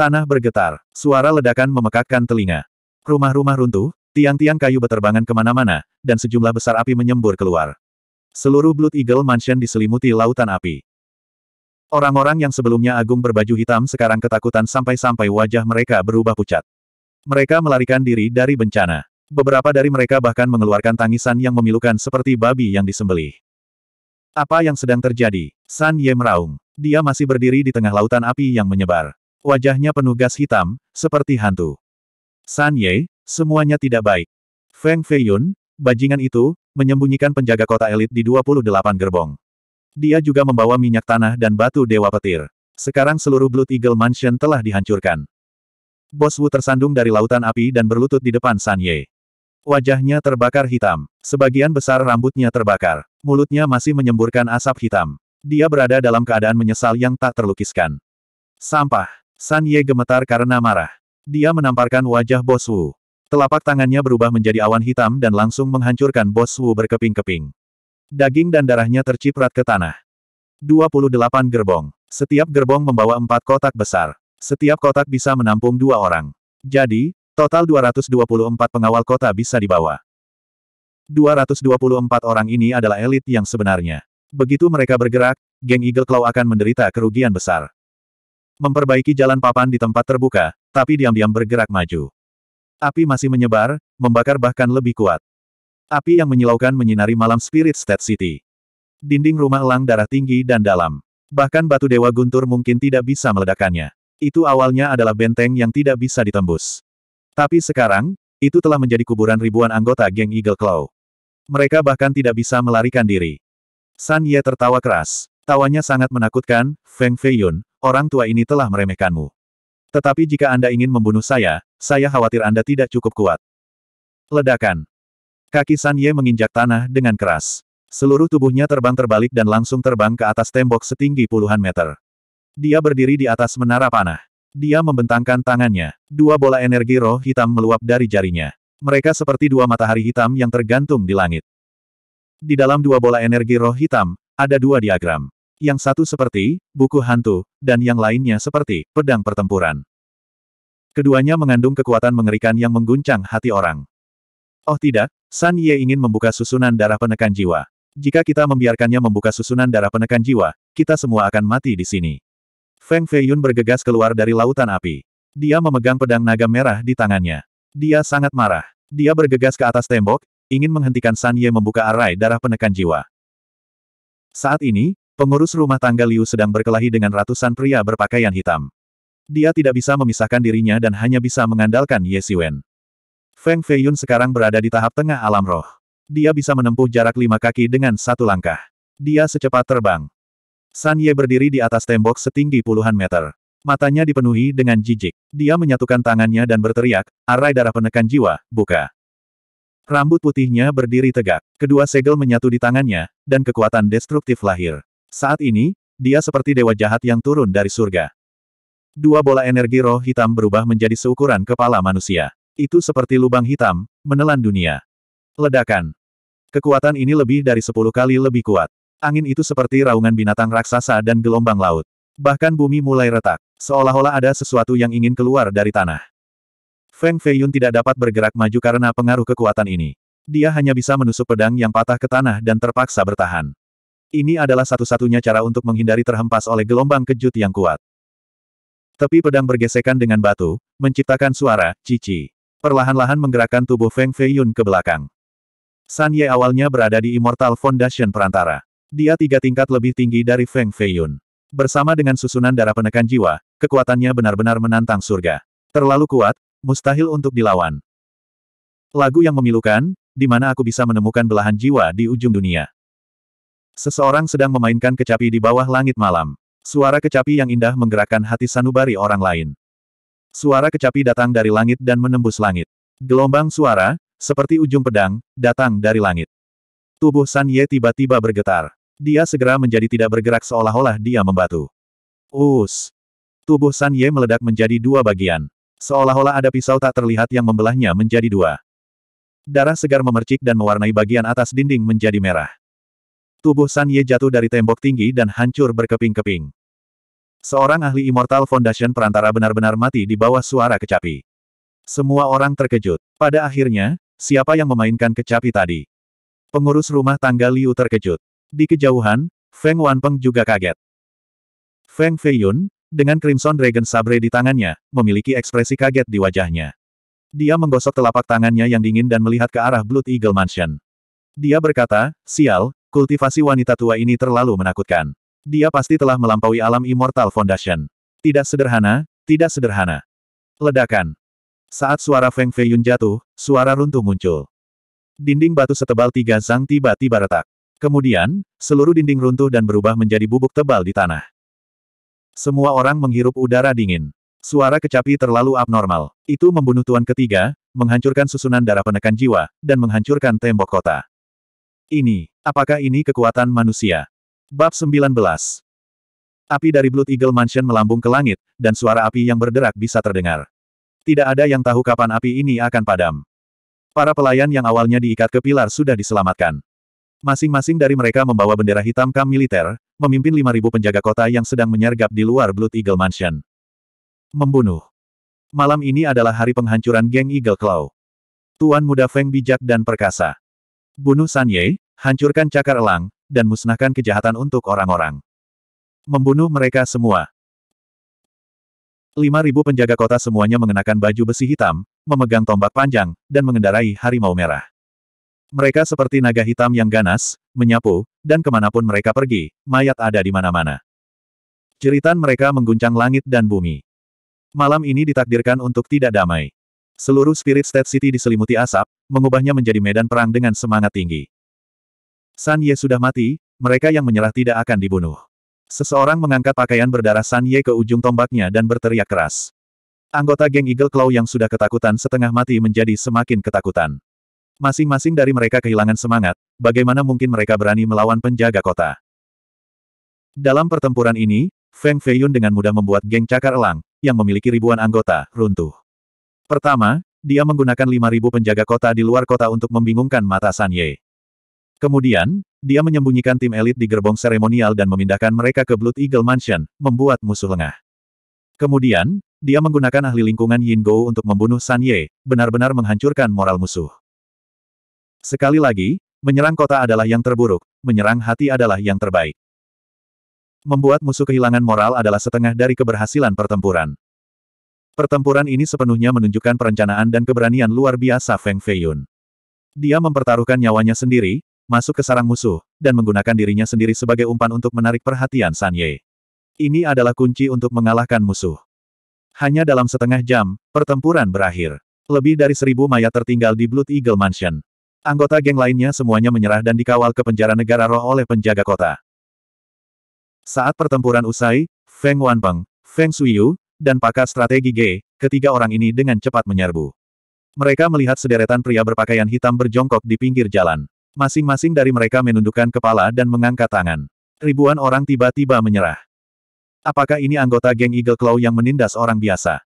Tanah bergetar, suara ledakan memekakkan telinga. Rumah-rumah runtuh, tiang-tiang kayu beterbangan kemana-mana, dan sejumlah besar api menyembur keluar. Seluruh Blood Eagle Mansion diselimuti lautan api. Orang-orang yang sebelumnya agung berbaju hitam sekarang ketakutan sampai-sampai wajah mereka berubah pucat. Mereka melarikan diri dari bencana. Beberapa dari mereka bahkan mengeluarkan tangisan yang memilukan seperti babi yang disembelih. Apa yang sedang terjadi? San Ye meraung. Dia masih berdiri di tengah lautan api yang menyebar. Wajahnya penuh gas hitam, seperti hantu. San Ye, semuanya tidak baik. Feng Feiyun, bajingan itu, menyembunyikan penjaga kota elit di 28 gerbong. Dia juga membawa minyak tanah dan batu dewa petir. Sekarang seluruh Blood Eagle Mansion telah dihancurkan. Bos Wu tersandung dari lautan api dan berlutut di depan San Ye. Wajahnya terbakar hitam. Sebagian besar rambutnya terbakar. Mulutnya masih menyemburkan asap hitam. Dia berada dalam keadaan menyesal yang tak terlukiskan. Sampah. San Ye gemetar karena marah. Dia menamparkan wajah Bos Wu. Telapak tangannya berubah menjadi awan hitam dan langsung menghancurkan Bos Wu berkeping-keping. Daging dan darahnya terciprat ke tanah. 28 gerbong. Setiap gerbong membawa empat kotak besar. Setiap kotak bisa menampung dua orang. Jadi, total 224 pengawal kota bisa dibawa. 224 orang ini adalah elit yang sebenarnya. Begitu mereka bergerak, geng Eagle Claw akan menderita kerugian besar memperbaiki jalan papan di tempat terbuka, tapi diam-diam bergerak maju. Api masih menyebar, membakar bahkan lebih kuat. Api yang menyilaukan menyinari malam Spirit State City. Dinding rumah elang darah tinggi dan dalam. Bahkan batu dewa guntur mungkin tidak bisa meledakannya. Itu awalnya adalah benteng yang tidak bisa ditembus. Tapi sekarang, itu telah menjadi kuburan ribuan anggota geng Eagle Claw. Mereka bahkan tidak bisa melarikan diri. San Ye tertawa keras. Tawanya sangat menakutkan, Feng Feiyun, orang tua ini telah meremehkanmu. Tetapi jika Anda ingin membunuh saya, saya khawatir Anda tidak cukup kuat. Ledakan. Kaki San Ye menginjak tanah dengan keras. Seluruh tubuhnya terbang terbalik dan langsung terbang ke atas tembok setinggi puluhan meter. Dia berdiri di atas menara panah. Dia membentangkan tangannya. Dua bola energi roh hitam meluap dari jarinya. Mereka seperti dua matahari hitam yang tergantung di langit. Di dalam dua bola energi roh hitam, ada dua diagram yang satu seperti buku hantu, dan yang lainnya seperti pedang pertempuran. Keduanya mengandung kekuatan mengerikan yang mengguncang hati orang. Oh tidak, San Ye ingin membuka susunan darah penekan jiwa. Jika kita membiarkannya membuka susunan darah penekan jiwa, kita semua akan mati di sini. Feng Feiyun bergegas keluar dari lautan api. Dia memegang pedang naga merah di tangannya. Dia sangat marah. Dia bergegas ke atas tembok, ingin menghentikan San Ye membuka arai darah penekan jiwa. Saat ini, Pengurus rumah tangga Liu sedang berkelahi dengan ratusan pria berpakaian hitam. Dia tidak bisa memisahkan dirinya dan hanya bisa mengandalkan Ye Siwen. Feng Feiyun sekarang berada di tahap tengah alam roh. Dia bisa menempuh jarak lima kaki dengan satu langkah. Dia secepat terbang. San Ye berdiri di atas tembok setinggi puluhan meter. Matanya dipenuhi dengan jijik. Dia menyatukan tangannya dan berteriak, arai darah penekan jiwa, buka. Rambut putihnya berdiri tegak, kedua segel menyatu di tangannya, dan kekuatan destruktif lahir. Saat ini, dia seperti dewa jahat yang turun dari surga. Dua bola energi roh hitam berubah menjadi seukuran kepala manusia. Itu seperti lubang hitam, menelan dunia. Ledakan. Kekuatan ini lebih dari sepuluh kali lebih kuat. Angin itu seperti raungan binatang raksasa dan gelombang laut. Bahkan bumi mulai retak, seolah-olah ada sesuatu yang ingin keluar dari tanah. Feng Feiyun tidak dapat bergerak maju karena pengaruh kekuatan ini. Dia hanya bisa menusuk pedang yang patah ke tanah dan terpaksa bertahan. Ini adalah satu-satunya cara untuk menghindari terhempas oleh gelombang kejut yang kuat. Tepi pedang bergesekan dengan batu, menciptakan suara, cici. Perlahan-lahan menggerakkan tubuh Feng Feiyun ke belakang. San Ye awalnya berada di Immortal Foundation Perantara. Dia tiga tingkat lebih tinggi dari Feng Feiyun. Bersama dengan susunan darah penekan jiwa, kekuatannya benar-benar menantang surga. Terlalu kuat, mustahil untuk dilawan. Lagu yang memilukan, di mana aku bisa menemukan belahan jiwa di ujung dunia. Seseorang sedang memainkan kecapi di bawah langit malam. Suara kecapi yang indah menggerakkan hati sanubari orang lain. Suara kecapi datang dari langit dan menembus langit. Gelombang suara, seperti ujung pedang, datang dari langit. Tubuh San Ye tiba-tiba bergetar. Dia segera menjadi tidak bergerak seolah-olah dia membatu. Us! Tubuh San Ye meledak menjadi dua bagian. Seolah-olah ada pisau tak terlihat yang membelahnya menjadi dua. Darah segar memercik dan mewarnai bagian atas dinding menjadi merah. Tubuh San Ye jatuh dari tembok tinggi dan hancur berkeping-keping. Seorang ahli Immortal Foundation perantara benar-benar mati di bawah suara kecapi. Semua orang terkejut. Pada akhirnya, siapa yang memainkan kecapi tadi? Pengurus rumah tangga Liu terkejut. Di kejauhan, Feng Wanpeng juga kaget. Feng Feiyun, dengan Crimson Dragon Sabre di tangannya, memiliki ekspresi kaget di wajahnya. Dia menggosok telapak tangannya yang dingin dan melihat ke arah Blood Eagle Mansion. Dia berkata, sial, Kultivasi wanita tua ini terlalu menakutkan. Dia pasti telah melampaui alam Immortal Foundation. Tidak sederhana, tidak sederhana. Ledakan. Saat suara Feng Fei Yun jatuh, suara runtuh muncul. Dinding batu setebal tiga zang tiba-tiba retak. Kemudian, seluruh dinding runtuh dan berubah menjadi bubuk tebal di tanah. Semua orang menghirup udara dingin. Suara kecapi terlalu abnormal. Itu membunuh tuan ketiga, menghancurkan susunan darah penekan jiwa, dan menghancurkan tembok kota. Ini, Apakah ini kekuatan manusia? Bab 19 Api dari Blood Eagle Mansion melambung ke langit, dan suara api yang berderak bisa terdengar. Tidak ada yang tahu kapan api ini akan padam. Para pelayan yang awalnya diikat ke pilar sudah diselamatkan. Masing-masing dari mereka membawa bendera hitam kam militer, memimpin 5.000 penjaga kota yang sedang menyergap di luar Blood Eagle Mansion. Membunuh. Malam ini adalah hari penghancuran geng Eagle Claw. Tuan muda Feng bijak dan perkasa. Bunuh San Ye, Hancurkan cakar elang, dan musnahkan kejahatan untuk orang-orang. Membunuh mereka semua. 5.000 penjaga kota semuanya mengenakan baju besi hitam, memegang tombak panjang, dan mengendarai harimau merah. Mereka seperti naga hitam yang ganas, menyapu, dan kemanapun mereka pergi, mayat ada di mana-mana. Jeritan mereka mengguncang langit dan bumi. Malam ini ditakdirkan untuk tidak damai. Seluruh Spirit State City diselimuti asap, mengubahnya menjadi medan perang dengan semangat tinggi. San Ye sudah mati, mereka yang menyerah tidak akan dibunuh. Seseorang mengangkat pakaian berdarah San Ye ke ujung tombaknya dan berteriak keras. Anggota geng Eagle Claw yang sudah ketakutan setengah mati menjadi semakin ketakutan. Masing-masing dari mereka kehilangan semangat, bagaimana mungkin mereka berani melawan penjaga kota. Dalam pertempuran ini, Feng Feiyun dengan mudah membuat geng cakar elang, yang memiliki ribuan anggota, runtuh. Pertama, dia menggunakan 5.000 penjaga kota di luar kota untuk membingungkan mata San Ye. Kemudian, dia menyembunyikan tim elit di gerbong seremonial dan memindahkan mereka ke Blood Eagle Mansion, membuat musuh lengah. Kemudian, dia menggunakan ahli lingkungan Yin Go untuk membunuh San Ye, benar-benar menghancurkan moral musuh. Sekali lagi, menyerang kota adalah yang terburuk, menyerang hati adalah yang terbaik. Membuat musuh kehilangan moral adalah setengah dari keberhasilan pertempuran. Pertempuran ini sepenuhnya menunjukkan perencanaan dan keberanian luar biasa Feng Feiyun. Dia mempertaruhkan nyawanya sendiri, masuk ke sarang musuh, dan menggunakan dirinya sendiri sebagai umpan untuk menarik perhatian San Ye. Ini adalah kunci untuk mengalahkan musuh. Hanya dalam setengah jam, pertempuran berakhir. Lebih dari seribu mayat tertinggal di Blood Eagle Mansion. Anggota geng lainnya semuanya menyerah dan dikawal ke penjara negara roh oleh penjaga kota. Saat pertempuran usai, Feng Wanpeng, Feng Suiyu, dan pakar strategi G, ketiga orang ini dengan cepat menyerbu. Mereka melihat sederetan pria berpakaian hitam berjongkok di pinggir jalan. Masing-masing dari mereka menundukkan kepala dan mengangkat tangan. Ribuan orang tiba-tiba menyerah. Apakah ini anggota geng Eagle Claw yang menindas orang biasa?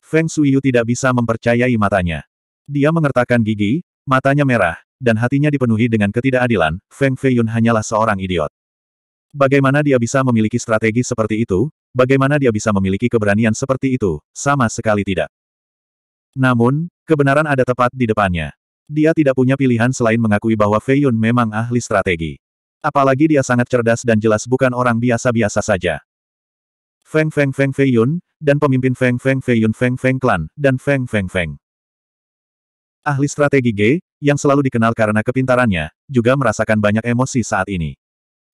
Feng Suiyu tidak bisa mempercayai matanya. Dia mengertakkan gigi, matanya merah, dan hatinya dipenuhi dengan ketidakadilan, Feng Feiyun hanyalah seorang idiot. Bagaimana dia bisa memiliki strategi seperti itu, bagaimana dia bisa memiliki keberanian seperti itu, sama sekali tidak. Namun, kebenaran ada tepat di depannya. Dia tidak punya pilihan selain mengakui bahwa Fei Yun memang ahli strategi. Apalagi dia sangat cerdas dan jelas bukan orang biasa-biasa saja. Feng Feng Feng Fei Yun, dan pemimpin Feng Feng Fei Yun Feng Feng Klan dan Feng Feng Feng. Ahli strategi G, yang selalu dikenal karena kepintarannya, juga merasakan banyak emosi saat ini.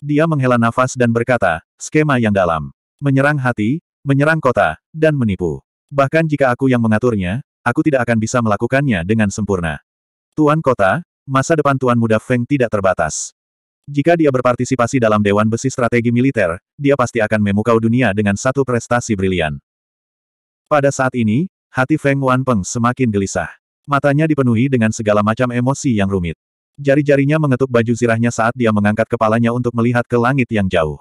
Dia menghela nafas dan berkata, skema yang dalam. Menyerang hati, menyerang kota, dan menipu. Bahkan jika aku yang mengaturnya, aku tidak akan bisa melakukannya dengan sempurna. Tuan Kota, masa depan Tuan Muda Feng tidak terbatas. Jika dia berpartisipasi dalam Dewan Besi Strategi Militer, dia pasti akan memukau dunia dengan satu prestasi brilian. Pada saat ini, hati Feng Peng semakin gelisah. Matanya dipenuhi dengan segala macam emosi yang rumit. Jari-jarinya mengetuk baju zirahnya saat dia mengangkat kepalanya untuk melihat ke langit yang jauh.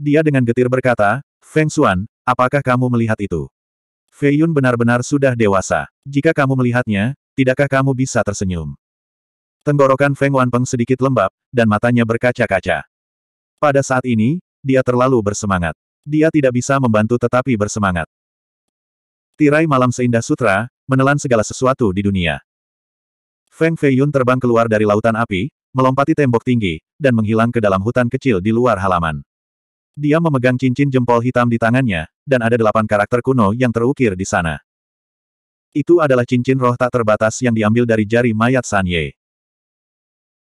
Dia dengan getir berkata, Feng Xuan, apakah kamu melihat itu? Fei Yun benar-benar sudah dewasa. Jika kamu melihatnya, Tidakkah kamu bisa tersenyum? Tenggorokan Feng Wanpeng sedikit lembab, dan matanya berkaca-kaca. Pada saat ini, dia terlalu bersemangat. Dia tidak bisa membantu tetapi bersemangat. Tirai malam seindah sutra, menelan segala sesuatu di dunia. Feng Feiyun terbang keluar dari lautan api, melompati tembok tinggi, dan menghilang ke dalam hutan kecil di luar halaman. Dia memegang cincin jempol hitam di tangannya, dan ada delapan karakter kuno yang terukir di sana. Itu adalah cincin roh tak terbatas yang diambil dari jari mayat Sanye.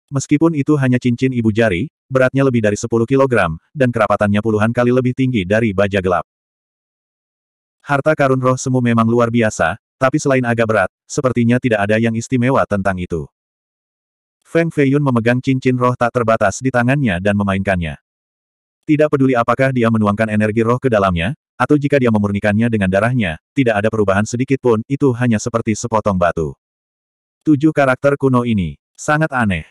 Meskipun itu hanya cincin ibu jari, beratnya lebih dari 10 kg, dan kerapatannya puluhan kali lebih tinggi dari baja gelap. Harta karun roh semu memang luar biasa, tapi selain agak berat, sepertinya tidak ada yang istimewa tentang itu. Feng Feiyun memegang cincin roh tak terbatas di tangannya dan memainkannya. Tidak peduli apakah dia menuangkan energi roh ke dalamnya, atau jika dia memurnikannya dengan darahnya, tidak ada perubahan sedikit pun, itu hanya seperti sepotong batu. Tujuh karakter kuno ini, sangat aneh.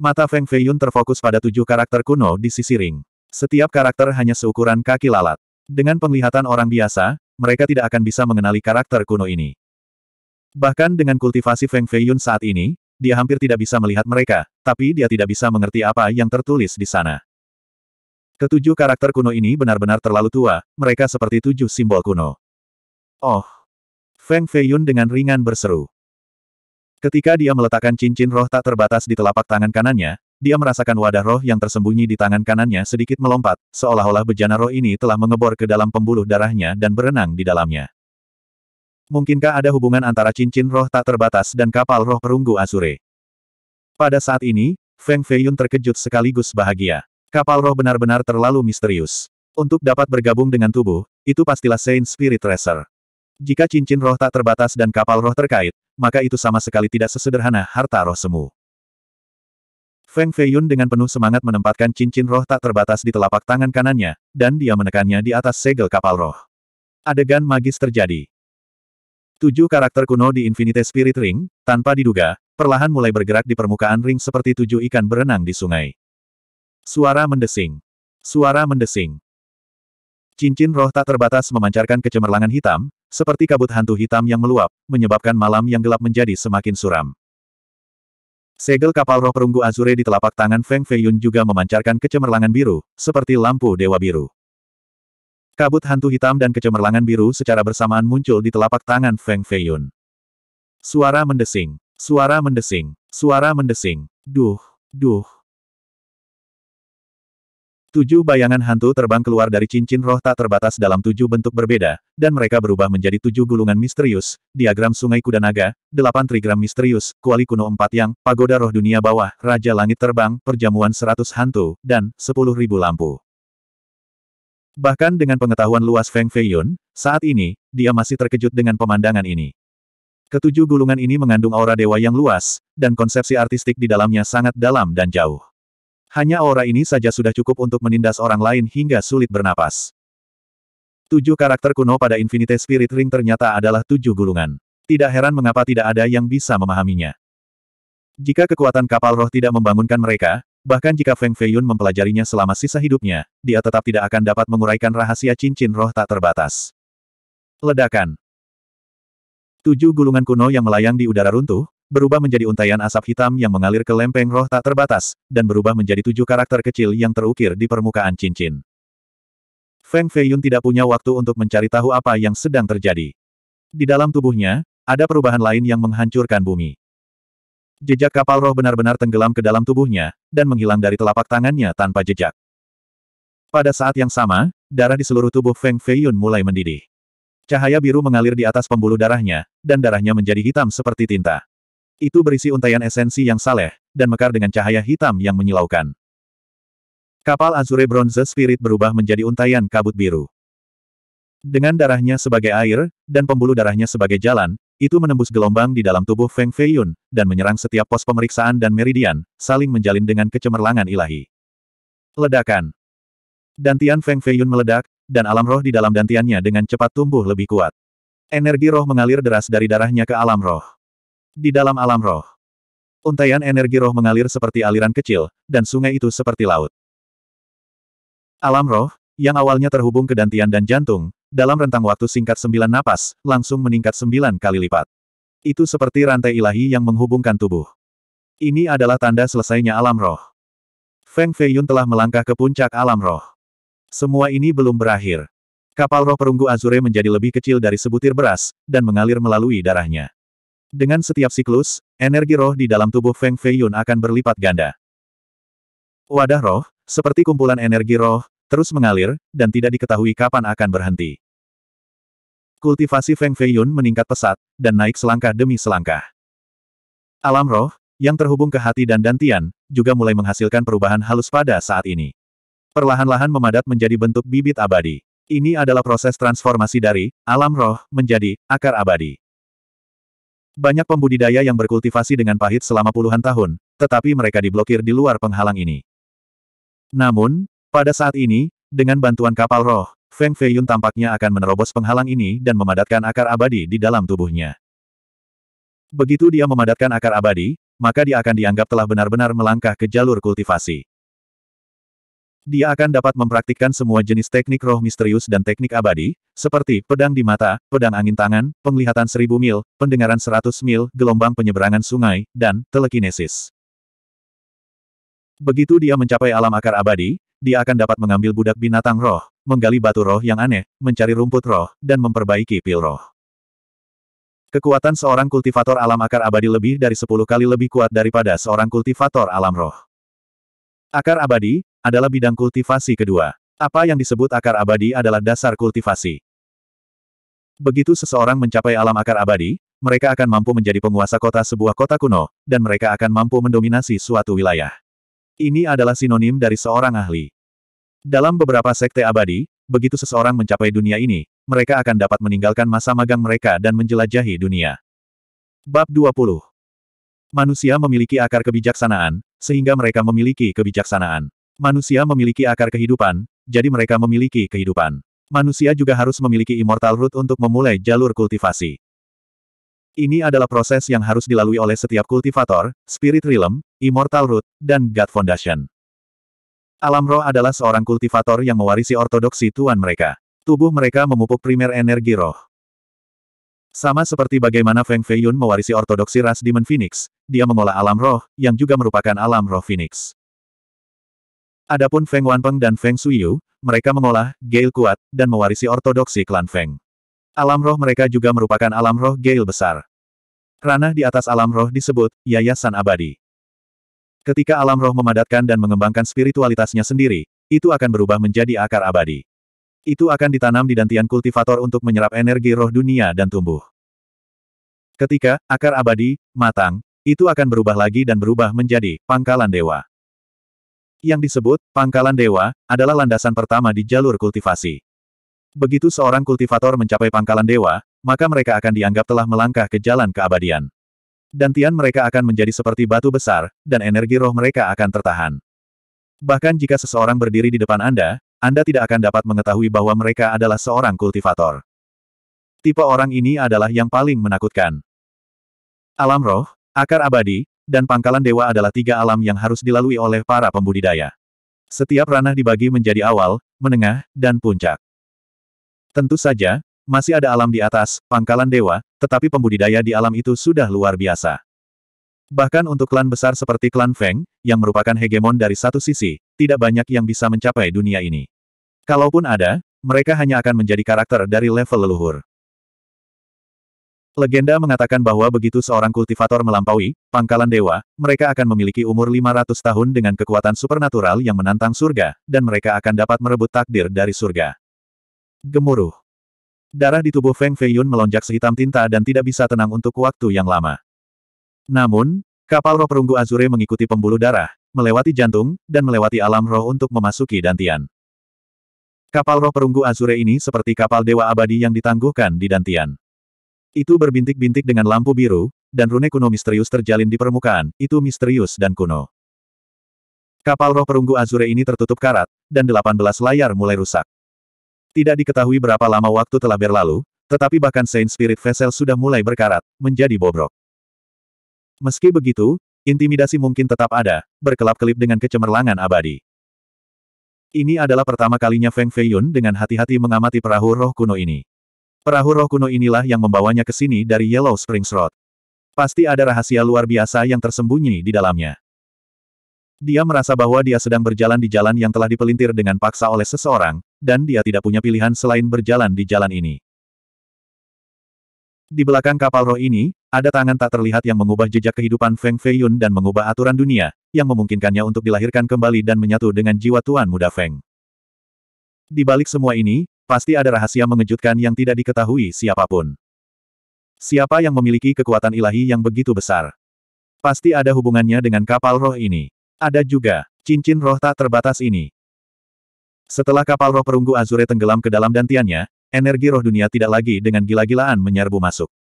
Mata Feng Feiyun terfokus pada tujuh karakter kuno di sisi ring. Setiap karakter hanya seukuran kaki lalat. Dengan penglihatan orang biasa, mereka tidak akan bisa mengenali karakter kuno ini. Bahkan dengan kultivasi Feng Feiyun saat ini, dia hampir tidak bisa melihat mereka, tapi dia tidak bisa mengerti apa yang tertulis di sana. Ketujuh karakter kuno ini benar-benar terlalu tua, mereka seperti tujuh simbol kuno. Oh! Feng Feiyun dengan ringan berseru. Ketika dia meletakkan cincin roh tak terbatas di telapak tangan kanannya, dia merasakan wadah roh yang tersembunyi di tangan kanannya sedikit melompat, seolah-olah bejana roh ini telah mengebor ke dalam pembuluh darahnya dan berenang di dalamnya. Mungkinkah ada hubungan antara cincin roh tak terbatas dan kapal roh perunggu Azure? Pada saat ini, Feng Feiyun terkejut sekaligus bahagia. Kapal roh benar-benar terlalu misterius. Untuk dapat bergabung dengan tubuh, itu pastilah Saint Spirit Racer. Jika cincin roh tak terbatas dan kapal roh terkait, maka itu sama sekali tidak sesederhana harta roh semu. Feng Feiyun dengan penuh semangat menempatkan cincin roh tak terbatas di telapak tangan kanannya, dan dia menekannya di atas segel kapal roh. Adegan magis terjadi. Tujuh karakter kuno di Infinite Spirit Ring, tanpa diduga, perlahan mulai bergerak di permukaan ring seperti tujuh ikan berenang di sungai. Suara mendesing. Suara mendesing. Cincin roh tak terbatas memancarkan kecemerlangan hitam, seperti kabut hantu hitam yang meluap, menyebabkan malam yang gelap menjadi semakin suram. Segel kapal roh perunggu Azure di telapak tangan Feng Feiyun juga memancarkan kecemerlangan biru, seperti lampu dewa biru. Kabut hantu hitam dan kecemerlangan biru secara bersamaan muncul di telapak tangan Feng Feiyun. Suara mendesing, suara mendesing, suara mendesing, duh, duh. Tujuh bayangan hantu terbang keluar dari cincin roh tak terbatas dalam tujuh bentuk berbeda, dan mereka berubah menjadi tujuh gulungan misterius, diagram sungai kuda naga, delapan trigram misterius, kuali kuno empat yang, pagoda roh dunia bawah, raja langit terbang, perjamuan seratus hantu, dan sepuluh ribu lampu. Bahkan dengan pengetahuan luas Feng Feiyun, saat ini, dia masih terkejut dengan pemandangan ini. Ketujuh gulungan ini mengandung aura dewa yang luas, dan konsepsi artistik di dalamnya sangat dalam dan jauh. Hanya aura ini saja sudah cukup untuk menindas orang lain hingga sulit bernapas. Tujuh karakter kuno pada Infinite Spirit Ring ternyata adalah tujuh gulungan. Tidak heran mengapa tidak ada yang bisa memahaminya. Jika kekuatan kapal roh tidak membangunkan mereka, bahkan jika Feng Feiyun mempelajarinya selama sisa hidupnya, dia tetap tidak akan dapat menguraikan rahasia cincin roh tak terbatas. Ledakan Tujuh gulungan kuno yang melayang di udara runtuh, berubah menjadi untaian asap hitam yang mengalir ke lempeng roh tak terbatas, dan berubah menjadi tujuh karakter kecil yang terukir di permukaan cincin. Feng Feiyun tidak punya waktu untuk mencari tahu apa yang sedang terjadi. Di dalam tubuhnya, ada perubahan lain yang menghancurkan bumi. Jejak kapal roh benar-benar tenggelam ke dalam tubuhnya, dan menghilang dari telapak tangannya tanpa jejak. Pada saat yang sama, darah di seluruh tubuh Feng Feiyun mulai mendidih. Cahaya biru mengalir di atas pembuluh darahnya, dan darahnya menjadi hitam seperti tinta. Itu berisi untaian esensi yang saleh, dan mekar dengan cahaya hitam yang menyilaukan. Kapal Azure Bronze Spirit berubah menjadi untaian kabut biru. Dengan darahnya sebagai air, dan pembuluh darahnya sebagai jalan, itu menembus gelombang di dalam tubuh Feng Feiyun, dan menyerang setiap pos pemeriksaan dan meridian, saling menjalin dengan kecemerlangan ilahi. Ledakan. Dantian Feng Feiyun meledak, dan alam roh di dalam dantiannya dengan cepat tumbuh lebih kuat. Energi roh mengalir deras dari darahnya ke alam roh di dalam alam roh. Untaian energi roh mengalir seperti aliran kecil, dan sungai itu seperti laut. Alam roh, yang awalnya terhubung ke dantian dan jantung, dalam rentang waktu singkat sembilan napas, langsung meningkat sembilan kali lipat. Itu seperti rantai ilahi yang menghubungkan tubuh. Ini adalah tanda selesainya alam roh. Feng Feiyun telah melangkah ke puncak alam roh. Semua ini belum berakhir. Kapal roh perunggu Azure menjadi lebih kecil dari sebutir beras, dan mengalir melalui darahnya. Dengan setiap siklus, energi roh di dalam tubuh Feng Feiyun akan berlipat ganda. Wadah roh, seperti kumpulan energi roh, terus mengalir, dan tidak diketahui kapan akan berhenti. Kultivasi Feng Feiyun meningkat pesat, dan naik selangkah demi selangkah. Alam roh, yang terhubung ke hati dan dantian, juga mulai menghasilkan perubahan halus pada saat ini. Perlahan-lahan memadat menjadi bentuk bibit abadi. Ini adalah proses transformasi dari alam roh menjadi akar abadi. Banyak pembudidaya yang berkultivasi dengan pahit selama puluhan tahun, tetapi mereka diblokir di luar penghalang ini. Namun, pada saat ini, dengan bantuan kapal roh, Feng Feiyun tampaknya akan menerobos penghalang ini dan memadatkan akar abadi di dalam tubuhnya. Begitu dia memadatkan akar abadi, maka dia akan dianggap telah benar-benar melangkah ke jalur kultivasi dia akan dapat mempraktikkan semua jenis teknik roh misterius dan teknik abadi, seperti pedang di mata, pedang angin tangan, penglihatan seribu mil, pendengaran seratus mil, gelombang penyeberangan sungai, dan telekinesis. Begitu dia mencapai alam akar abadi, dia akan dapat mengambil budak binatang roh, menggali batu roh yang aneh, mencari rumput roh, dan memperbaiki pil roh. Kekuatan seorang kultivator alam akar abadi lebih dari sepuluh kali lebih kuat daripada seorang kultivator alam roh. Akar abadi, adalah bidang kultivasi kedua. Apa yang disebut akar abadi adalah dasar kultivasi. Begitu seseorang mencapai alam akar abadi, mereka akan mampu menjadi penguasa kota sebuah kota kuno, dan mereka akan mampu mendominasi suatu wilayah. Ini adalah sinonim dari seorang ahli. Dalam beberapa sekte abadi, begitu seseorang mencapai dunia ini, mereka akan dapat meninggalkan masa magang mereka dan menjelajahi dunia. Bab 20 Manusia memiliki akar kebijaksanaan, sehingga mereka memiliki kebijaksanaan. Manusia memiliki akar kehidupan, jadi mereka memiliki kehidupan. Manusia juga harus memiliki immortal root untuk memulai jalur kultivasi. Ini adalah proses yang harus dilalui oleh setiap kultivator, spirit realm, immortal root, dan god foundation. Alam roh adalah seorang kultivator yang mewarisi ortodoksi tuan mereka. Tubuh mereka memupuk primer energi roh. Sama seperti bagaimana Feng Feiyun mewarisi ortodoksi ras Demon Phoenix, dia mengolah alam roh, yang juga merupakan alam roh Phoenix. Adapun Feng Wanpeng dan Feng Suyu, mereka mengolah Gale kuat dan mewarisi ortodoksi klan Feng. Alam roh mereka juga merupakan alam roh Gale besar. Ranah di atas alam roh disebut yayasan abadi. Ketika alam roh memadatkan dan mengembangkan spiritualitasnya sendiri, itu akan berubah menjadi akar abadi. Itu akan ditanam di dantian kultivator untuk menyerap energi roh dunia dan tumbuh. Ketika akar abadi matang, itu akan berubah lagi dan berubah menjadi pangkalan dewa. Yang disebut, pangkalan dewa, adalah landasan pertama di jalur kultivasi. Begitu seorang kultivator mencapai pangkalan dewa, maka mereka akan dianggap telah melangkah ke jalan keabadian. dan tian mereka akan menjadi seperti batu besar, dan energi roh mereka akan tertahan. Bahkan jika seseorang berdiri di depan Anda, Anda tidak akan dapat mengetahui bahwa mereka adalah seorang kultivator. Tipe orang ini adalah yang paling menakutkan. Alam roh, akar abadi, dan pangkalan dewa adalah tiga alam yang harus dilalui oleh para pembudidaya. Setiap ranah dibagi menjadi awal, menengah, dan puncak. Tentu saja, masih ada alam di atas, pangkalan dewa, tetapi pembudidaya di alam itu sudah luar biasa. Bahkan untuk klan besar seperti klan Feng, yang merupakan hegemon dari satu sisi, tidak banyak yang bisa mencapai dunia ini. Kalaupun ada, mereka hanya akan menjadi karakter dari level leluhur. Legenda mengatakan bahwa begitu seorang kultivator melampaui pangkalan dewa, mereka akan memiliki umur 500 tahun dengan kekuatan supernatural yang menantang surga, dan mereka akan dapat merebut takdir dari surga. Gemuruh. Darah di tubuh Feng Feiyun melonjak sehitam tinta dan tidak bisa tenang untuk waktu yang lama. Namun, kapal roh perunggu Azure mengikuti pembuluh darah, melewati jantung, dan melewati alam roh untuk memasuki Dantian. Kapal roh perunggu Azure ini seperti kapal dewa abadi yang ditangguhkan di Dantian. Itu berbintik-bintik dengan lampu biru, dan rune kuno misterius terjalin di permukaan, itu misterius dan kuno. Kapal roh perunggu Azure ini tertutup karat, dan 18 layar mulai rusak. Tidak diketahui berapa lama waktu telah berlalu, tetapi bahkan Saint Spirit Vessel sudah mulai berkarat, menjadi bobrok. Meski begitu, intimidasi mungkin tetap ada, berkelap-kelip dengan kecemerlangan abadi. Ini adalah pertama kalinya Feng Feiyun dengan hati-hati mengamati perahu roh kuno ini. Perahu roh kuno inilah yang membawanya ke sini dari Yellow Springs Road. Pasti ada rahasia luar biasa yang tersembunyi di dalamnya. Dia merasa bahwa dia sedang berjalan di jalan yang telah dipelintir dengan paksa oleh seseorang, dan dia tidak punya pilihan selain berjalan di jalan ini. Di belakang kapal roh ini, ada tangan tak terlihat yang mengubah jejak kehidupan Feng Feiyun dan mengubah aturan dunia, yang memungkinkannya untuk dilahirkan kembali dan menyatu dengan jiwa Tuan Muda Feng. Di balik semua ini, Pasti ada rahasia mengejutkan yang tidak diketahui siapapun. Siapa yang memiliki kekuatan ilahi yang begitu besar? Pasti ada hubungannya dengan kapal roh ini. Ada juga, cincin roh tak terbatas ini. Setelah kapal roh perunggu Azure tenggelam ke dalam dantiannya, energi roh dunia tidak lagi dengan gila-gilaan menyerbu masuk.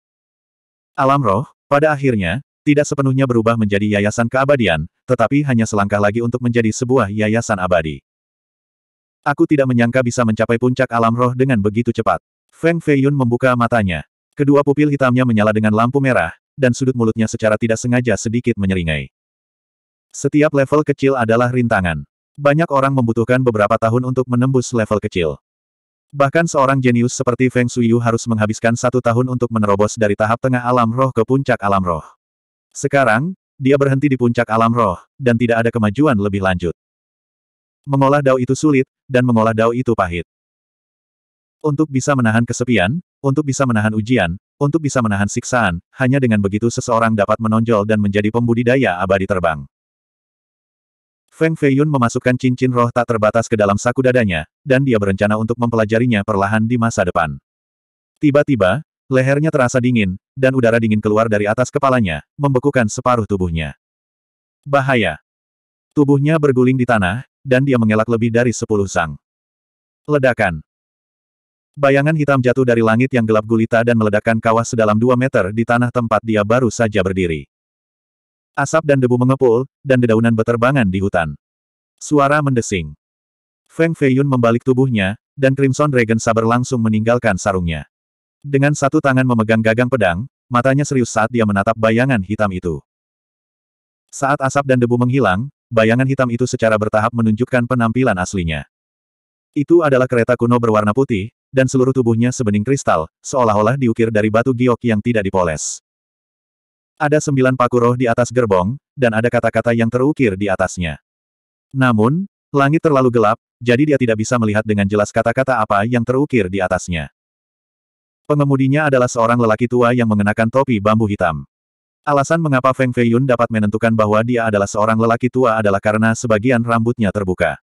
Alam roh, pada akhirnya, tidak sepenuhnya berubah menjadi yayasan keabadian, tetapi hanya selangkah lagi untuk menjadi sebuah yayasan abadi. Aku tidak menyangka bisa mencapai puncak alam roh dengan begitu cepat. Feng Feiyun membuka matanya. Kedua pupil hitamnya menyala dengan lampu merah, dan sudut mulutnya secara tidak sengaja sedikit menyeringai. Setiap level kecil adalah rintangan. Banyak orang membutuhkan beberapa tahun untuk menembus level kecil. Bahkan seorang jenius seperti Feng Xuyu harus menghabiskan satu tahun untuk menerobos dari tahap tengah alam roh ke puncak alam roh. Sekarang, dia berhenti di puncak alam roh, dan tidak ada kemajuan lebih lanjut. Mengolah dao itu sulit, dan mengolah dao itu pahit. Untuk bisa menahan kesepian, untuk bisa menahan ujian, untuk bisa menahan siksaan, hanya dengan begitu seseorang dapat menonjol dan menjadi pembudidaya abadi terbang. Feng Feiyun memasukkan cincin roh tak terbatas ke dalam saku dadanya, dan dia berencana untuk mempelajarinya perlahan di masa depan. Tiba-tiba, lehernya terasa dingin, dan udara dingin keluar dari atas kepalanya, membekukan separuh tubuhnya. Bahaya. Tubuhnya berguling di tanah, dan dia mengelak lebih dari sepuluh sang. Ledakan. Bayangan hitam jatuh dari langit yang gelap gulita dan meledakkan kawah sedalam dua meter di tanah tempat dia baru saja berdiri. Asap dan debu mengepul, dan dedaunan beterbangan di hutan. Suara mendesing. Feng Feiyun membalik tubuhnya, dan Crimson Dragon Saber langsung meninggalkan sarungnya. Dengan satu tangan memegang gagang pedang, matanya serius saat dia menatap bayangan hitam itu. Saat asap dan debu menghilang, bayangan hitam itu secara bertahap menunjukkan penampilan aslinya. Itu adalah kereta kuno berwarna putih, dan seluruh tubuhnya sebening kristal, seolah-olah diukir dari batu giok yang tidak dipoles. Ada sembilan paku roh di atas gerbong, dan ada kata-kata yang terukir di atasnya. Namun, langit terlalu gelap, jadi dia tidak bisa melihat dengan jelas kata-kata apa yang terukir di atasnya. Pengemudinya adalah seorang lelaki tua yang mengenakan topi bambu hitam. Alasan mengapa Feng Feiyun dapat menentukan bahwa dia adalah seorang lelaki tua adalah karena sebagian rambutnya terbuka.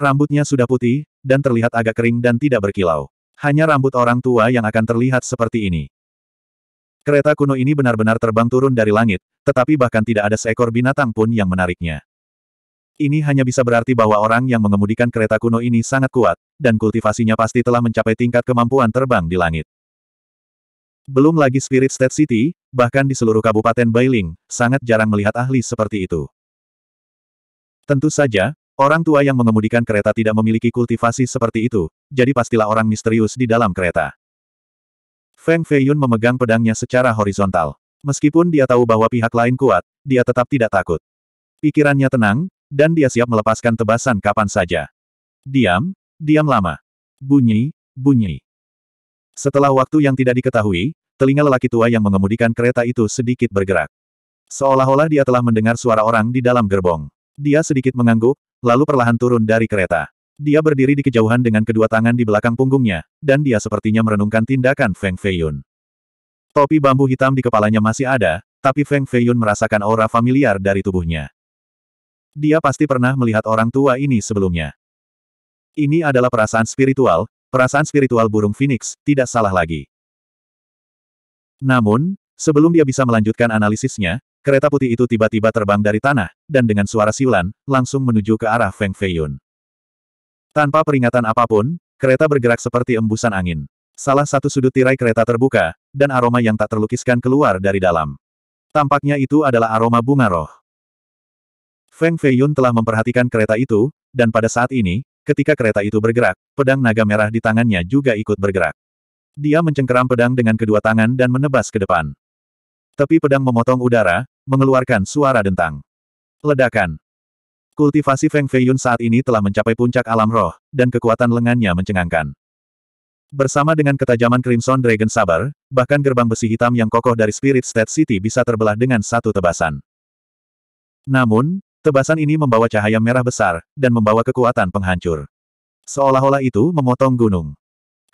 Rambutnya sudah putih, dan terlihat agak kering dan tidak berkilau. Hanya rambut orang tua yang akan terlihat seperti ini. Kereta kuno ini benar-benar terbang turun dari langit, tetapi bahkan tidak ada seekor binatang pun yang menariknya. Ini hanya bisa berarti bahwa orang yang mengemudikan kereta kuno ini sangat kuat, dan kultivasinya pasti telah mencapai tingkat kemampuan terbang di langit. Belum lagi Spirit State City, bahkan di seluruh Kabupaten Bailing, sangat jarang melihat ahli seperti itu. Tentu saja, orang tua yang mengemudikan kereta tidak memiliki kultivasi seperti itu, jadi pastilah orang misterius di dalam kereta. Feng Feiyun memegang pedangnya secara horizontal. Meskipun dia tahu bahwa pihak lain kuat, dia tetap tidak takut. Pikirannya tenang, dan dia siap melepaskan tebasan kapan saja. Diam, diam lama. Bunyi, bunyi. Setelah waktu yang tidak diketahui, telinga lelaki tua yang mengemudikan kereta itu sedikit bergerak. Seolah-olah dia telah mendengar suara orang di dalam gerbong. Dia sedikit mengangguk, lalu perlahan turun dari kereta. Dia berdiri di kejauhan dengan kedua tangan di belakang punggungnya, dan dia sepertinya merenungkan tindakan Feng Feiyun. Topi bambu hitam di kepalanya masih ada, tapi Feng Feiyun merasakan aura familiar dari tubuhnya. Dia pasti pernah melihat orang tua ini sebelumnya. Ini adalah perasaan spiritual, Perasaan spiritual burung Phoenix, tidak salah lagi. Namun, sebelum dia bisa melanjutkan analisisnya, kereta putih itu tiba-tiba terbang dari tanah, dan dengan suara siulan, langsung menuju ke arah Feng Feiyun. Tanpa peringatan apapun, kereta bergerak seperti embusan angin. Salah satu sudut tirai kereta terbuka, dan aroma yang tak terlukiskan keluar dari dalam. Tampaknya itu adalah aroma bunga roh. Feng Feiyun telah memperhatikan kereta itu, dan pada saat ini, Ketika kereta itu bergerak, pedang naga merah di tangannya juga ikut bergerak. Dia mencengkeram pedang dengan kedua tangan dan menebas ke depan. Tepi pedang memotong udara, mengeluarkan suara dentang. Ledakan. Kultivasi Feng Feiyun saat ini telah mencapai puncak alam roh, dan kekuatan lengannya mencengangkan. Bersama dengan ketajaman Crimson Dragon Saber, bahkan gerbang besi hitam yang kokoh dari Spirit State City bisa terbelah dengan satu tebasan. Namun, Tebasan ini membawa cahaya merah besar, dan membawa kekuatan penghancur. Seolah-olah itu memotong gunung.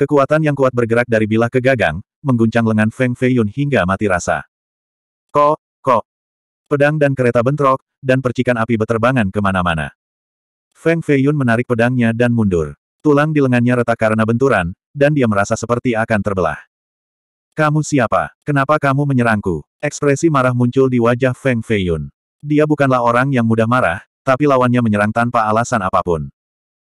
Kekuatan yang kuat bergerak dari bilah ke gagang, mengguncang lengan Feng Feiyun hingga mati rasa. Ko, ko. Pedang dan kereta bentrok, dan percikan api beterbangan kemana-mana. Feng Feiyun menarik pedangnya dan mundur. Tulang di lengannya retak karena benturan, dan dia merasa seperti akan terbelah. Kamu siapa? Kenapa kamu menyerangku? Ekspresi marah muncul di wajah Feng Feiyun. Dia bukanlah orang yang mudah marah, tapi lawannya menyerang tanpa alasan apapun.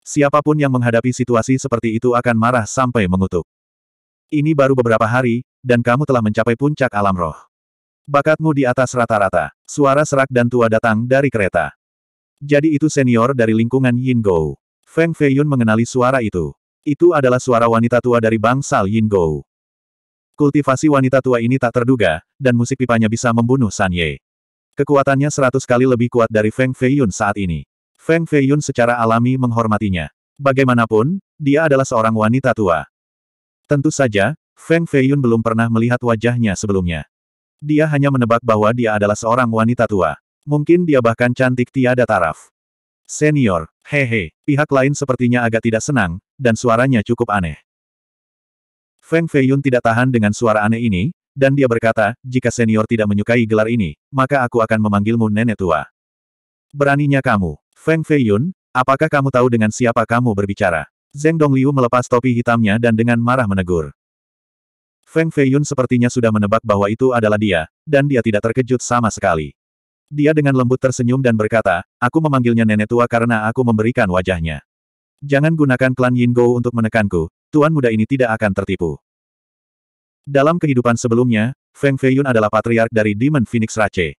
Siapapun yang menghadapi situasi seperti itu akan marah sampai mengutuk. Ini baru beberapa hari, dan kamu telah mencapai puncak alam roh. Bakatmu di atas rata-rata. Suara serak dan tua datang dari kereta. Jadi itu senior dari lingkungan Yin Gou. Feng Feiyun mengenali suara itu. Itu adalah suara wanita tua dari bangsal Yin Gou. Kultivasi wanita tua ini tak terduga, dan musik pipanya bisa membunuh San Ye. Kekuatannya seratus kali lebih kuat dari Feng Feiyun saat ini. Feng Feiyun secara alami menghormatinya. Bagaimanapun, dia adalah seorang wanita tua. Tentu saja, Feng Feiyun belum pernah melihat wajahnya sebelumnya. Dia hanya menebak bahwa dia adalah seorang wanita tua. Mungkin dia bahkan cantik tiada taraf. Senior, hehe, pihak lain sepertinya agak tidak senang, dan suaranya cukup aneh. Feng Feiyun tidak tahan dengan suara aneh ini, dan dia berkata, jika senior tidak menyukai gelar ini, maka aku akan memanggilmu nenek tua. Beraninya kamu. Feng Feiyun, apakah kamu tahu dengan siapa kamu berbicara? Zeng Dongliu melepas topi hitamnya dan dengan marah menegur. Feng Feiyun sepertinya sudah menebak bahwa itu adalah dia, dan dia tidak terkejut sama sekali. Dia dengan lembut tersenyum dan berkata, aku memanggilnya nenek tua karena aku memberikan wajahnya. Jangan gunakan klan Yin Go untuk menekanku, tuan muda ini tidak akan tertipu. Dalam kehidupan sebelumnya, Feng Feiyun adalah patriark dari Demon Phoenix Rache.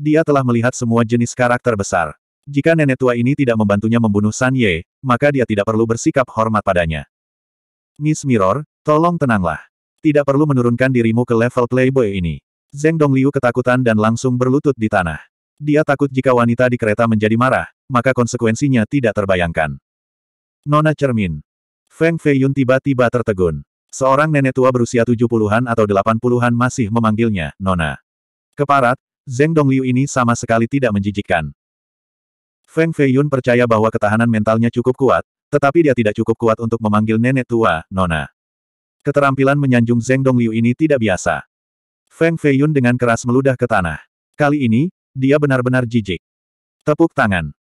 Dia telah melihat semua jenis karakter besar. Jika nenek tua ini tidak membantunya membunuh San Ye, maka dia tidak perlu bersikap hormat padanya. Miss Mirror, tolong tenanglah. Tidak perlu menurunkan dirimu ke level playboy ini. Zeng Liu ketakutan dan langsung berlutut di tanah. Dia takut jika wanita di kereta menjadi marah, maka konsekuensinya tidak terbayangkan. Nona Cermin. Feng Feiyun tiba-tiba tertegun. Seorang nenek tua berusia 70-an atau delapan puluhan masih memanggilnya, Nona. Keparat, Zeng Dongliu ini sama sekali tidak menjijikkan. Feng Feiyun percaya bahwa ketahanan mentalnya cukup kuat, tetapi dia tidak cukup kuat untuk memanggil nenek tua, Nona. Keterampilan menyanjung Zeng Dongliu ini tidak biasa. Feng Feiyun dengan keras meludah ke tanah. Kali ini, dia benar-benar jijik. Tepuk tangan.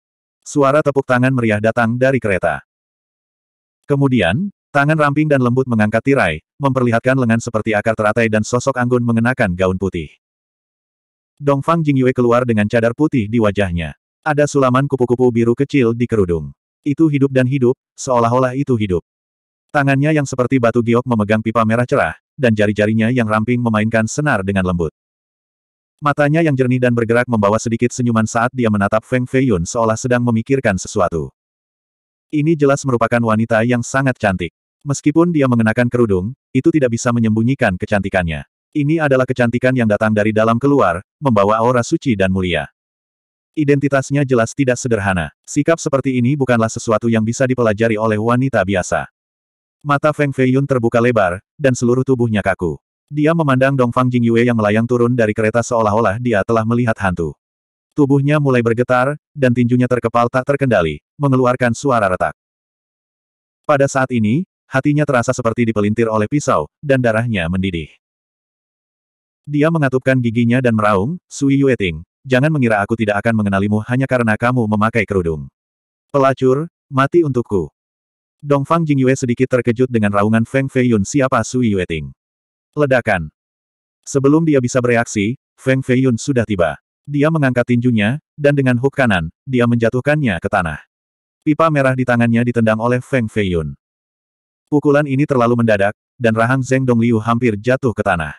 Suara tepuk tangan meriah datang dari kereta. Kemudian, Tangan ramping dan lembut mengangkat tirai, memperlihatkan lengan seperti akar teratai dan sosok anggun mengenakan gaun putih. Dongfang Jingyue keluar dengan cadar putih di wajahnya. Ada sulaman kupu-kupu biru kecil di kerudung. Itu hidup dan hidup, seolah-olah itu hidup. Tangannya yang seperti batu giok memegang pipa merah cerah, dan jari-jarinya yang ramping memainkan senar dengan lembut. Matanya yang jernih dan bergerak membawa sedikit senyuman saat dia menatap Feng Feiyun seolah sedang memikirkan sesuatu. Ini jelas merupakan wanita yang sangat cantik. Meskipun dia mengenakan kerudung, itu tidak bisa menyembunyikan kecantikannya. Ini adalah kecantikan yang datang dari dalam keluar, membawa aura suci dan mulia. Identitasnya jelas tidak sederhana. Sikap seperti ini bukanlah sesuatu yang bisa dipelajari oleh wanita biasa. Mata Feng Feiyun terbuka lebar, dan seluruh tubuhnya kaku. Dia memandang Dongfang Yue yang melayang turun dari kereta seolah-olah dia telah melihat hantu. Tubuhnya mulai bergetar, dan tinjunya terkepal tak terkendali, mengeluarkan suara retak. Pada saat ini, hatinya terasa seperti dipelintir oleh pisau, dan darahnya mendidih. Dia mengatupkan giginya dan meraung, Sui Yueting, jangan mengira aku tidak akan mengenalimu hanya karena kamu memakai kerudung. Pelacur, mati untukku. Dongfang Jingyue sedikit terkejut dengan raungan Feng Feiyun siapa Sui Yueting. Ledakan. Sebelum dia bisa bereaksi, Feng Feiyun sudah tiba. Dia mengangkat tinjunya, dan dengan hook kanan, dia menjatuhkannya ke tanah. Pipa merah di tangannya ditendang oleh Feng Feiyun. Pukulan ini terlalu mendadak, dan rahang Zeng Dong Liu hampir jatuh ke tanah.